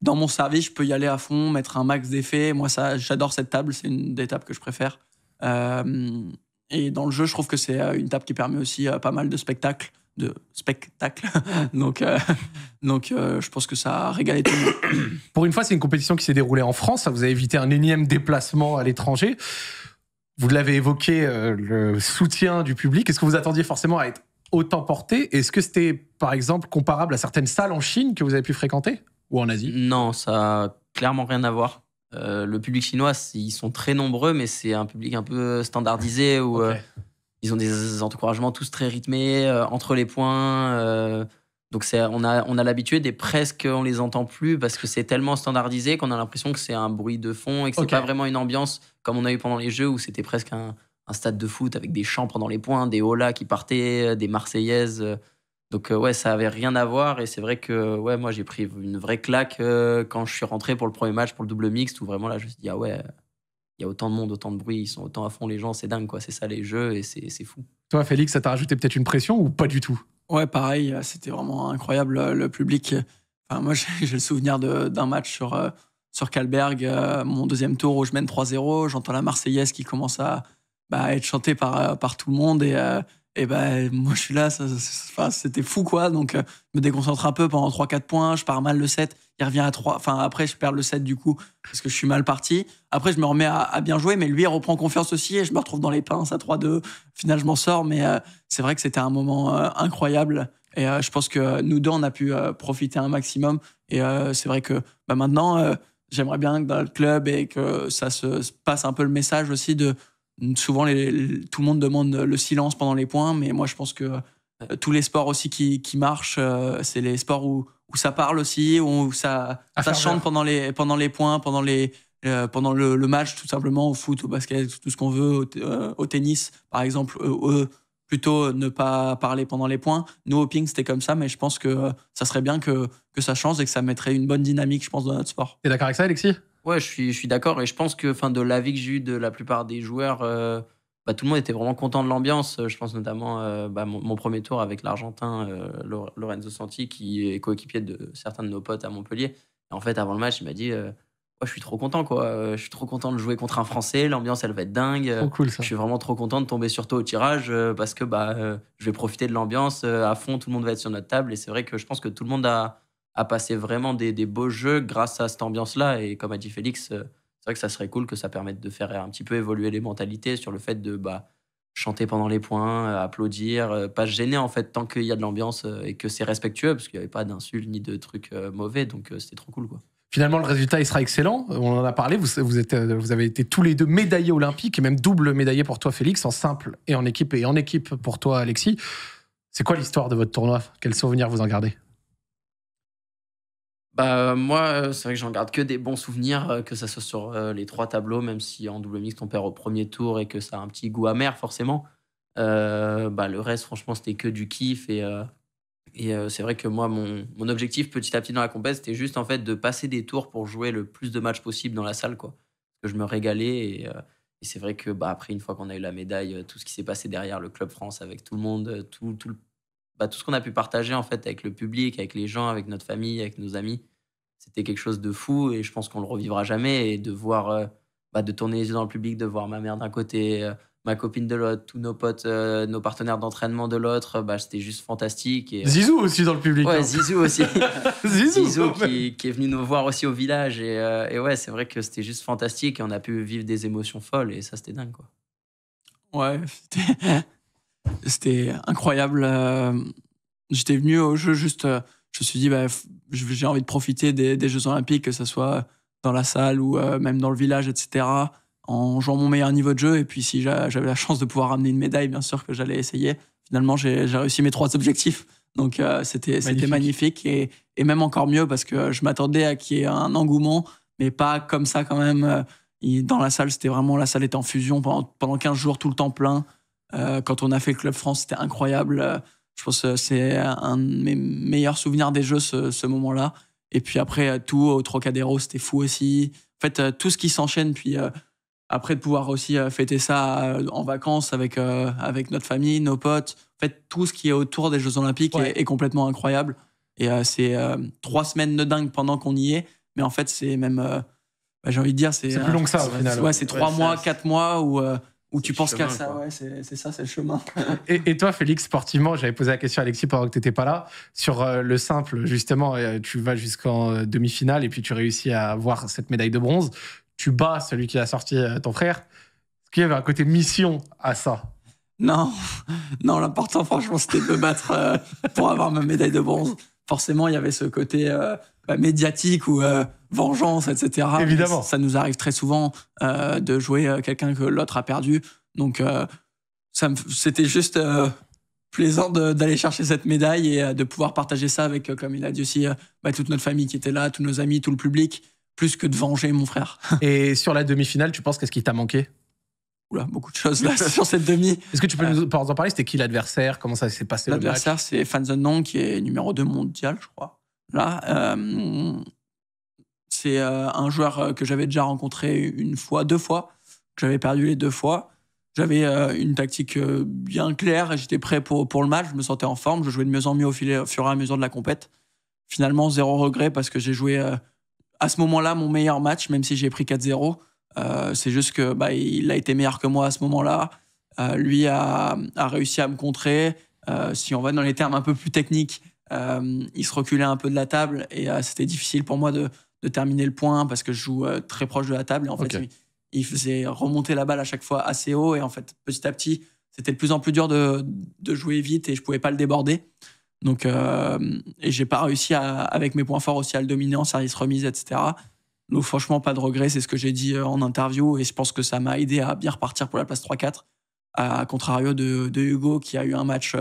D: dans mon service, je peux y aller à fond, mettre un max d'effets. Moi, ça, j'adore cette table, c'est une des tables que je préfère. et dans le jeu, je trouve que c'est une table qui permet aussi pas mal de spectacles. De spectacle donc, donc je pense que ça a régalé tout le monde.
B: Pour une fois, c'est une compétition qui s'est déroulée en France. Vous avez évité un énième déplacement à l'étranger. Vous l'avez évoqué, euh, le soutien du public. Est-ce que vous attendiez forcément à être autant porté Est-ce que c'était, par exemple, comparable à certaines salles en Chine que vous avez pu fréquenter
C: ou en Asie Non, ça n'a clairement rien à voir. Euh, le public chinois, ils sont très nombreux, mais c'est un public un peu standardisé où euh, ils ont des encouragements tous très rythmés, entre les points. Donc c'est, on a, on a l'habitude et presque on les entend plus parce que c'est tellement standardisé qu'on a l'impression que c'est un bruit de fond et que c'est pas vraiment une ambiance comme on a eu pendant les Jeux où c'était presque un, stade de foot avec des chants pendant les points, des holas qui partaient, des Marseillaises. Donc euh, ouais, ça avait rien à voir et c'est vrai que ouais, moi j'ai pris une vraie claque euh, quand je suis rentré pour le premier match pour le double mixte où vraiment là je me suis dit ah ouais, il y a autant de monde, autant de bruit, ils sont autant à fond les gens, c'est dingue quoi, c'est ça les jeux et c'est fou.
B: Toi Félix, ça t'a rajouté peut-être une pression ou pas du tout
C: Ouais, pareil, euh,
D: c'était vraiment incroyable. Euh, le public. Enfin, moi, j'ai le souvenir d'un match sur, euh, sur Calberg, mon deuxième tour où je mène 3-0. J'entends la Marseillaise qui commence à bah, être chantée par, par tout le monde. Et, et ben moi, je suis là. C'était fou, quoi. Donc, je me déconcentre un peu pendant 3-4 points. Je pars mal le 7 il revient à 3. Enfin, après, je perds le 7 du coup, parce que je suis mal parti. Après, je me remets à, bien jouer, mais lui, il reprend confiance aussi et je me retrouve dans les pinces à 3-2. Finalement, je m'en sors, mais euh, c'est vrai que c'était un moment euh, incroyable. Et euh, je pense que nous deux, on a pu profiter un maximum. Et c'est vrai que bah, maintenant, j'aimerais bien que dans le club et que ça se passe un peu le message aussi de. Souvent, les, tout le monde demande le silence pendant les points, mais moi, je pense que tous les sports aussi qui, marchent, c'est les sports où où ça parle aussi, où ça, ça chante pendant les, pendant les points, pendant, les, euh, pendant le, match, tout simplement, au foot, au basket, tout ce qu'on veut, au, euh, tennis, par exemple, euh, eux, plutôt ne pas parler pendant les points. Nous, au ping, c'était comme ça, mais je pense que ça serait bien que, que ça change et que ça mettrait une bonne dynamique, je pense, dans notre sport. es d'accord avec ça,
C: Alexis Ouais, je suis, je suis d'accord et je pense que fin, de l'avis que j'ai eu de la plupart des joueurs, bah, tout le monde était vraiment content de l'ambiance. Euh, je pense notamment à euh, bah, mon, premier tour avec l'Argentin euh, Lorenzo Santi, qui est coéquipier de certains de nos potes à Montpellier. en fait, avant le match, il m'a dit Je suis trop content, quoi. Je suis trop content de jouer contre un Français. L'ambiance, elle va être dingue. cool, Je suis vraiment trop content de tomber sur toi au tirage parce que bah, je vais profiter de l'ambiance à fond. Tout le monde va être sur notre table. Et c'est vrai que je pense que tout le monde a, a passé vraiment des, des beaux jeux grâce à cette ambiance-là. Et comme a dit Félix, c'est vrai que ça serait cool que ça permette de faire un petit peu évoluer les mentalités sur le fait de bah, chanter pendant les points, euh, applaudir, euh, pas se gêner en fait tant qu'il y a de l'ambiance euh, et que c'est respectueux, parce qu'il n'y avait pas d'insultes ni de trucs mauvais, donc c'était trop
B: cool quoi. Finalement, le résultat, il sera excellent. On en a parlé. Vous, vous avez été tous les deux médaillés olympiques et même double médaillé pour toi, Félix, en simple et en équipe et en équipe pour toi, Alexis. C'est quoi l'histoire de votre tournoi Quel souvenirs vous en gardez
C: bah, moi, euh, c'est vrai que j'en garde que des bons souvenirs, euh, que ça soit sur euh, les trois tableaux, même si en double mixte on perd au premier tour et que ça a un petit goût amer, forcément. bah, le reste, franchement, c'était que du kiff. Et, et c'est vrai que moi, mon, objectif petit à petit dans la compète, c'était juste en fait de passer des tours pour jouer le plus de matchs possible dans la salle. Quoi. Que je me régalais. Et, c'est vrai que bah, après, une fois qu'on a eu la médaille, tout ce qui s'est passé derrière le Club France avec tout le monde, tout, tout le bah, tout ce qu'on a pu partager en fait avec le public, avec les gens, avec notre famille, avec nos amis, c'était quelque chose de fou et je pense qu'on le revivra jamais. Et de voir, euh, bah, de tourner les yeux dans le public, de voir ma mère d'un côté, euh, ma copine de l'autre, tous nos potes, euh, nos partenaires d'entraînement de l'autre, bah, c'était juste fantastique. Et, Zizou
B: aussi dans le public. Ouais, hein. Zizou aussi.
C: Zizou, qui, est venu nous voir aussi au village. Et, et ouais, c'est vrai que c'était juste fantastique et on a pu vivre des émotions folles et ça, c'était dingue quoi. Ouais, c'était.
D: C'était incroyable. Euh, j'étais venu au jeu juste, euh, je me suis dit, bah, j'ai envie de profiter des, Jeux Olympiques, que ce soit dans la salle ou euh, même dans le village, etc., en jouant mon meilleur niveau de jeu. Et puis, si j'avais la chance de pouvoir ramener une médaille, bien sûr que j'allais essayer. Finalement, j'ai réussi mes trois objectifs. Donc c'était magnifique, magnifique et, même encore mieux parce que je m'attendais à qu'il y ait un engouement, mais pas comme ça quand même. Dans la salle, c'était vraiment la salle était en fusion pendant, pendant 15 jours, tout le temps plein. Euh, quand on a fait le Club France, c'était incroyable. Euh, je pense que euh, c'est un de mes meilleurs souvenirs des Jeux, ce, moment-là. Et puis après, tout au Trocadéro, c'était fou aussi. En fait, tout ce qui s'enchaîne, puis après de pouvoir aussi fêter ça en vacances avec, avec notre famille, nos potes. En fait, tout ce qui est autour des Jeux Olympiques est, complètement incroyable. Et c'est trois semaines de dingue pendant qu'on y est. Mais en fait, c'est même,
B: bah, j'ai envie de dire, c'est. plus long que ça, au final. Ouais, c'est trois mois,
D: quatre mois où ou tu penses qu'à ça, ouais, c'est ça, c'est le chemin.
B: et, toi, Félix, sportivement, j'avais posé la question à Alexis pendant que tu n'étais pas là. Sur euh, le simple, justement, euh, tu vas jusqu'en euh, demi-finale et puis tu réussis à avoir cette médaille de bronze. Tu bats celui qui a sorti ton frère. Est-ce qu'il y avait un côté mission à ça
D: Non, non, l'important, franchement, c'était de me battre pour avoir ma médaille de bronze. Forcément, il y avait ce côté bah, médiatique où vengeance, etc. Évidemment. Ça nous arrive très souvent euh, de jouer euh, quelqu'un que l'autre a perdu. Donc, euh, c'était juste plaisant d'aller chercher cette médaille et de pouvoir partager ça avec, comme il a dit aussi, bah, toute notre famille qui était là, tous nos amis, tout le public, plus que de venger
B: mon frère. et sur la demi-finale, tu penses qu'est-ce qui t'a manqué Oula, beaucoup de choses là sur cette demi. Est-ce que tu peux nous en parler C'était qui l'adversaire Comment ça s'est passé L'adversaire,
D: c'est Fan qui est numéro 2 mondial, je crois. Là, c'est euh, un joueur euh, que j'avais déjà rencontré une fois, deux fois, que j'avais perdu les deux fois. J'avais euh, une tactique bien claire, j'étais prêt pour, pour le match, je me sentais en forme, je jouais de mieux en mieux au, fur et à mesure de la compète. Finalement, zéro regret parce que j'ai joué à ce moment-là mon meilleur match, même si j'ai pris 4-0. c'est juste que bah, il a été meilleur que moi à ce moment-là. lui a, a, réussi à me contrer. si on va dans les termes un peu plus techniques, il se reculait un peu de la table et c'était difficile pour moi de, de terminer le point parce que je joue euh, très proche de la table. Et en fait, il, faisait remonter la balle à chaque fois assez haut. Et en fait, petit à petit, c'était de plus en plus dur de, de, jouer vite et je pouvais pas le déborder. Donc, euh, et j'ai pas réussi à, avec mes points forts aussi à le dominer en service remise, etc. Donc, franchement, pas de regret. C'est ce que j'ai dit euh, en interview et je pense que ça m'a aidé à bien repartir pour la place 3-4. À contrario de, de, Hugo qui a eu un match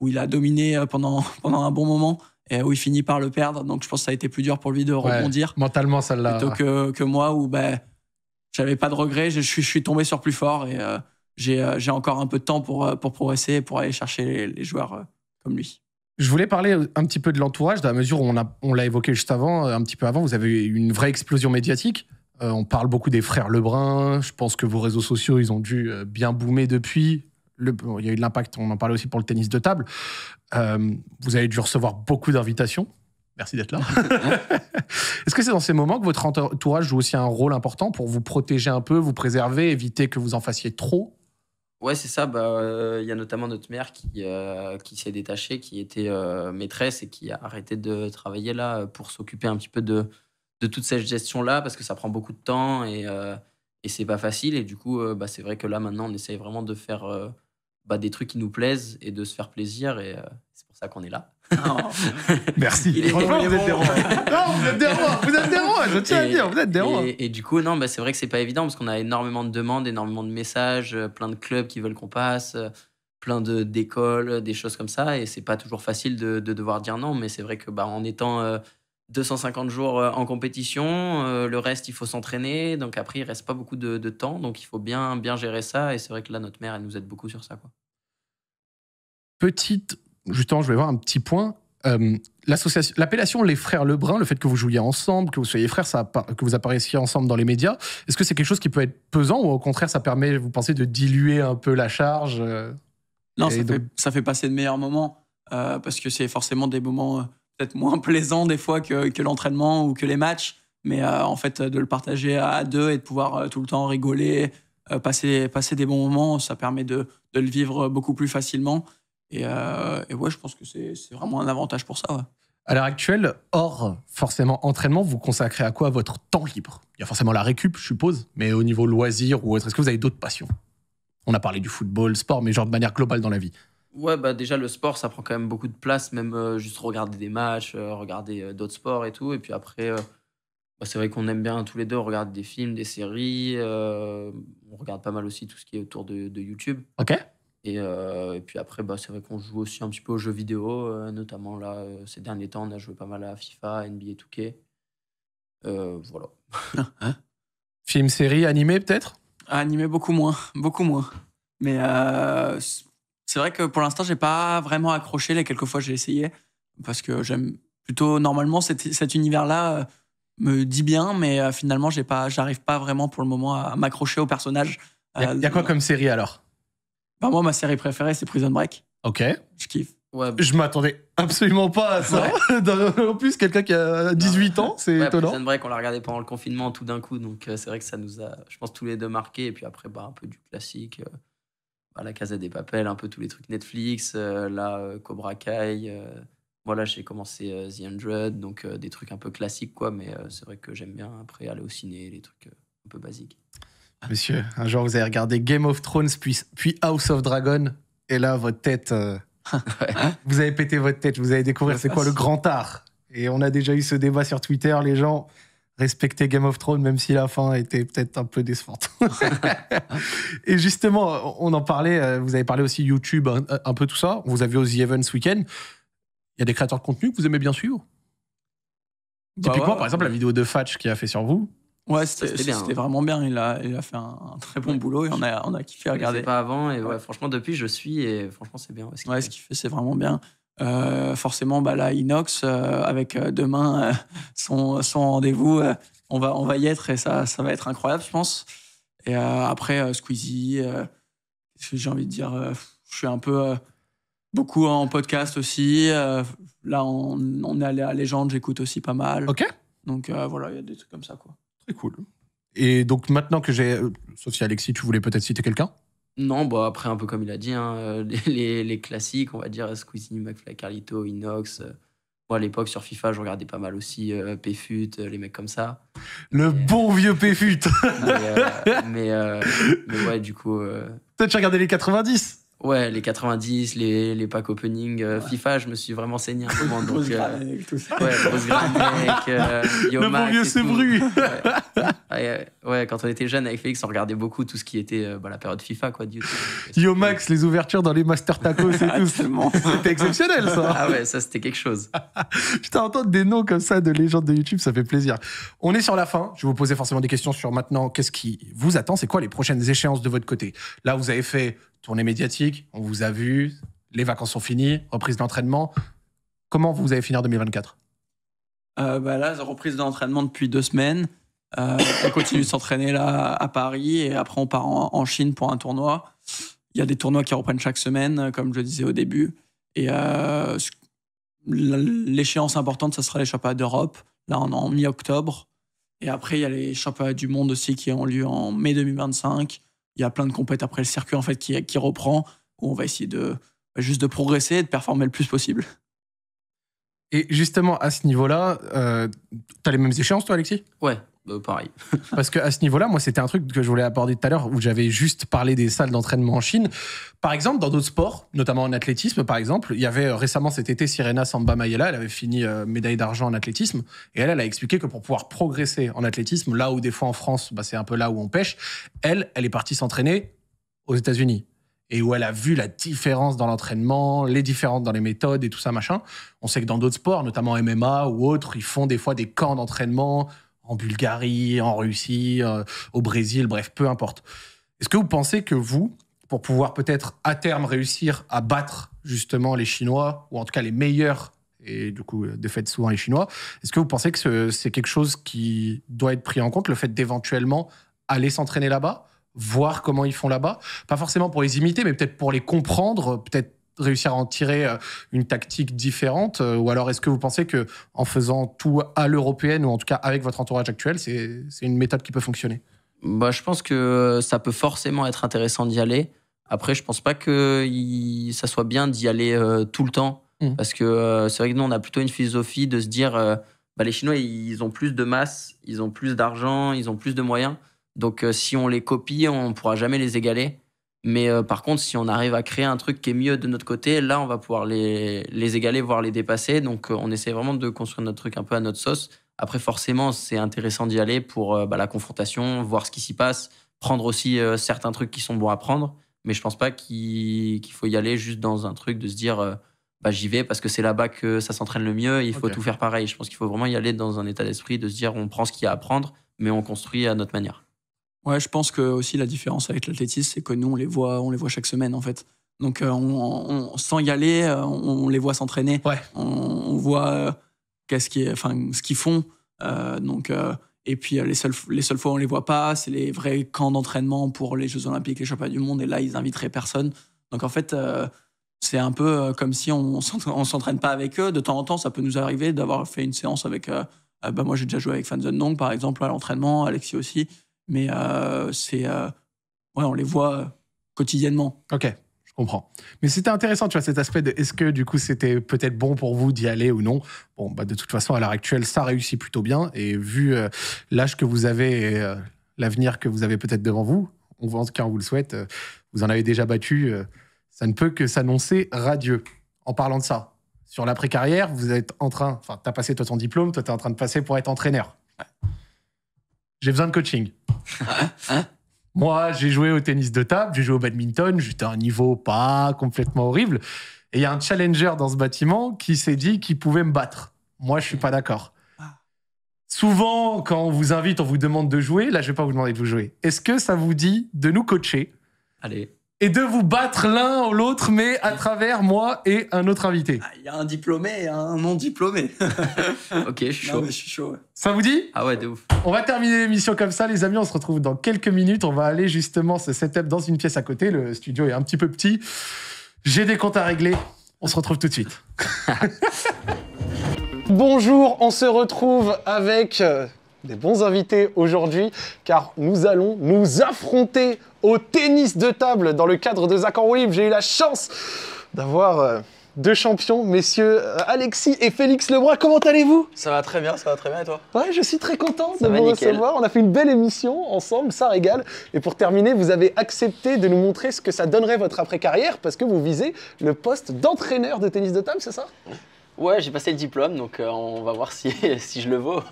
D: où il a dominé pendant, pendant un bon moment et où il finit par le perdre. Donc je pense que ça a été plus dur pour lui de rebondir.
B: mentalement, ça l'a. Plutôt que,
D: que, moi où ben, j'avais pas de regrets, je, suis tombé sur plus fort et euh, euh, j'ai encore un peu de temps pour, euh, pour progresser et pour aller chercher les, joueurs comme lui.
B: Je voulais parler un petit peu de l'entourage, dans la mesure où on l'a évoqué juste avant, un petit peu avant, vous avez eu une vraie explosion médiatique. on parle beaucoup des frères Lebrun. Je pense que vos réseaux sociaux, ils ont dû bien boomer depuis il y a eu de l'impact, on en parlait aussi pour le tennis de table. Euh, vous avez dû recevoir beaucoup d'invitations. Merci d'être là. Est-ce que c'est dans ces moments que votre entourage joue aussi un rôle important pour vous protéger un peu, vous préserver, éviter que vous en fassiez trop
C: Ouais, c'est ça. Bah, euh, il bah, y a notamment notre mère qui, euh, qui s'est détachée, qui était maîtresse et qui a arrêté de travailler là pour s'occuper un petit peu de, de toute cette gestion-là parce que ça prend beaucoup de temps et, et c'est pas facile. Et du coup, bah, c'est vrai que là, maintenant, on essaye vraiment de faire bah, des trucs qui nous plaisent et de se faire plaisir. Et euh, c'est pour ça qu'on est là. Oh.
B: Merci.
A: vous êtes des rois. non,
B: vous êtes
C: des rois. Vous êtes des Je tiens et, à dire, vous êtes des rois. Et, du coup, non, bah, c'est vrai que c'est pas évident parce qu'on a énormément de demandes, énormément de messages, euh, plein de clubs qui veulent qu'on passe, euh, plein de d'écoles, des choses comme ça. Et c'est pas toujours facile de, de devoir dire non. Mais c'est vrai que bah, en étant 250 jours en compétition, le reste il faut s'entraîner. Donc après, il reste pas beaucoup de, de, temps. Donc il faut bien bien gérer ça. Et c'est vrai que là, notre mère, elle nous aide beaucoup sur ça, quoi
B: petite, justement, je vais voir un petit point. Euh, l'association, l'appellation les frères Lebrun, le fait que vous jouiez ensemble, que vous soyez frères, ça que vous apparaissiez ensemble dans les médias, est-ce que c'est quelque chose qui peut être pesant ou au contraire ça permet, vous pensez, de diluer un peu la charge euh, Non,
D: ça, fait, passer de meilleurs moments euh, parce que c'est forcément des moments peut-être moins plaisants des fois que, l'entraînement ou que les matchs, mais en fait de le partager à deux et de pouvoir tout le temps rigoler, passer, passer des bons moments, ça permet de, de le vivre beaucoup plus facilement. Euh, et, ouais, je pense que c'est vraiment un avantage
B: pour ça. À l'heure actuelle, hors forcément entraînement, vous consacrez à quoi votre temps libre Il y a forcément la récup, je suppose, mais au niveau loisir ou est-ce que vous avez d'autres passions On a parlé du football, sport, mais genre de manière globale dans la vie.
C: Ouais, bah déjà le sport, ça prend quand même beaucoup de place, même euh, juste regarder des matchs, euh, regarder d'autres sports et tout. Et puis après, bah, c'est vrai qu'on aime bien tous les deux regarder des films, des séries. on regarde pas mal aussi tout ce qui est autour de YouTube. Ok. Euh, et, puis après, bah, c'est vrai qu'on joue aussi un petit peu aux jeux vidéo, euh, notamment là, euh, ces derniers temps, on a joué pas mal à FIFA, NBA 2K. voilà. Ah, hein
B: Film, série, animé peut-être
C: Animé beaucoup moins, beaucoup moins. Mais
D: c'est vrai que pour l'instant, j'ai pas vraiment accroché. Les quelques fois, j'ai essayé parce que j'aime plutôt normalement cet, univers-là me dit bien, mais finalement, j'ai pas, j'arrive pas vraiment pour le moment à, m'accrocher au personnage. Il y a quoi comme série alors
B: bah, moi, ma série préférée, c'est Prison Break. Ok. Je kiffe.
C: Ouais, Je bah. m'attendais absolument pas
B: à ça. en plus, quelqu'un qui a 18 ans, c'est étonnant. Prison
C: Break, on l'a regardé pendant le confinement tout d'un coup, donc euh, c'est vrai que ça nous a, je pense, tous les deux marqués. Et puis après, bah, un peu du classique, euh, bah, la Casa des Papels, un peu tous les trucs Netflix, la euh, là, Cobra Kai. voilà, j'ai commencé The Hundred, donc des trucs un peu classiques, quoi. Mais c'est vrai que j'aime bien après aller au ciné,
B: les trucs un peu basiques. Monsieur, un jour vous avez regardé Game of Thrones puis, puis House of Dragon, et là votre tête, euh, hein, vous avez pété votre tête, vous avez découvert c'est quoi le grand art. Et on a déjà eu ce débat sur Twitter, les gens respectaient Game of Thrones même si la fin était peut-être un peu décevante. et justement, on en parlait, euh, vous avez parlé aussi YouTube, un, peu tout ça, vous a vu aux The Event ce week-end. Il y a des créateurs de contenu que vous aimez bien suivre bah Typiquement, par exemple, la vidéo de Fatch qui a fait sur vous,
D: Ouais, c'était hein. vraiment bien. Il a, il a fait un, très bon boulot et on a, on a kiffé regarder. pas
C: avant et ouais, franchement, depuis, je suis et franchement, c'est bien.
D: ouais, ce qu'il fait, c'est vraiment bien. Euh, forcément, bah, là, Inox, euh, avec euh, demain son, son rendez-vous, on, va, on va y être et ça, ça va être incroyable, je pense. Et après, Squeezie, j'ai envie de dire, je suis un peu beaucoup en podcast aussi. là, on, on est à légende, j'écoute aussi pas mal. Ok. Donc voilà, il y a des trucs comme ça, quoi.
B: C'est cool. Et donc maintenant que j'ai. Euh, sauf si Alexis, tu voulais peut-être citer quelqu'un
C: Non, bah après, un peu comme il a dit, hein, euh, les, les, classiques, on va dire Squeezie, McFly, Carlito, Inox. Euh, moi, à l'époque, sur FIFA, je regardais pas mal aussi euh, Péfut, les mecs comme ça.
B: Le bon vieux Péfut
C: Mais, mais, ouais, du coup.
B: Peut-être j'ai regardé les 90
C: Ouais, les 90, les, les packs opening, euh, FIFA, je me suis vraiment saigné un moment. donc, euh,
D: tout ça. Ouais, Bruce Granek, euh, mon vieux se bruit
C: ouais. quand on était jeune avec Félix, on regardait beaucoup tout ce qui était euh, bah, la période FIFA, quoi. Du
B: max les ouvertures dans les Master Tacos et tout. C'était exceptionnel, ça. Ah ouais, ça,
C: c'était quelque chose.
B: Putain, entendre des noms comme ça de légendes de YouTube, ça fait plaisir. On est sur la fin. Je vais vous poser forcément des questions sur maintenant, qu'est-ce qui vous attend C'est quoi les prochaines échéances de votre côté Là, vous avez fait est médiatique, on vous a vu, les vacances sont finies, reprise d'entraînement. Comment vous allez finir 2024
D: euh, bah Là, reprise d'entraînement depuis deux semaines. Euh, on continue de s'entraîner là à Paris et après on part en, Chine pour un tournoi. Il y a des tournois qui reprennent chaque semaine, comme je le disais au début. Et euh, l'échéance importante, ce sera les championnats d'Europe, là on est en mi-octobre. Et après, il y a les championnats du monde aussi qui ont lieu en mai 2025 il y a plein de compètes après le circuit en fait qui, qui
B: reprend, où on va essayer de bah, juste de progresser et de performer le plus possible. Et justement, à ce niveau-là, euh, tu as les mêmes échéances, toi, Alexis Ouais, euh, pareil. Parce que à ce niveau-là, moi, c'était un truc que je voulais aborder tout à l'heure où j'avais juste parlé des salles d'entraînement en Chine. Par exemple, dans d'autres sports, notamment en athlétisme, par exemple, il y avait euh, récemment cet été Sirena Samba Mayela, elle avait fini euh, médaille d'argent en athlétisme, et elle, elle a expliqué que pour pouvoir progresser en athlétisme, là où des fois en France, bah, c'est un peu là où on pêche, elle, elle est partie s'entraîner aux États-Unis et où elle a vu la différence dans l'entraînement, les différences dans les méthodes et tout ça, machin. On sait que dans d'autres sports, notamment MMA ou autres, ils font des fois des camps d'entraînement en Bulgarie, en Russie, euh, au Brésil, bref, peu importe. Est-ce que vous pensez que vous, pour pouvoir peut-être à terme réussir à battre justement les Chinois, ou en tout cas les meilleurs, et du coup, euh, de fait, souvent les Chinois, est-ce que vous pensez que c'est quelque chose qui doit être pris en compte, le fait d'éventuellement aller s'entraîner là-bas, voir comment ils font là-bas Pas forcément pour les imiter, mais peut-être pour les comprendre, peut-être réussir à en tirer euh, une tactique différente euh, Ou alors est-ce que vous pensez que en faisant tout à l'européenne ou en tout cas avec votre entourage actuel, c'est une méthode qui peut fonctionner
C: bah, Je pense que euh, ça peut forcément être intéressant d'y aller. Après, je pense pas que ça soit bien d'y aller tout le temps. Mmh. Parce que c'est vrai que nous, on a plutôt une philosophie de se dire bah, les Chinois, ils ont plus de masse, ils ont plus d'argent, ils ont plus de moyens. Donc, si on les copie, on ne pourra jamais les égaler. Mais euh, par contre, si on arrive à créer un truc qui est mieux de notre côté, là, on va pouvoir les, égaler, voire les dépasser. Donc, euh, on essaie vraiment de construire notre truc un peu à notre sauce. Après, forcément, c'est intéressant d'y aller pour euh, bah, la confrontation, voir ce qui s'y passe, prendre aussi certains trucs qui sont bons à prendre. Mais je ne pense pas qu'il faut y aller juste dans un truc de se dire bah, j'y vais parce que c'est là-bas que ça s'entraîne le mieux. Il faut tout faire pareil. Je pense qu'il faut vraiment y aller dans un état d'esprit de se dire on prend ce qu'il y a à prendre, mais on construit à notre manière.
D: Ouais, je pense que aussi la différence avec l'athlétisme, c'est que nous, on les voit, on les voit chaque semaine en fait. Donc, euh, on, sans y aller, euh, on, les voit s'entraîner. On, voit euh, qu'est-ce qui, enfin, ce qu'ils font. donc, et puis les seules, les seules fois où on les voit pas, c'est les vrais camps d'entraînement pour les Jeux Olympiques, les Championnats du Monde. Et là, ils inviteraient personne. Donc, en fait. c'est un peu comme si on ne s'entraîne pas avec eux. De temps en temps, ça peut nous arriver d'avoir fait une séance avec. bah moi, j'ai déjà joué avec Zhen Nong, par exemple, à l'entraînement, Alexis
B: aussi mais euh, c'est euh, ouais, on les voit euh, quotidiennement. Ok je comprends. Mais c'était intéressant, tu vois, cet aspect de est-ce que du coup c'était peut-être bon pour vous d'y aller ou non. Bon, bah, de toute façon, à l'heure actuelle, ça réussit plutôt bien. Et vu l'âge que vous avez et l'avenir que vous avez peut-être devant vous, on, en tout cas, vous le souhaite, vous en avez déjà battu. ça ne peut que s'annoncer radieux. En parlant de ça, sur l'après-carrière, vous êtes en train, enfin, tu as passé toi ton diplôme, toi, tu es en train de passer pour être entraîneur j'ai besoin de coaching. Hein hein Moi, j'ai joué au tennis de table, j'ai joué au badminton, j'étais à un niveau pas complètement horrible. Et il y a un challenger dans ce bâtiment qui s'est dit qu'il pouvait me battre. Moi, je suis pas d'accord. Ah. Souvent, quand on vous invite, on vous demande de jouer. Là, je vais pas vous demander de vous jouer. Est-ce que ça vous dit de nous coacher Allez et de vous battre l'un ou l'autre, mais à travers moi et un autre invité. Ah,
D: il y a un diplômé et hein, un non
C: diplômé. ok, je suis chaud. je suis chaud. Ça vous dit Ah ouais, de ouf.
B: On va terminer l'émission comme ça, les amis. On se retrouve dans quelques minutes. On va aller justement se setup dans une pièce à côté. Le studio est un petit peu petit. J'ai des comptes à régler. On se retrouve tout de suite. Bonjour, on se retrouve avec euh, des bons invités aujourd'hui car nous allons nous affronter au tennis de table dans le cadre de Zach J'ai eu la chance d'avoir euh, deux champions, messieurs euh, Alexis et Félix Lebrun. Comment allez-vous
D: Ça va très bien, ça va très bien et toi
B: Ouais, je suis très content de vous recevoir. On a fait une belle émission ensemble, ça régale. Et pour terminer, vous avez accepté de nous montrer ce que ça donnerait votre après-carrière parce que vous visez le poste d'entraîneur de tennis de table, c'est ça
C: Ouais, j'ai passé le diplôme, donc euh, on va voir si, si je le vaux.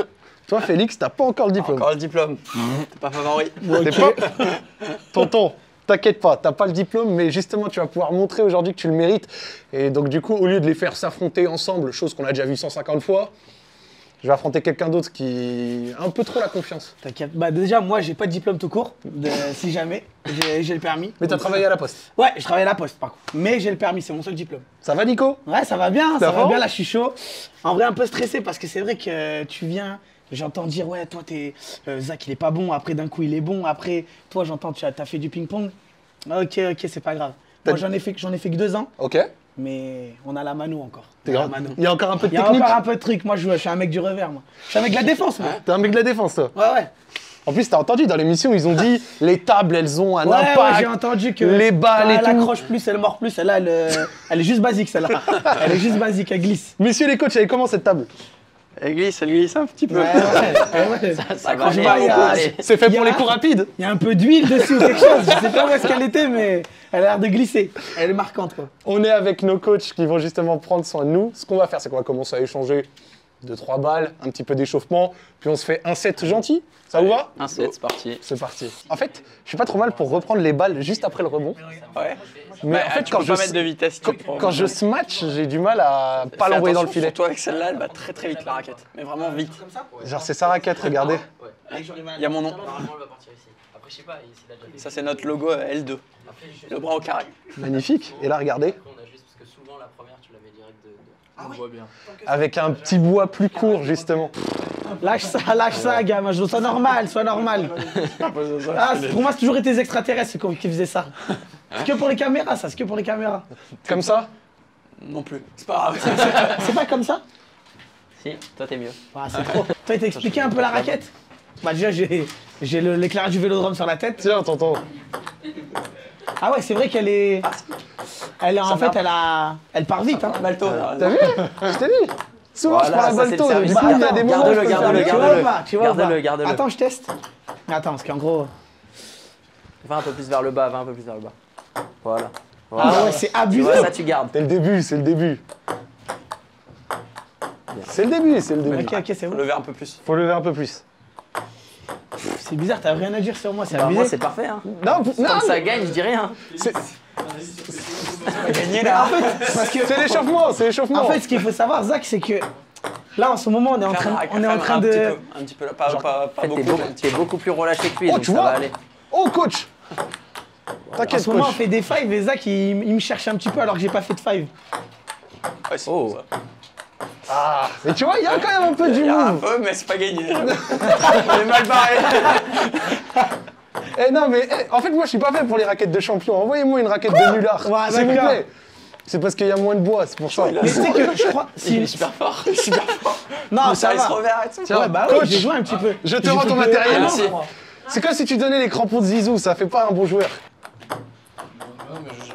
C: Toi, ah. Félix, t'as pas encore le diplôme. Encore le diplôme.
B: T'es pas favori. Pas... Tonton, t'inquiète pas, t'as pas le diplôme, mais justement, tu vas pouvoir montrer aujourd'hui que tu le mérites. Et donc, du coup, au lieu de les faire s'affronter ensemble, chose qu'on a déjà vu
A: 150 fois, je vais affronter quelqu'un d'autre qui a un peu trop la confiance. T'inquiète. Bah déjà, moi, j'ai pas de diplôme tout court, si jamais. J'ai le permis. Mais t'as travaillé à la poste Ouais, je travaille à la poste, par contre. Mais j'ai le permis, c'est mon seul diplôme. Ça va, Nico Ouais, ça va bien, ça, bien, là, je suis chaud. En vrai, un peu stressé parce que c'est vrai que tu viens J'entends dire, ouais, toi, t'es. Euh, Zach, il est pas bon. Après, d'un coup, il est bon. Après, toi, j'entends, tu as, fait du ping-pong. Ok, ok, c'est pas grave. Moi, j'en ai, fait, ai fait que deux ans. Ok. Mais on a la mano encore. Il y a encore un peu de technique. Il y a encore un peu de truc. Moi, je, je suis un mec du revers, moi. Je suis un mec de la défense, moi. T'es un mec de la défense, toi Ouais, ouais. En plus, t'as entendu dans l'émission, ils ont dit les tables, elles ont un impact. Ouais, j'ai entendu que les balles, elle accroche plus, elle mord plus. elle, elle, est juste basique, celle-là. elle est juste basique, elle glisse. Messieurs les coachs, elle comment cette table
D: elle glisse, elle glisse un petit peu. Ça,
A: C'est fait pour les coups rapides. Il y a un peu d'huile dessus ou quelque chose. Je sais pas où est-ce qu'elle était, mais elle a l'air de glisser. Elle est marquante, quoi. On est avec nos coachs qui vont justement prendre soin de nous. Ce qu'on va faire, c'est qu'on va commencer à
B: échanger de trois balles, un petit peu d'échauffement, puis on se fait un set gentil. Ça vous va Un set, c'est parti. C'est parti. En fait, je suis pas trop mal pour reprendre les balles juste après le rebond. Ouais. Mais bah, en fait, quand je, pas de
D: vitesse, quand, je
B: smash, j'ai du mal à pas l'envoyer dans le filet.
D: Toi avec celle-là, elle va très très vite la raquette. Mais vraiment vite. Genre c'est sa
B: raquette, regardez.
D: Il y a mon nom. Ça c'est notre logo euh, L2.
B: Le bras au carré. Magnifique. Et là, regardez. Ah
A: Avec un petit bois plus court, justement. Lâche ça, lâche ça, gamin. Je veux sois normal, sois normal. Ah, pour moi, c'est toujours été des extraterrestres qui faisaient ça. C'est que pour les caméras, ça. C'est que pour les caméras. Comme ça Non plus. C'est pas grave. C'est pas comme ça
C: Si, toi, t'es mieux. Ah, c'est Toi, t'as expliqué un peu la raquette
A: Bah, déjà, j'ai l'éclairage du vélodrome sur la tête. Tiens, t'entends. Ah ouais, c'est vrai qu'elle est. Elle, en fait, elle, a... elle part vite. Hein. Ah, Malto. Ah, t'as vu Je t'ai dit. Souvent, je parle à Balto, il y a des moments. Garde-le, garde-le, garde-le. le Attends, je teste. Attends, parce qu'en gros.
C: Va un peu plus vers le bas, va un peu plus vers le bas. Voilà.
A: Ah ouais, c'est abusé. Ça, tu gardes. C'est le début, c'est le début. C'est le début, c'est le début. Ok, ok, c'est bon. Faut lever un peu plus. Faut lever un peu plus. C'est bizarre, t'as rien à dire sur moi, c'est bah, Moi, c'est parfait. Hein. Non, non, ça gagne, je dis rien. C'est...
D: c'est l'échauffement,
A: c'est l'échauffement. En fait, ce qu'il faut savoir, Zach, c'est que Là, en ce moment, on est en train, on est en train de.
D: Un petit peu, pas, beaucoup. beaucoup, plus relâché que lui, oh, donc ça va aller.
A: Oh, coach T'inquiète, En ce moment, on fait des fives et Zach, il, me cherche un petit peu alors que j'ai pas fait de five.
D: Ouais, c'est ah. Mais tu vois, il y a quand même un peu du move. Il y a un peu, mais c'est pas gagné. Il est mal
A: barré.
B: eh non, mais eh, en fait, moi, je suis pas fait pour les raquettes de champion. Envoyez-moi une raquette de nulard, s'il vous plaît. C'est parce qu'il y a moins de bois, c'est pour ça. Mais c'est que
A: je crois. Si... Il est super fort. super fort. Non, ça va. Revers et tout. bah j'ai joué un petit
B: peu. Je te rends ton matériel. C'est comme si tu donnais les crampons de Zizou, ça fait pas un bon joueur. Non,
D: mais je...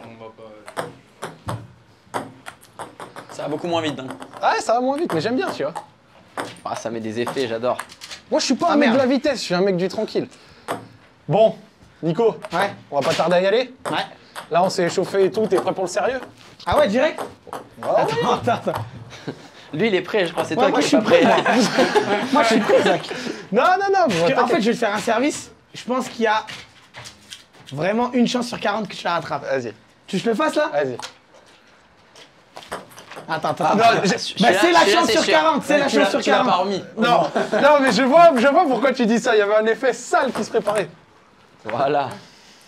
C: ça va beaucoup moins vite. Hein.
B: Ouais, ça va moins vite, mais j'aime bien, tu vois. Ah, ça met des effets, j'adore. Moi, je suis pas ah, un mec de la vitesse, je suis un mec du tranquille. Bon, Nico, ouais. on va pas tarder à y aller Ouais. Là, on s'est échauffé
A: et tout, t'es prêt pour le sérieux Ah ouais, direct attends, Lui, il est prêt, je crois, c'est toi qui suis prêt. prêt moi, je suis prêt, Zach. Non, non, non. en fait, je vais te faire un service. Je pense qu'il y a vraiment une chance sur 40 que je la rattrape. Vas-y. Tu te le fasses là Vas-y. Attends, attends. Ah, attends. Bah, c'est la chance sur 40, c'est la chance sur 40. Non, non, mais je vois, je vois pourquoi tu dis ça. Il y avait un effet sale
B: qui se préparait. Voilà.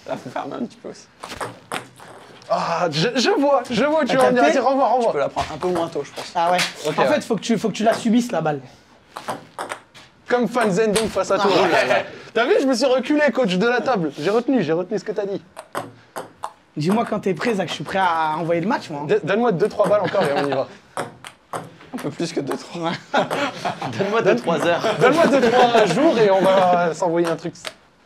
B: Là, faut fermer un petit peu Ah, je, je vois, je vois. Tu vas en dire. Vas-y, revoir ».
A: renvoie. peux la prendre un peu moins tôt, je pense. Ah ouais. en fait, faut que tu, faut que tu la subisses la balle. Comme Fanzending face à ah. toi. Oh t'as vu, je me suis reculé, coach, de la table. J'ai retenu, j'ai retenu ce que t'as dit. Dis-moi quand t'es prêt, Zach, je suis prêt à envoyer le match, moi. Hein. Donne-moi 2-3 balles encore et on y va. Un peu plus que 2-3. Donne-moi 2-3 heures. Donne-moi 2-3 jours et on va s'envoyer un truc.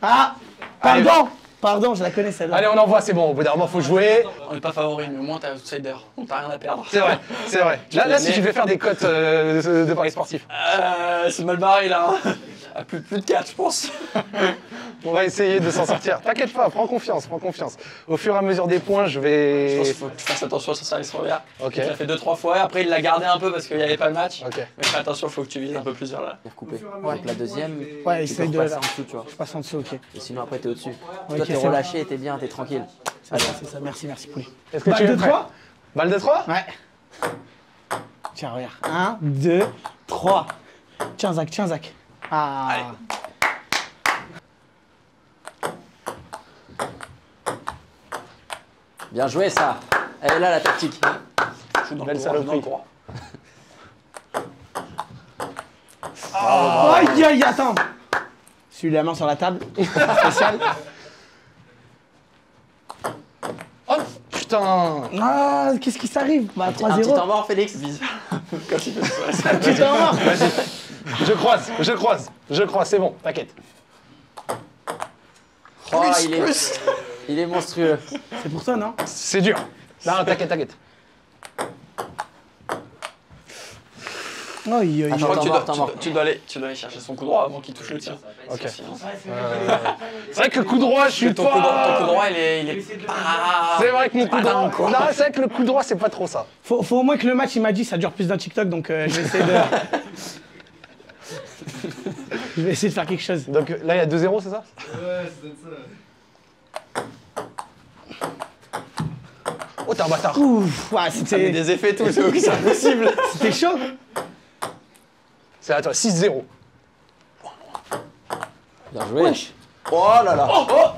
A: Ah Pardon Pardon, je la connais celle-là. Allez, on envoie, c'est bon. Au bout d'un moment, faut jouer. On
D: n'est pas favori, mais au moins, t'es outsider.
A: On n'a rien à perdre. C'est vrai, c'est vrai. Là, si tu devais faire des cotes
B: euh, de, paris sportifs. Euh, c'est mal barré, là. Hein à plus, plus de 4, je pense. On va essayer de s'en sortir. T'inquiète pas, prends confiance, prends confiance. Au fur et à mesure des points, je vais. Je faut
D: que tu fasses attention sur service revers. Ok. Tu l'a fait 2-3 fois. Après, il l'a gardé un peu parce qu'il n'y avait pas le match. Ok. Mais fais attention, il faut que tu vises un peu plus vers là. Pour couper.
C: Ouais. Donc la deuxième. Ouais, essaye de. Passer en dessous, tu vois. Je passe
A: en dessous, ok. Et sinon, après, t'es au-dessus. Toi, tu t'es relâché, t'es bien, t'es tranquille. c'est ça. Merci, merci, Pouli. Est-ce que Balle tu veux de 3 Balle de 3 Ouais. Tiens, regarde. 1, 2, 3. Tiens, Zach, tiens, Zach. Ah. Allez. Bien joué ça. Elle est là la tactique. Je dans Belle saloperie. Aïe aïe, attends Celui la main sur la table. Spécial. Oh putain Non, ah, qu'est-ce qui s'arrive Bah 3-0. petit en mort, Félix. Bizarre. Quand il fait ça. Un petit en mort je croise, je croise, je croise, c'est bon, t'inquiète. Oh, il, est... il est monstrueux. C'est pour toi, non C'est
D: dur. Non, t'inquiète, t'inquiète.
A: Non, il, ah, je crois que
D: tu dois, aller, tu dois, aller, chercher son coup droit avant qu'il touche le tir. Ok. Euh,
A: c'est vrai que le coup droit, je suis ton ton coup droit, il est... C'est vrai que mon coup ah, droit... Non, c'est vrai que le coup droit, c'est pas trop ça. Faut, faut, au moins que le match, il m'a dit, ça dure plus d'un TikTok, donc euh, je vais essayer de... Je vais essayer de faire quelque chose. Donc là, il y a 2-0, c'est ça Ouais, c'est ça. Oh, t'es un bâtard Ouf ouais, des effets tout, c'est impossible C'était chaud C'est à toi, 6-0. Bien joué
B: Oh là là oh,
A: oh.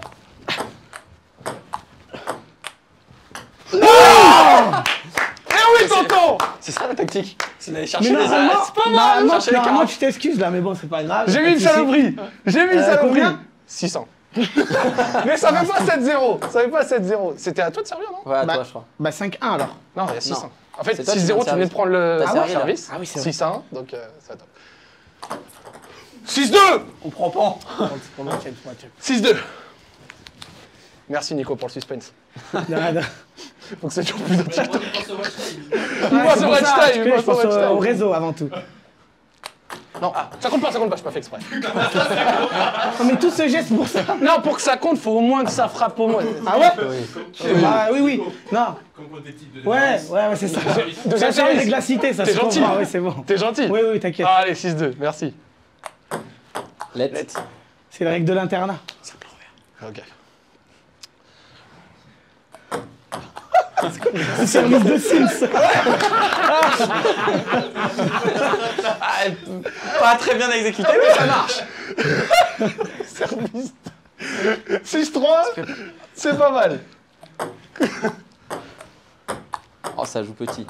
A: C'est ça la tactique C'est d'aller chercher mais les C'est pas mal comment tu t'excuses là, mais bon, c'est pas grave. J'ai mis une saloperie J'ai mis une euh, saloperie 600. mais ça fait pas 7-0 Ça fait pas 7-0 C'était à toi de servir, non bah, 5-1 bah, alors. Non, il y a 6-1. En fait, 6-0, tu venais de prendre le service. Ah oui, c'est 6-1,
B: donc euh, ça va 6-2 On prend pas 6-2 Merci Nico pour le suspense.
A: Faut que ça dure plus d'un TikTok. Il pense au au Au réseau avant tout.
B: Non, ah, ça compte pas, ça compte pas, je pas fait exprès.
A: Non mais tout ce geste pour ça. Non, pour que ça compte, faut au moins que ça frappe au moins. Ah ouais oui. Ah bah oui, oui. Non. Ouais, ouais, ouais c'est ça. Deuxième et avec la cité, ça T'es gentil. Ah c'est bon. T'es gentil. Oui, oui, t'inquiète. Ah, allez, 6-2, merci. Let. C'est la règle de l'internat. Ok. C'est service de Sims. Ah, pas très bien exécuté, mais ça marche. service. 6-3, c'est pas mal.
C: Oh, ça joue petit.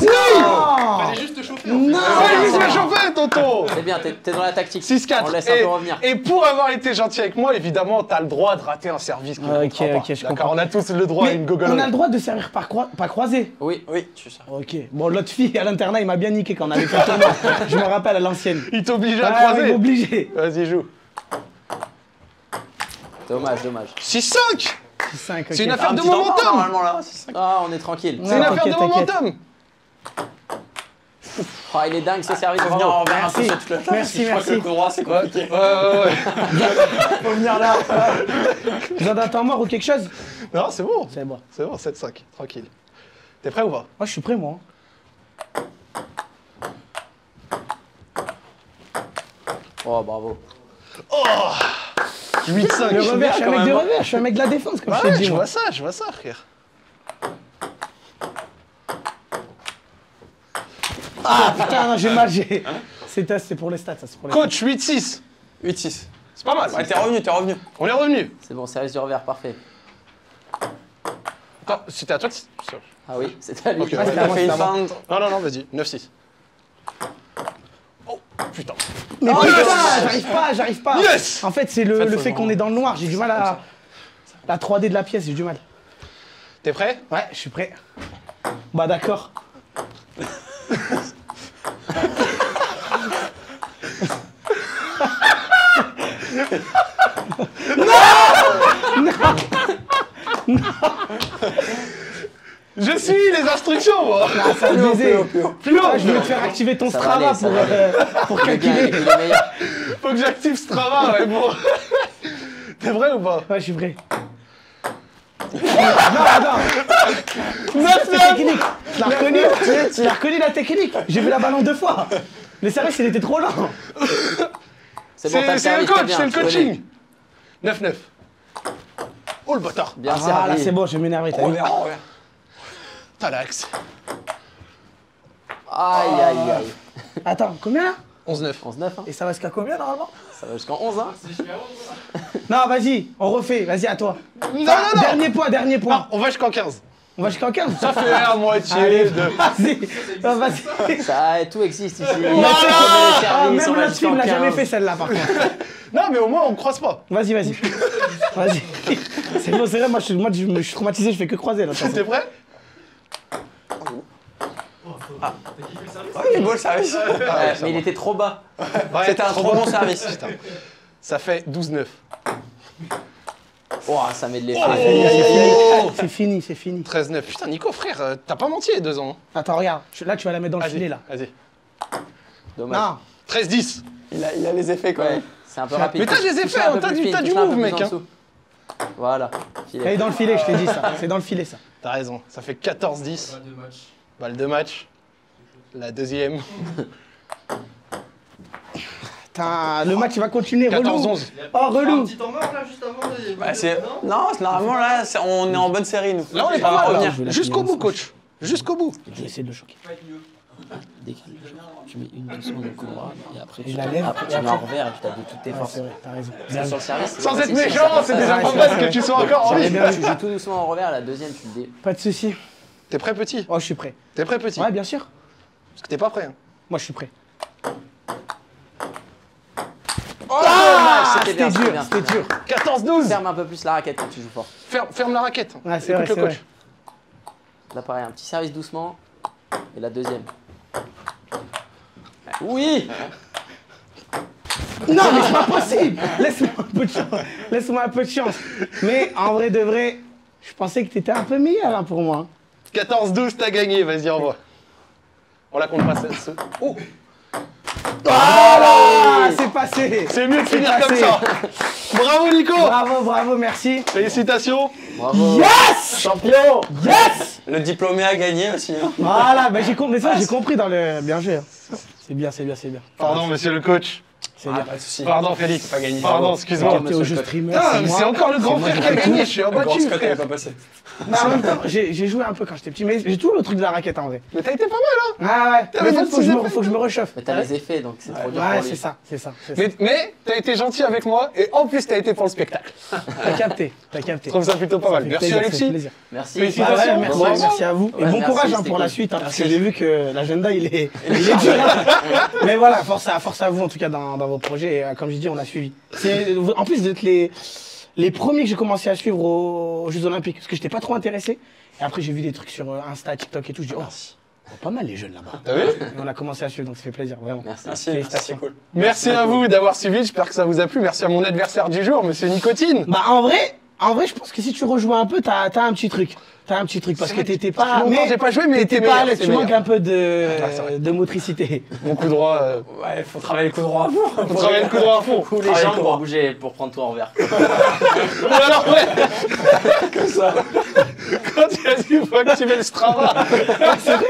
A: Non. que- juste te chauffer. Non il se chauffer, tonton C'est bien, t'es dans la tactique. 6-4. laisse un peu revenir. Et, pour avoir été gentil avec moi, évidemment, t'as le droit de rater un service. Ok, ok, je D'accord, On a tous le droit à une gogole. on a le droit de servir par croi- pas croisé. Oui, oui, tu sais. Ok. Bon, l'autre fille à l'internat, il m'a bien niqué quand on avait fait le tournoi. Je me rappelle à l'ancienne. Il t'oblige à Ah, Il croiser. obligé. Vas-y, joue. Dommage, dommage. 6-5 C'est une
D: affaire de momentum Normalement
C: là. Ah, on est tranquille. C'est une affaire de momentum Oh, il est dingue ce service. Ah, non, on merci. merci, je merci. crois que le coup c'est compliqué. Ouais, ouais,
A: ouais. Faut venir là. Vous avez un temps mort ou quelque chose Non, c'est bon. C'est bon. C'est bon, 7-5, tranquille. T'es prêt ou pas Moi, je suis prêt, moi.
D: Oh, bravo. Oh
B: 8-5, je suis un mec de hein. revers,
A: je suis un mec de la défense, comme ouais, je te dis. Je vois ça, je
B: vois ça, frère.
A: Ah putain, j'ai mal, j'ai. C'est pour les stats, ça, c'est pour les Coach,
B: 8-6.
D: 8-6.
C: C'est
B: pas mal. Ouais, t'es revenu,
C: t'es revenu. On est revenu. C'est bon, service du revers, parfait.
B: c'était à toi de... Ah oui, c'était à lui. Ah, non, non, non, vas-y, 9-6.
D: Oh, putain. Mais oh,
A: j'arrive pas, j'arrive pas. Yes en fait, c'est le, le fait qu'on est dans le noir. J'ai du mal à... La 3D de la pièce, j'ai du mal. T'es prêt Ouais, je suis prêt. Bah d'accord non Je suis les instructions, moi ah, ah, je vais te faire activer ton Strava pour, euh, calculer. Faut que j'active Strava, mais bon. T'es vrai ou pas Ouais, je suis vrai. Non, non technique Tu reconnu reconnu la technique J'ai vu la ballon deux fois Mais sérieux, il était trop lent C'est le coach, c'est le coaching
B: 9-9. Oh le bâtard Bien Ah là, c'est bon, je vais m'énerver, t'as oh, vu
A: T'as l'axe
C: Aïe, aïe, aïe
A: Attends, combien là 11-9. 11-9. Hein. Et ça va jusqu'à combien normalement Ça va jusqu'en 11 hein. hein. Non, vas-y, on refait, vas-y à toi. Non, non, non Dernier point, dernier point. on va jusqu'en 15. On va jusqu'en 15 Ça fait la moitié Allez, de. Vas-y, Ça tout existe ici. Ah, même notre film n'a jamais fait celle-là par contre. non, mais au moins on croise pas. Vas-y, vas-y. vas-y. C'est bon, c'est vrai, moi je, suis, je, suis traumatisé, je fais que croiser là. T'es prêt
D: ah.
B: il est beau le service. Ah, euh, mais il était trop bas. C'était un trop, bon service. Ça fait 12-9. Oh, ça met de l'effet. Oh,
A: c'est fini, c'est fini. 13-9. Putain, Nico, frère, euh, t'as pas menti les deux ans. Hein. Attends, regarde. Là, tu vas la mettre dans le filet, là. Vas-y.
D: Dommage. 13-10. Il a, les effets, quoi. même. C'est un peu
A: rapide. Mais t'as des effets, t'as du, du move, mec. Hein.
B: Voilà. Il est dans le filet, je t'ai dit ça. C'est dans le filet, ça. T'as raison. Ça fait 14-10. Balle de match. La
A: deuxième. le match va continuer. 14 relou. Oh, relou. Non c'est normalement, là, on est en bonne
D: série, nous. Non, on est pas mal. Jusqu'au bout, coach. Jusqu'au bout. Je vais essayer de le choquer.
C: tu mets une, deux secondes au et après tu, tu mets en revers et tu as de toutes tes forces.
D: t'as raison. Sans être méchant, c'est déjà pas mal que tu sois encore en vie. Tu joues tout
A: doucement en revers, la deuxième, tu le dis. Pas de soucis. T'es prêt, petit Oh, je suis prêt. T'es prêt, petit Ouais, bien sûr. Parce que t'es pas prêt. Hein. Moi, je suis prêt. Oh, ah, C'était dur, c'était dur. 14-12 Ferme un peu plus la raquette quand tu joues fort. Ferme, la raquette. Ouais, c'est vrai, le coach. Vrai.
C: Là, pareil, un petit service doucement. Et la deuxième.
A: Oui Non, mais c'est pas possible Laisse-moi un peu de chance. Laisse-moi un peu de chance. Mais en vrai de vrai, je pensais que t'étais un peu meilleur là, hein, pour moi.
B: 14-12, t'as gagné, vas-y, envoie. On la compte
A: pas, ce... Oh voilà C'est passé C'est mieux de finir comme ça Bravo Nico Bravo, bravo, merci Félicitations Bravo Yes Champion
D: Yes Le diplômé a gagné aussi. Hein. Voilà, bah
A: j'ai compris ça, j'ai compris dans le... Bien joué. Hein. C'est bien, c'est bien, c'est bien. Pardon, monsieur le coach ah, Pardon Félix, pas gagné. Pardon, excuse-moi. Ah, c'est encore le grand frère qui a gagné, je suis abattu. Le grand pas passé. Non, en même temps, j'ai joué un peu quand j'étais petit, mais j'ai tout le truc de la raquette en vrai. Mais t'as été pas mal, hein Ouais, ouais. Mais faut, que faut que je me réchauffe. Mais t'as les effets, donc c'est trop dur. Ouais, c'est ça, c'est ça.
B: Mais t'as été gentil avec moi, et en plus t'as été pour le spectacle. T'as capté, t'as capté. Je trouve ça plutôt pas mal. Merci Alexis. Ah merci. Merci à vous. Et bon courage hein, pour la suite, hein, parce
A: que j'ai vu que l'agenda il est dur. Hein. Mais voilà, force à vous en tout cas dans vos Projet hein, Comme je dis, on a suivi. En plus, d'être les, les premiers que j'ai commencé à suivre aux, Jeux Olympiques, parce que j'étais pas trop intéressé. Et après, j'ai vu des trucs sur euh, Insta, TikTok et tout. Je dis, oh, pas mal les jeunes là-bas. on a commencé à suivre, donc ça fait plaisir, vraiment. Merci, à vous d'avoir suivi, j'espère que ça vous a plu. Merci à mon adversaire du jour, monsieur Nicotine. Bah en vrai, en vrai, je pense que si tu rejoins un peu, t'as as un petit truc. T'as un petit truc parce que t'étais pas. Non, j'ai pas joué, mais t'étais pas. Meilleur, tu manques un peu de, ah, de motricité. Mon coup droit. Euh, ouais, faut travailler le coup droit à fond. Faut, travailler le coup droit à fond. Ou les jambes pour bouger,
C: pour prendre toi en verre. Ou
A: alors ouais. Comme ça. Quand tu as dit faut activer le Strava. C'est vrai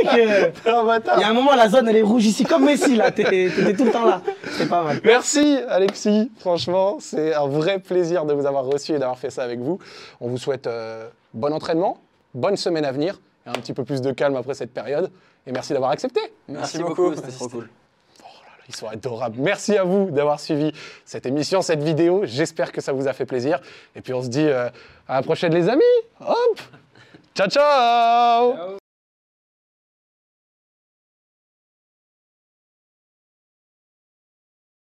A: que. Il y a un moment la zone elle est rouge ici comme Messi là. T'étais tout le temps là. C'est pas mal. Merci Alexis. Franchement,
B: c'est un vrai plaisir de vous avoir reçu et d'avoir fait ça avec vous. On vous souhaite euh, bon entraînement bonne semaine à venir et un petit peu plus de calme après cette période. Et merci d'avoir accepté. Merci, beaucoup, c'était trop cool. Oh ils sont adorables. Merci à vous d'avoir suivi cette émission, cette vidéo. J'espère que ça vous a fait plaisir. Et puis on se dit euh, à la prochaine les amis. Hop ciao, ciao.